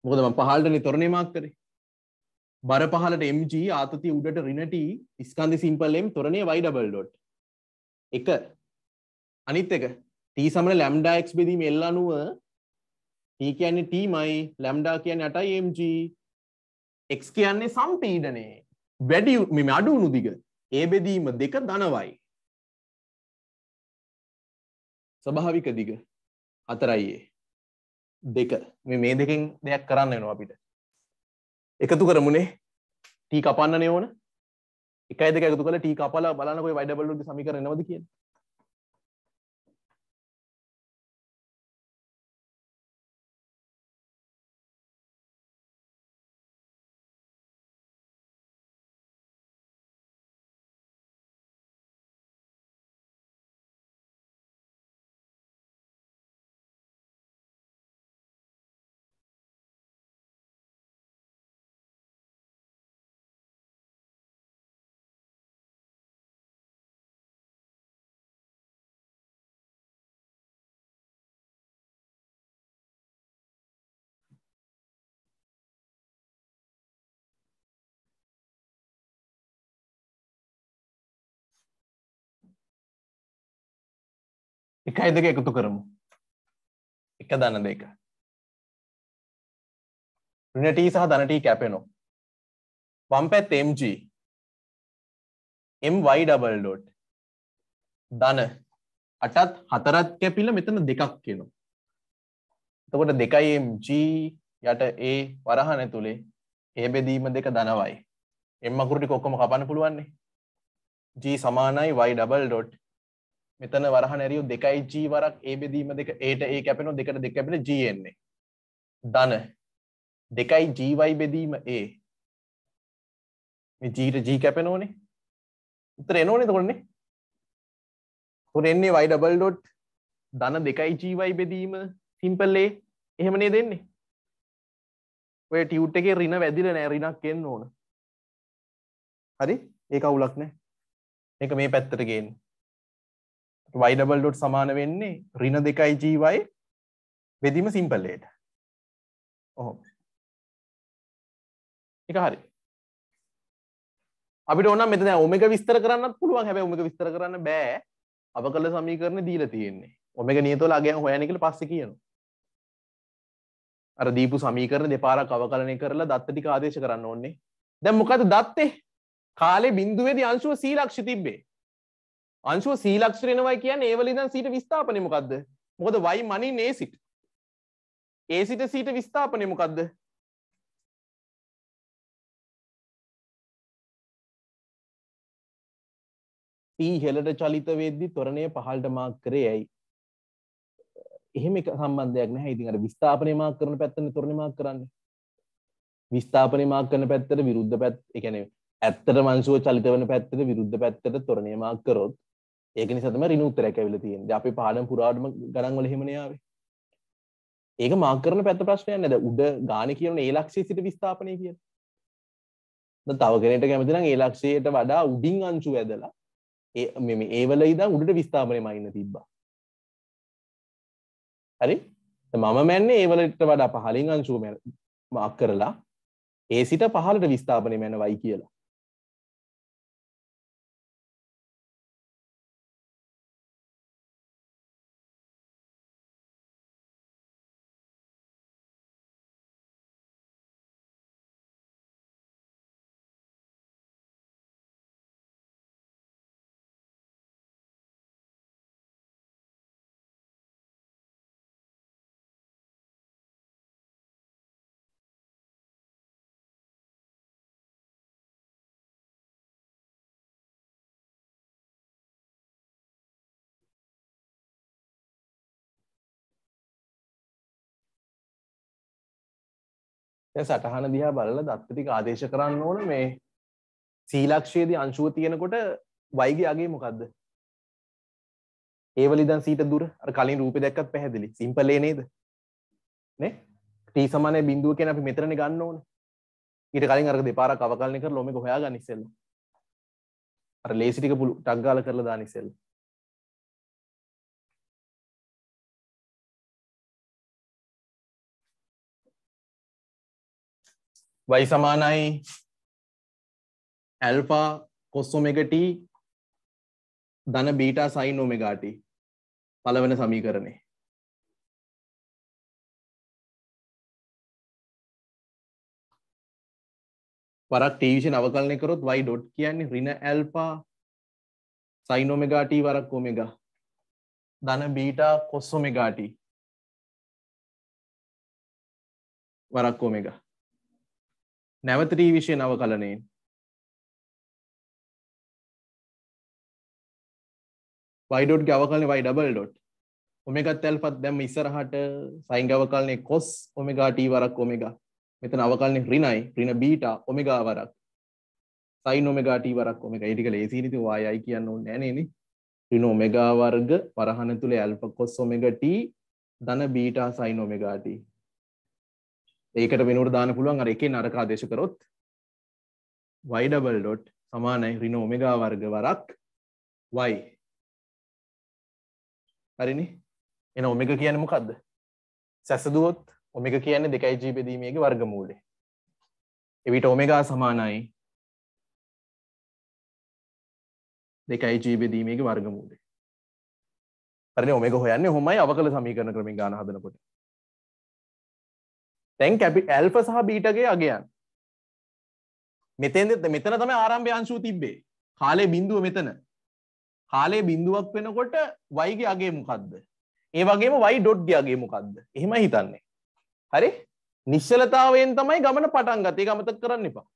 මොකදම පහල්ටනි තොරණය මාක් කරේ බර පහලට MG ආතති උඩට රිනට ස්කන්දි සිම්පලෙම් තොරණේ වයිඩබල් ඩොට් එක අනිත් එක t සමන ලැම්ඩා x බෙදීම l අනුව t කියන්නේ t මයි ලැම්ඩා කියන්නේ 8යි mg x කියන්නේ සම්පීඩනය වැඩි මේ අඩු උණු දිග ඒ බෙදීම දෙක ධනවයි ස්වභාවික දිග හතරයි ඒ දෙක මේ මේ දෙකෙන් දෙයක් කරන්න වෙනවා අපිට එකතු කරමුනේ t කපන්න ඕන එකයිද එකතු කළ ටී කපලා බලනකොට වයිඩබල් ඩොට් සමීකරණ එනවද කියලා එකයි දෙක එකතු කරමු එක දන දෙක ඍණට සහ ධනට කැපෙනවා වම් පැත් mg my double dot ධන අටත් හතරත් කැපිලා මෙතන දෙකක් කියනවා එතකොට දෙකයි mg යට a වරහන ඇතුලේ ඒ බෙදීම දෙක ධනවයි m අකුරු ටික ඔක්කොම කපන්න පුළුවන් නේ g සමානයි y double dot මෙතන වරහ නැරියු දෙකයි ජී වරක් ඒ බෙදීම දෙක ඒට ඒ කැපෙන දෙකට දෙක කැපෙන ජීයෙන්නේ ධන දෙකයි ජීවයි බෙදීම ඒ මේ ජීට ජී කැපෙන ඕනේ උත්තර එන ඕනේ එතකොටනේ උතර එන්නේ y ඩබල් ඩොට් ධන දෙකයි ජීවයි බෙදීම සිම්පල් ඒ එහෙමනේ දෙන්නේ ඔය ටියුට් එකේ රින වැදිලා නෑ රිනක් එන්න ඕන හරි ඒක අවුලක් නෑ මේක මේ පැත්තට ගේන්නේ වයිඩබල්ඩොට් සමාන වෙන්නේ රින දෙකයි ජීවයි වෙදීම සිම්පල්ලේට ඔහො එක හරි අපිට ඕන මෙතන ඔමක විස්තර කරන්න පුළුවන් හැබැ ඔමක විස්තර කරන්න බෑ අප කල සමීකරණ දීල තියෙන්නේ ඔමක නියතොල අගයන් හොයනකල පස්ස කියනවා අර දීපු සමීකරණ දෙපාර කවකලනය කරලා දත්තටික ආදේශ කරන්න ඕන්නේ දැම් මොකද දත්තේ කාලේ බින්දුවේද අංශුව සීලක්ෂ තිබ්බේ අංශුව සීලක්ෂ වෙනවයි කියන්නේ ඒවල ඉඳන් සීට විස්ථාපනය මොකද්ද? මොකද y මනින් a සිට. a සිට සීට විස්ථාපනය මොකද්ද? p ඉහළට චලිත වෙද්දී ත්වරණය පහළට මාක් කරේ ඇයි? එහෙම එක සම්බන්ධයක් නැහැ. ඉතින් අර විස්ථාපනය මාක් කරන පැත්තනේ ත්වරණය මාක් කරන්නේ. විස්ථාපනය මාක් කරන පැත්තට විරුද්ධ පැත්ත, ඒ කියන්නේ ඇත්තට මංශුව චලිත වෙන පැත්තට විරුද්ධ පැත්තට ත්වරණය මාක් කරොත් ඒක නිසාතම රිනුත්තරැක ඇවිල තියෙන්ද අපි පාඩම් පුරාඩම ගඩන්වල හෙමනාවේ ඒක මාකරන පැත් ප්‍රශ්නය නැද උඩ ගාන කියන ඒලක්ෂේ සිට විස්ථාපනය කිය තවගෙනට කැමතිනම් ඒලක්ෂයට වඩා උඩින් අංචු ඇදලා ඒ මෙම ඒවල ඉදම් උඩට විස්ථාපනය මයින්න තිබ්බා හරි මම මැන්නේ ඒවලට වඩා පහලින් අංශුව මාක් කරලා ඒ සිට පහලට විස්ථාපනය මැනවයි කියලා සටහන දිහා බලල දත්තතික ආදේශ කරන්න ඕන මේ සීලක්ෂයේද අංශුව තියෙනකොට වයිගේ අගේ මොකක්ද ඒවලි දන් සීට දුර කලින් රූප දැක්කත් පැහැදිලි සිම්පලේ නේද ටී සමානය බින්දුව කියෙන අපි මෙතරන ගන්න ඕන ඊට කලින් අරක දෙපාර කවකලනය කර ලොමක හොයා ගනිස්සෙල්ල ලේසිටික පුළු ටක්ගාල කරලා දානිසෙල්ලා y සමානයි ඇල්ෆා කොස් ඔමෙගට ධන බීටා සයින් ඔමෙගාට පළවන සමීකරණය වරක් ටීවිෂ නවකලනය කරොත් වයි ඩොට් කියන්නේ රින ඇල්පා සයිනෝමෙගාට වරක් කොමෙග ධන බීටා කොස්සොමෙගාට වරක් කොමෙගා නැවතරී විශය නව කලනයෙන් වයිඩොට් ගවකලන වයි ඩබල් ඩොට් ඔමගත් තැල්පත් දැම ඉස්සරහට සයින් ගවකලනේ කොස් ඔමගට වරක් ඔමග මෙතන අවකලන්නේ රිනයි රින බීට ඔමගා වරක් සයින් ඔමගට වරක් ඔමග ඉටික ලේසිනිති වායයි කියන්න නෑනේන රින ඔමගා වර්ග වරහන තුළ ඇල්ප කොස් ඔමගට දන බීටා සයින් ඔමගාටී ඒකට වෙනුවට දාන පුළුවන් අර එකෙන් අරක ආදේශ කරොත් y double dot සමානයි ඍණ ඔමෙගා වර්ග වරක් y හරිනේ එහෙනම් ඔමෙගා කියන්නේ මොකද්ද සැසදුවොත් ඔමෙගා කියන්නේ 2g බෙදීමේගේ වර්ගමූලය එවිට ඔමෙගා සමානයි 2g බෙදීමේගේ වර්ගමූලය හරිනේ ඔමෙගා හොයන්නේ කොහොමයි අවකල සමීකරණ ක්‍රමෙන් ගන්න හදනකොට තැන් කැපි ඇල්ප සහ බීටගේ අගයන් මෙතෙන්ද මෙතන තම ආරම්භ අංශූ තිබ්බේ කාලේ බිඳුව මෙතන කාලේ බිඳුවක් වෙනකොට වයිගේ අගේ මොකක්ද ඒ වගේම වයි ඩොඩ්ගේ අගේ මොකක්ද එහෙම හිතන්නේ හරි නිශ්චලතාවයෙන් තමයි ගමන පටන් ගත ඒක අමතක කරන්න එපා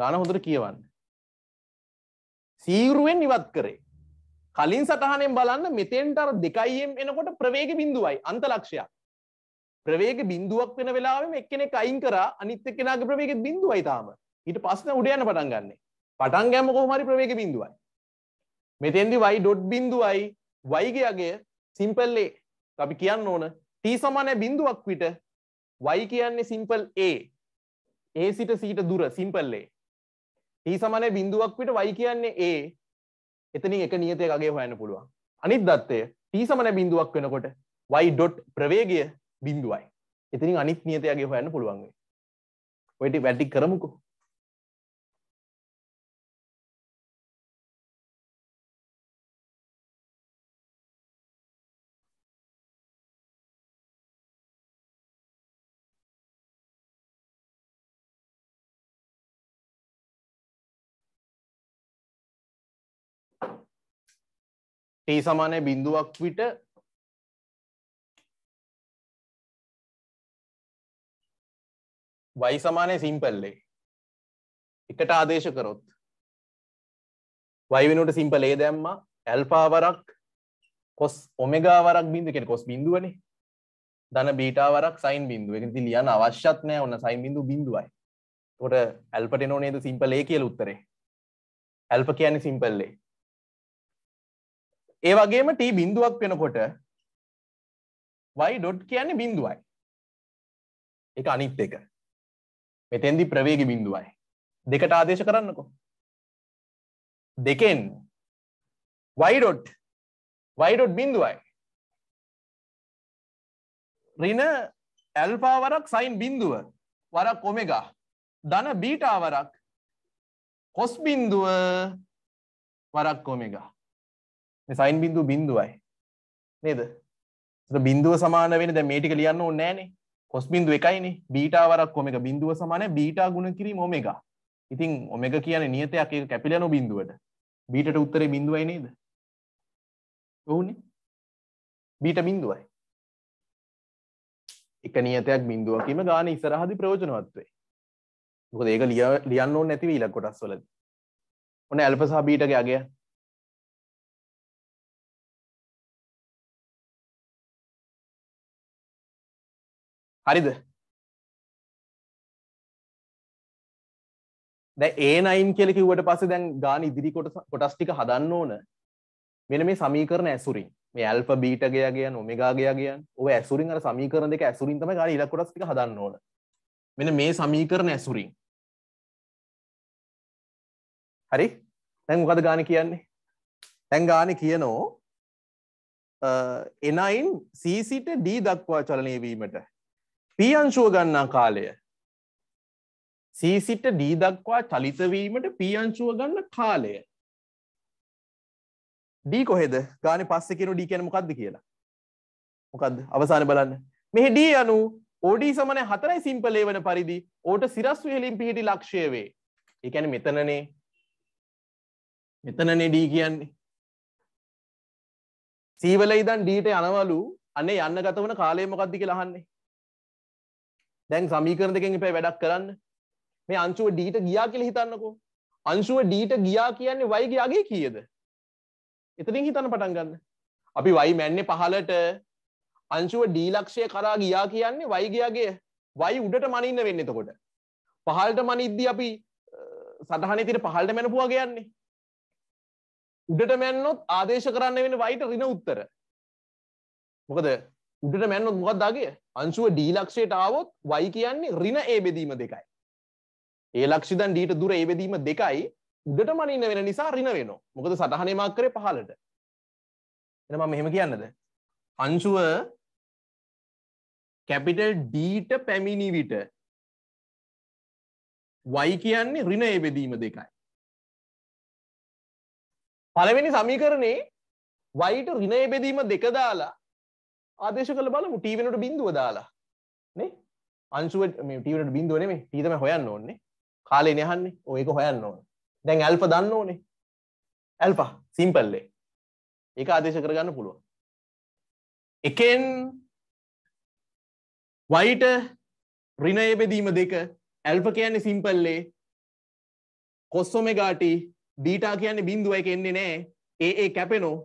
ගාන හොඳට කියවන්න සීරුවෙන් ඉවත් කරේ කලින් සටහනෙන් බලන්න මෙතෙන්ට අර දෙකයියෙන් එනකොට ප්‍රවේග බිඳුවයි අන්තලක්ෂයක් ප්‍රවේග බිඳුවක් වෙන වෙලාවෙම එක්කෙනෙක් අයින් කරා අනිත් එක්කෙනාගේ ප්‍රවේගෙ බිඳුවයි තාම. ඊට පස්සේ උඩ යන පටන් ගන්න. පටන් ගෑම කොහොම හරි ප්‍රවේගෙ බිඳුවයි. මෙතෙන්දි y ඩොට් බිඳුවයි y ගේ අගය සිම්පල් a. අපි කියන්න ඕන t සමාන බිඳුවක් විට y කියන්නේ සිම්පල් a. a සිට c ට දුර සිම්පල් a. t සමාන බිඳුවක් විට y කියන්නේ a. එතනින් එක නියතයක අගය හොයන්න පුළුවන්. අනිත් දත්තය t සමාන බිඳුවක් වෙනකොට y ඩොට් ප්‍රවේගය බින්දුවයි එතින් අනිත් නියතයගේ හොයන්න පුළුවන් ඔයිට වැඩි කරමුකෝ ටී සමානය බිඳුවක් විට වයි සමානය සිම්පල්ලේ එකට ආදේශ කරොත් වයිවෙනුට සිම්පලේ දැම්ම ඇල්පාවරක් කොස් ඔමගාවරක් බිඳුකෙන කොස් බිඳුවනේ දන බීටාවරක් සයින් බිඳුව එකති ලියන අවශ්‍යත් නෑ ඔන්න සයින් බිඳු බිඳුවයි කොට ඇල්පට නෝ නේද සිම්පලේ කියල උත්තරේ ඇල්ප කියන්නේ සිම්පල්ලේ ඒ වගේම ටී බිඳුවක් වෙනකොට වයි ඩොට් කියන්නේ බිඳුවයි එක අනිත් එක මෙතෙන්දි ප්‍රවේග බිඳුවයි දෙකට ආදේශ කරන්නකෝ දෙකෙන් වයිඩොට් වයිඩොට් බිඳුවයි රින ඇල්පා වරක් සයින් බිඳුව වරක් කොමෙගා ධන බීටා වරක් කොස් බිඳුව වරක් කොමෙගා මේ සයින් බිඳුව බිඳුවයි නේද බිඳුව සමාන වෙන දැන් මේ ටික ලියන්න ඕනේ නෑනේ කොස් බින්දු එකයිනේ බීටාවරක් කොමක බින්දුව සමාන බීටා ගුණ කිරීම ඔමෙගා ඉතින් ඔමෙග කියන්නේ නියතයක් ඒක කැපිලා යන බින්දුවට බීටට උත්තරේ බින්දුවයි නේද ඔවුනේ බීට බින්දුවයි එක නියතයක් බින්දුවකීම ගාන ඉස්සරහදි ප්‍රයෝජනවත් වෙයි මොකද ඒක ලියන්න ඕනේ නැති වී ඉලක්ක කොටස් වලදී ඔන්න ඇල්ෆා සහ බීටගේ අගය හරිද දැ ඒනයින් කියල කිව්වට පස්සේ දැන් ගාන ඉදිරි කොටස්ටික හදන්න ඕන මෙන මේ සමීකරන ඇසුරින් මේ ඇල්ප බීටගය කියන් ඔමගාගයා කියන් ඔ ඇසුරින් අර සමීකරන දෙක ඇසුරින් තම ගා ඉලකොටස්ටික හදන්න ඕන මෙන මේ සමීකරන ඇසුරින් හරි තැන් මොකද ගාන කියන්නේ තැන් ගාන කියනෝ එනයින් සීසිට ඩී දක්වා චලනය වීමට පී අංශුව ගන්නා කාලය සීසිට ඩී දක්වා චලිතවීමට පී අංශුව ගන්න කාලය ඩී කොහෙද ගාන පස්සෙකෙනු ඩී කැන මොකක්ද කියලා මොකක්ද අවසාන බලන්න මෙහි ඩී අනු ඕඩී සමන හතරයි සිම්පලේ වන පරිදි ඕට සිරස් වහෙලින් පිහිටි ලක්ෂය වේ එකැන මෙතනනේ මෙතනනේ ඩී කියන්නේ සීවල ඉදන් ඩීට යනවලු අන්නේ යන්න ගත වන කාලය මොකක්දි කියලා අහන්නේ දැන් සමීකරණ දෙකෙන් එපා වැඩක් කරන්න මේ අංශුව d ට ගියා කියලා හිතන්නකෝ අංශුව d ට ගියා කියන්නේ y ගේ අගේ කීයද එතනින් හිතන්න පටන් ගන්න අපි y මැන්නේ පහලට අංශුව d ලක්ෂය කරා ගියා කියන්නේ y ගේ අගේ y උඩට මනින්න වෙන්නේ එතකොට පහලට මනිද්දී අපි සටහනේ තියෙන පහලට මැනපුවා ගයන්නේ උඩට මැන්නොත් ආදේශ කරන්න වෙන්නේ y ට ඍණ උත්තර මොකද උඩට මැන්නොත් මොකක්දාගේ අංශුව ඩීලක්ෂයට ආවොත් වයි කියන්නේ රින ඒ බෙදීම දෙකයි. ඒ ලක්ෂිදන් ඩීට දුර ඒ බෙදීම දෙකයි උඩට මනින්න වෙන නිසා රින වෙනවා. මොකද සටහනේ මාක් කරේ පහලට. එහෙනම් මම මෙහෙම කියන්නද? අංශුව කැපිටල් ඩීට පැමිණි විට වයි කියන්නේ ඍණ ඒ බෙදීම දෙකයි. පළවෙනි සමීකරණේ වයිට ඍණ ඒ බෙදීම දෙක දාලා ආදේශ කළ බලමු ටීවෙනට බින්දුව දාලා නේ අංශුවට මේ ටීවෙනට බින්දුව නෙමෙයි ටී තමයි හොයන්න ඕනේ කාලේ නහන්නේ ඔය එක හොයන්න ඕනේ දැන් ඇල්ෆා දන්න ඕනේ ඇල්ෆා සිම්පල් ඒක ආදේශ කරගන්න පුළුවන් එකෙන් වයිට ඍණය බෙදීම දෙක ඇල්ෆා කියන්නේ සිම්පල් කොස් ඔමෙගාටි බීටා කියන්නේ බින්දුව එක එන්නේ නැහැ ඒ ඒ කැපෙනෝ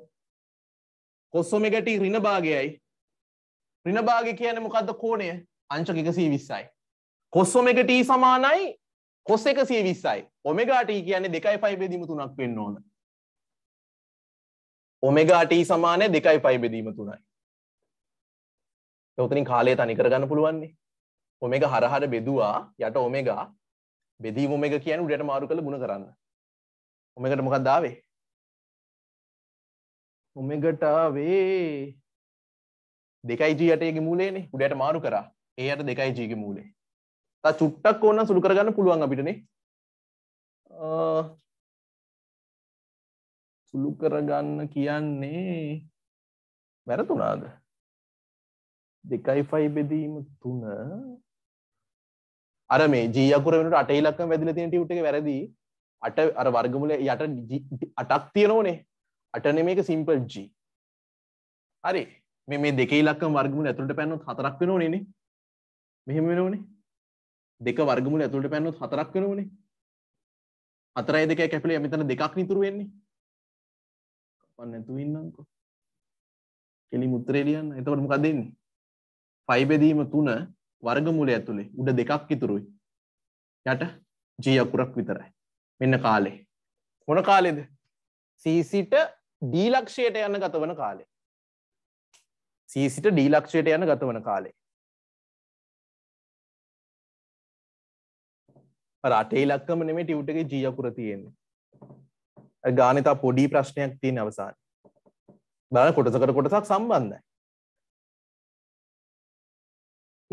කොස් ඔමෙගාටි ඍණ භාගයයි රිනභාග කියන මොකක්ද කෝණය අංශක එකසී විස්සයි. කොස්සොම එක ටී සමානයි කොස් එකසිය විස්සයි ඔමගාට කියන්නේ දෙකයි පයි බෙදීම තුනක් වෙන්න ඕන. ඔමගාට සමානය දෙකයි පයි බෙදීම තුනයි. යොතනින් කාලය තනිකරගන්න පුළුවන්නේ ඔමෙග හරහට බෙදවා යට ඔමෙගා බෙදී ඔමෙග කියන උඩට මාරු කළ ගුණ කරන්න. ඔමෙකට මොකක් දාවේ. ඔමෙගටාවේ දෙකයි ජීයටයගේ මූලේනේ උඩට මාරු කරා ඒයට දෙකයි ජීගේ මූලේ තා චුට්ටක් ඕන්න සුළු කරගන්න පුළුවන් අපිටනේ සුළු කරගන්න කියන්නේ වැරතුනාද දෙකයි ෆයි බෙදීම තුන අර මේ ජීයකුර වෙනට අට ඉලක්කම වැදිලා තියෙන ටියුට් එක වැරදි අට අර වර්ගමූලය යට අටක් තියෙනෝනේ අට නෙමේක සිම්පල් g හරි මේ මේ දෙක ඉලක්කම වර්ගමූල ඇතුළට පැනනොත් හතරක් වෙනවනේ නේ. මෙහෙම වෙනවනේ. දෙක වර්ගමූල ඇතුළට පැනනොත් හතරක් වෙනවනේ. හතරයි දෙකයි කැපිලා මෙතන දෙකක් නිතුරු වෙන්නේ. කපන්න නැතුව ඉන්නම්කෝ. කෙලි මුත්‍රේ ලියන්න. එතකොට මොකද වෙන්නේ? 5 බෙදීම 3 වර්ගමූලය ඇතුලේ උඩ දෙකක් ඉතුරුයි. යට g අකුරක් විතරයි. මෙන්න කාලේ. මොන කාලේද? c සිට d ලක්ෂයට යන ගත වන කාලේ. සීසිට ඩීලක්ෂයට යන ගත වන කාලේ රටේ ලක්කම නෙමේ ටියව්ටගේ ජීයකුර තියෙන්නේ ගානතා පොඩි ප්‍රශ්නයක් තියෙන අවසාන බල කොටසකට කොටසක් සම්බන්ධයි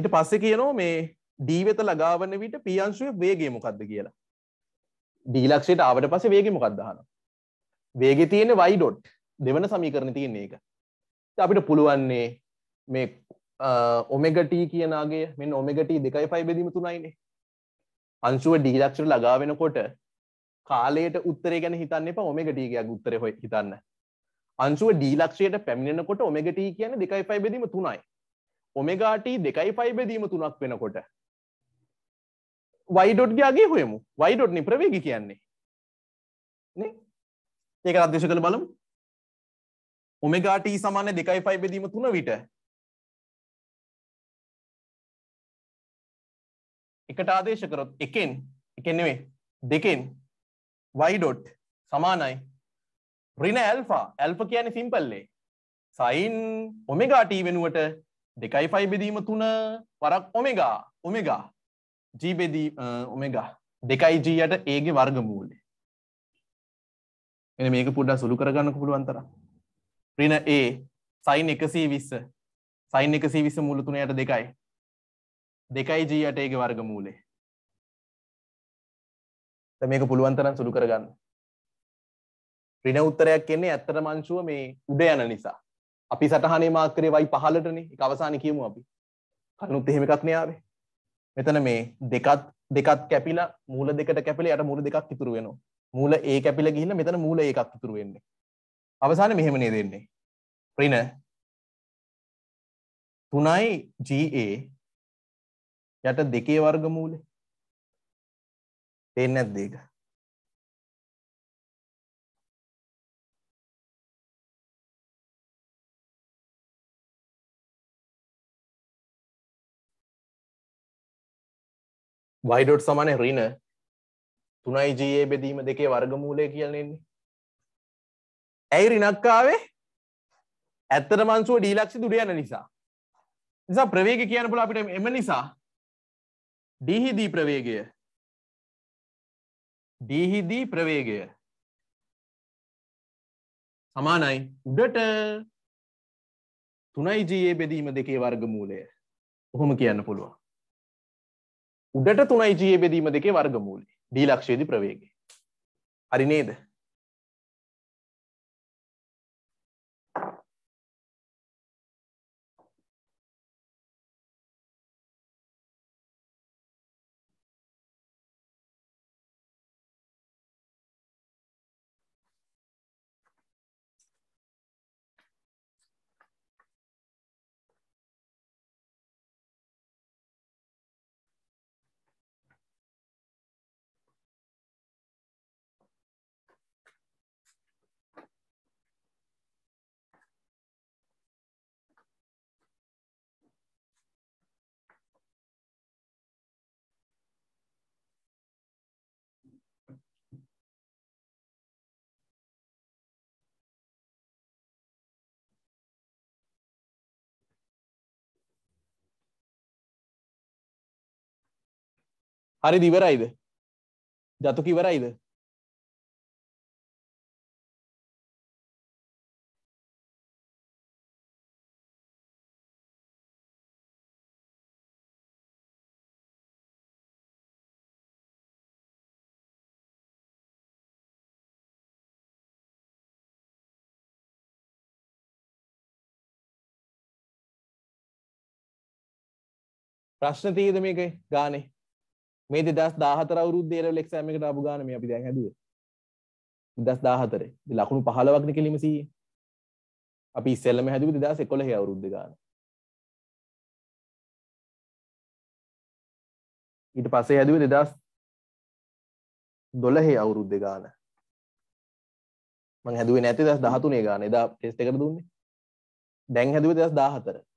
ඊට පස්සෙ කියනෝ මේ ඩීවෙත ලගාවන විට පියංශුවේ වේගේ මොකක්ද කියලා ඩීලක්ෂයට ආවට පස්සේ වේගේ මොකක්දහන වේගෙ තියෙන වයිඩොට් දෙවන සමීකරණ තියන්නේ එක අපිට පුළුවන්නේ මේ ඔමෙගට කියනගේ මෙ ඔමෙගට දෙකයි පයි බෙදීම තුනයිනේ අංශුව ඩීලක්ෂර ලගා වෙනකොට කාලයට උත්තරේ ගැන හිතන්න එප ඔමෙගටීකයක් උත්තර හො හිතන්න අංශුව ඩීලක්ෂයට පැමිණෙනකොට ඔමෙගට කියන දෙකයි පයි බෙදීම තුනයි ඔමෙගාට දෙකයි පයි බෙදීම තුනක් වෙනකොට වයිඩොඩ්ගයාගේ හොයමු වයිඩොඩ්නි ප්‍රවේග කියන්නේ ඒක අදේශ කළ බලමු ඔමගාට සමාන දෙකයි පයි බෙදීම තුන විට එකට ආදේශ කරොත් එකෙන් එකනෙවේ දෙකෙන් වයිඩොට් සමානයි රින ඇල්ෆා ඇල්ප කියන සිම්පල්ලේ සයින් ඔමගාට වෙනුවට දෙකයි ෆයි බෙදීම තුන වරක් ඔමෙගා ඔමෙගා ජීබෙදී ඔමෙගා දෙකයි ජීයට ඒගේ වර්ගමූලේ එ මේක පුඩා සුළු කරගන්න පුළුවන්තරම් රින ඒ සයින් එකසී විස්ස සයින් එකසී විස්ස මුල තුනයට දෙකයි දෙකයි ජීයට ඒක වර්ග මූලේ මේක පුළුවන්තරන් සුළු කරගන්න රින උත්තරයක් කියන්නේ ඇත්තට මංශුව මේ උඩ යන නිසා අපි සටහනේ මාක්කරේ වයි පහලටනේ එක අවසාන කියමු අපි කරුණුත් එහෙම එකක් නයාවේ මෙතන මේ දෙකත් දෙකත් කැපිලා මූල දෙකට කැපිලා යට මූල දෙකක් ඉතුරු වෙනවා මූල ඒ කැපිලා ගිහිල්ලා මෙතන මූල ඒකක් ඉතුරු වෙන්නේ අවසානයේ මෙහෙම නේද එන්නේ ඍණ 3යි GA යට දෙකේ වර්ගමූලේ පේන්නේ නැද්ද ඒක? y dot සමාන ඍණ 3යි GA බෙදීම දෙකේ වර්ගමූලය කියලා එන්නේ. ඇයි ඍණක් ආවේ? ඇත්තට මංසුව ඩීලක්ෂි දුර යන නිසා නිසා ප්‍රවේග කියන පුළ අපිට එම නිසා ඩීහිදී ප්‍රවේගය ඩීහිදී ප්‍රවේගය සමානයි උඩට තුනයි ජයේ බෙදීම දෙකේ වර්ගමූලය ඔහොම කියන්න පුළුවන් උඩට තුනයි ජයේ බෙදීම දෙකේ වර්ගමූලේ ඩීලක්ෂයේදී ප්‍රවේගය හරි නේද හරි දිවරයිද ජතු කිවරයිද ප්‍රශ්න තියද මේකයි ගානේ මේ දෙදස් දාහතර අවුරුද්දේ ලෙවල් එක්සෑම් එකට ආපු ගාන මේ අපි දැන් හැදුවේ 2014 ලකුණු 15ක් නේ කෙලිම 100 අපි ඉස්සෙල්ලම හැදුවේ 2011 අවුරුද්දේ ගාන ඊට පස්සේ හැදුවේ 2012 අවුරුද්දේ ගාන මං හැදුවේ නැත්තේ 2013 ගාන එදා ටෙස්ට් එකට දුන්නේ දැන් හැදුවේ 2014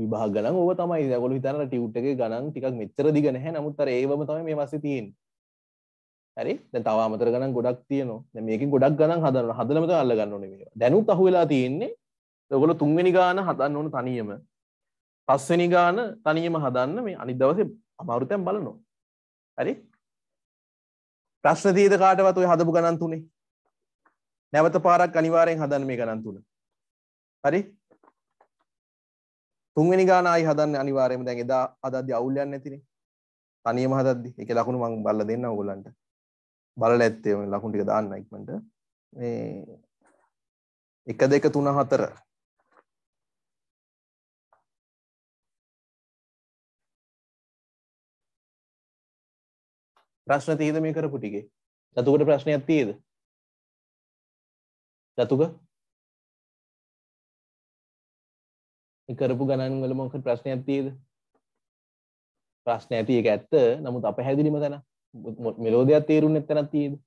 විභාගන ඕ තමයි දකොළු හිතන ටියුට්ගේ ගනන් ටිකක් මෙච්චර දිග නැහැ නමුත්තර ඒවම තම මේ මස තියෙන් හරි තවා අමතර ගන ගොඩක් තියනවා මේක ගොඩක් ගනන් හදන හදලමත අල්ල ගන්නන මේ දැනුත් අහුවෙලා තියෙන්නේ දකොළ තුන්වෙනි ගාන හදන්න ඕන තනියම පස්වෙනි ගාන තනියම හදන්න මේ අනි දවස අමාරුතැන් බලනවා හරි ප්‍රශ්න තීද කාටවත් ඔය හදපු ගණන් තුනේ නැවත පාරක් අනිවාරයෙන් හදන්න මේ ගණන් තුන හරි තුන්වෙනි ගාන ආයි හදන්න අනිවාර්යයෙන්ම දැන් එදා අදද්දි අවුල් යන්නේ නැතිනේ. තනියම හදද්දි. ඒකේ ලකුණු මම බලලා දෙන්නම් ඕගොල්ලන්ට. බලලා ඇත්තේ මේ ලකුණු ටික දාන්න ඉක්මනට. මේ 1 2 3 4 ප්‍රශ්න තියෙද මේ කරපු ටිකේ? චතුකට ප්‍රශ්නයක් තියෙද? චතුක කරපු ගණන් වල මොක ප්‍රශ්නයක් තියද ප්‍රශ්න ඇති එක ඇත්ත නමුත් අප හැදිලිම තැන මෙලෝදයක් තේරුන් එත්තැන තියද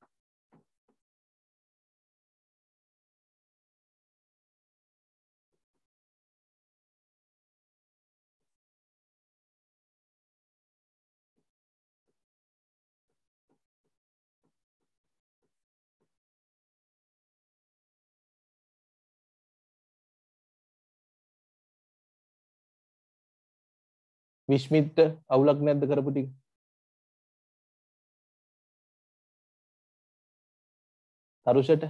විශ්මිත්ට අවුලක් නැද්ද කරපුටි තරුෂට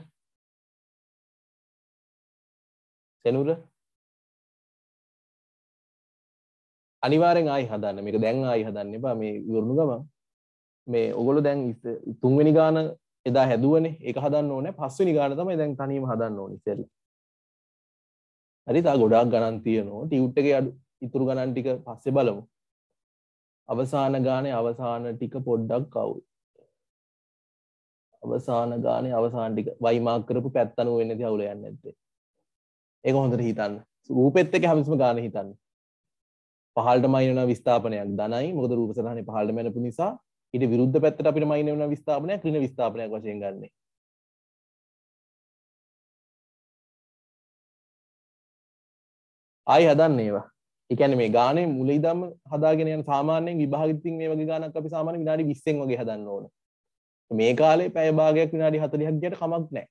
සෙනුර අනිවාරෙන් ආයි හදන්න මේක දැන් ආයි හදන්න එපා මේ ඉවරුණු ගමන් මේ ඔගොලු දැන් තුන්වෙනි ගාන එදා හැදුවනේ ඒක හදන්න ඕනේ පස්වෙනි ගාන තමයි දැන් තනියම හදන්න ඕනේ ඉතින් හරි තා ගොඩාක් ගණන් තියෙනවා ටියුට් එකේ අඩු ඉතුරු ගණන් ටික පස්සේ බලමු. අවසාන ගානේ අවසාන ටික පොඩ්ඩක් කවුද? අවසාන ගානේ අවසාන ටික වයි මාක් කරපු පැත්ත අනුව වෙන්නේ තියවුල යන්නේ නැත්තේ. ඒක හොඳට හිතන්න. රූපෙත් එක්ක හැමතිස්සම ගාන හිතන්න. පහළට මයින් වෙන විස්ථාපනයක් ධනයි. මොකද රූප සටහනේ පහළට මැනපු නිසා ඊට විරුද්ධ පැත්තට අපිට මයින් වෙන විස්ථාපනයක් ඍණ විස්ථාපනයක් වශයෙන් ගන්නෙ. ආයි හදන්න ඒවා එකන මේ ගානේ මුල ඉදම් හදාගෙන යන සාමාන්‍යයෙන් විභාගතින් මේ වගේ ගානක් අපි සාමාන්‍ය විනාඩි 20න් වගේ හදන්න ඕන. මේ කාලේ පැය භාගයක් විනාඩි 40ක් ගියට කමක් නැහැ.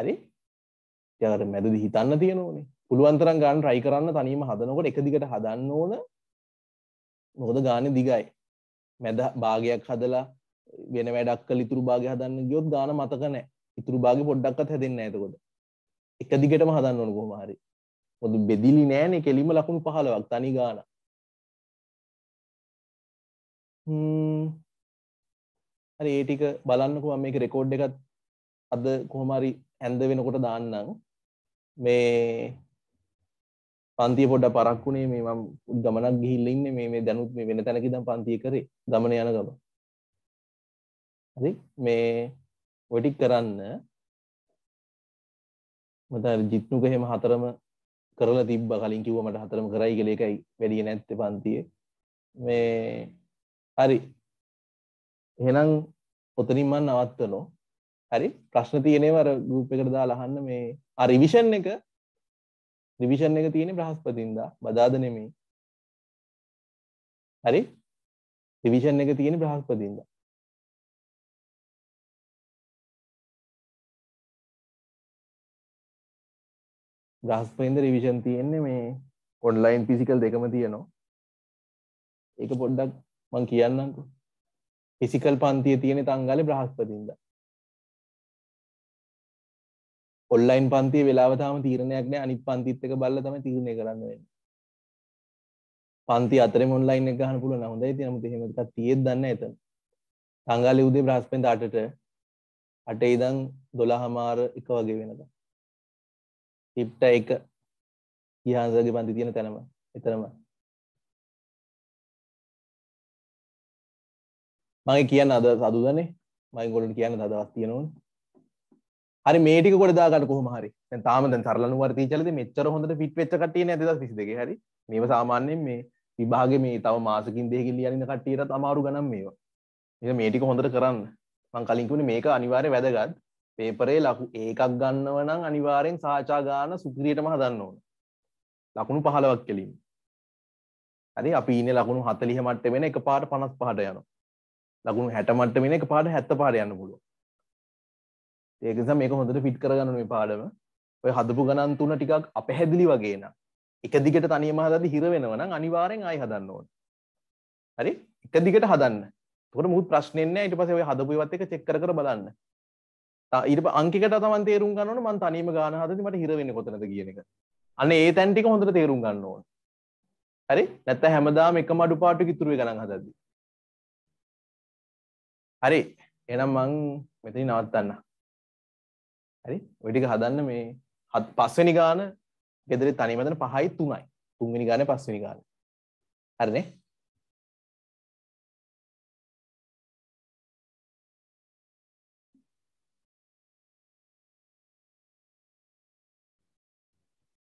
හරි? ඊට මැදදී හිතන්න තියෙන ඕනේ. පුළුවන් තරම් ගාන try කරන්න තනියම හදනකොට එක දිගට හදන්න ඕන. මොකද ගානේ දිගයි. මැද භාගයක් හදලා වෙන වැඩක් කළ ඉතුරු භාගය හදන්න ගියොත් ගාන මතක නැහැ. ඉතුරු භාගෙ පොඩ්ඩක්වත් හැදෙන්නේ නැහැ එතකොට. එක දිගටම හදන්න ඕන කොහොම හරි. මොදු බෙදිලි නෑනේ කෙලිම ලකුණු පහලවක් තනි ගාන හරි ඒ ටික බලන්නකෝ මම මේක රෙකෝඩ් එකත් අද කොහොම හරි ඇඳ වෙනකොට දාන්නම් මේ පන්තිය පොඩ්ඩක් පරක්කුනේ මේ මම ගමනක් ගිහිල්ලා ඉන්නේ මේ මේ දැනුත් මේ වෙන තැනක ඉඳන් පන්තිය කරේ ගමන යන ගම හරි මේ ඔය ටික කරන්න මතර ජිත්නුක එහෙම හතරම කරලා තිබ්බ කලින් කිව්ව මට හතරම කරයි කියලා එකයි වැඩිය නැත්තේ පන්තියේ මේ හරි එහෙනම් ඔතනින් මම නවත්තනෝ හරි ප්‍රශ්න තියෙනවා අර ගෲප් එකට දාලා අහන්න මේ ආ රිවිෂන් එක රිවිෂන් එක තියෙන්නේ බ්‍රහස්පතින්දා බදාද නෙමෙයි හරි රිවිෂන් එක තියෙන්නේ බ්‍රහස්පතින්දා බ්‍රහස්පයින්ද රිවිෂන් තියෙන්නේ මේ ඔන්ලයින් පිසිකල් දෙකම තියනවා ඒක පොඩ්ඩක් මං කියන්නක පිසිකල් පන්තිය තියෙන තංගල බ්‍රහස්පතින්ද ඔල්ලයින් පන්තිය වෙලාවතාම තීරණයක් නෑ අනිත් පන්තිත් එක බල්ල තම තීරණය කරන්න වෙන්න පන්ති අතර මොන්ලයින් එක ගහන පුළුවන් හොඳයි තියෙන මුත එහෙම එකක් තියෙද්ද දන්න එතන තංගාලේ උදේ බ්‍රහස්පතින්ද 8ට 8 ඉඳන් 12 මාර එක වගේ වෙනකම් හිට්ට එක ඉහන්සගේ පන්ති තියෙන තැනම එතරම මගේ කියන්න අද සදුදනේ මයිගොලට කියන්න දදවස් තියෙනවන් හරි මේටික කොට දාකට කොහම හරි තාම තරලන වර්තීචලද මෙච්චර හොඳට පිට් වෙච්චටිය ඇද සිදක හරි මේ සාමාන්‍යෙන් මේ විභාග මේ තව මාසකින් දෙකින් ලියන්න කට්ටියට අමාරු ගනම් මේවා මේටික හොඳට කරන්න මං කලින්කුණ මේක අනිවාරය වැදගත් පේපරේ ලකු ඒකක් ගන්නව නම් අනිවාරයෙන් සාචා ගාන සුකිරියටම හදන්න ඕන ලකුණු පහලවක් කෙලින් හරි අපි ඉන්නේ ලකුණු 40 මට්ටම වෙන එකපාරට 55ට යනවා ලකුණු 60 මට්ටම වෙන එකපාරට 75ට යන්න පුළුවන් ඒක නිසා මේක හොඳට ෆිට කරගන්න ඕනේ පාඩම ඔය හදපු ගණන් තුන ටිකක් අපැහැදිලි වගේ න ะ එක දිගට තනියම හදද්දි හිර වෙනව නම් අනිවාරයෙන් ආයි හදන්න ඕනේ හරි එක දිගට හදන්න එතකොට මුකුත් ප්‍රශ්නෙන්නේ නැහැ ඊට පස්සේ ඔය හදපු ඒවත් එක චෙක් කර කර බලන්න ඊට අංකිකට තමන් තේරුම් ගන්නවන මන් තනීම ගාන හදති මට හිරවෙන්න කොතනද කියන එක අන්න ඒ තැන්ටික හොඳට තේරුම් ගන්න ඕන හරි නැත්ත හැමදාම එක මඩු පාටු ඉතුරුව ගන හදදි හරි එනම් මං මෙතිනි නවත්තන්න හරි වැඩික හදන්න මේ හත් පස්වනි ගාන ගෙදරි තනිමතන පහයි තුනයි තුන්ගනි ගාන පස්වනි ගාන හරිනේ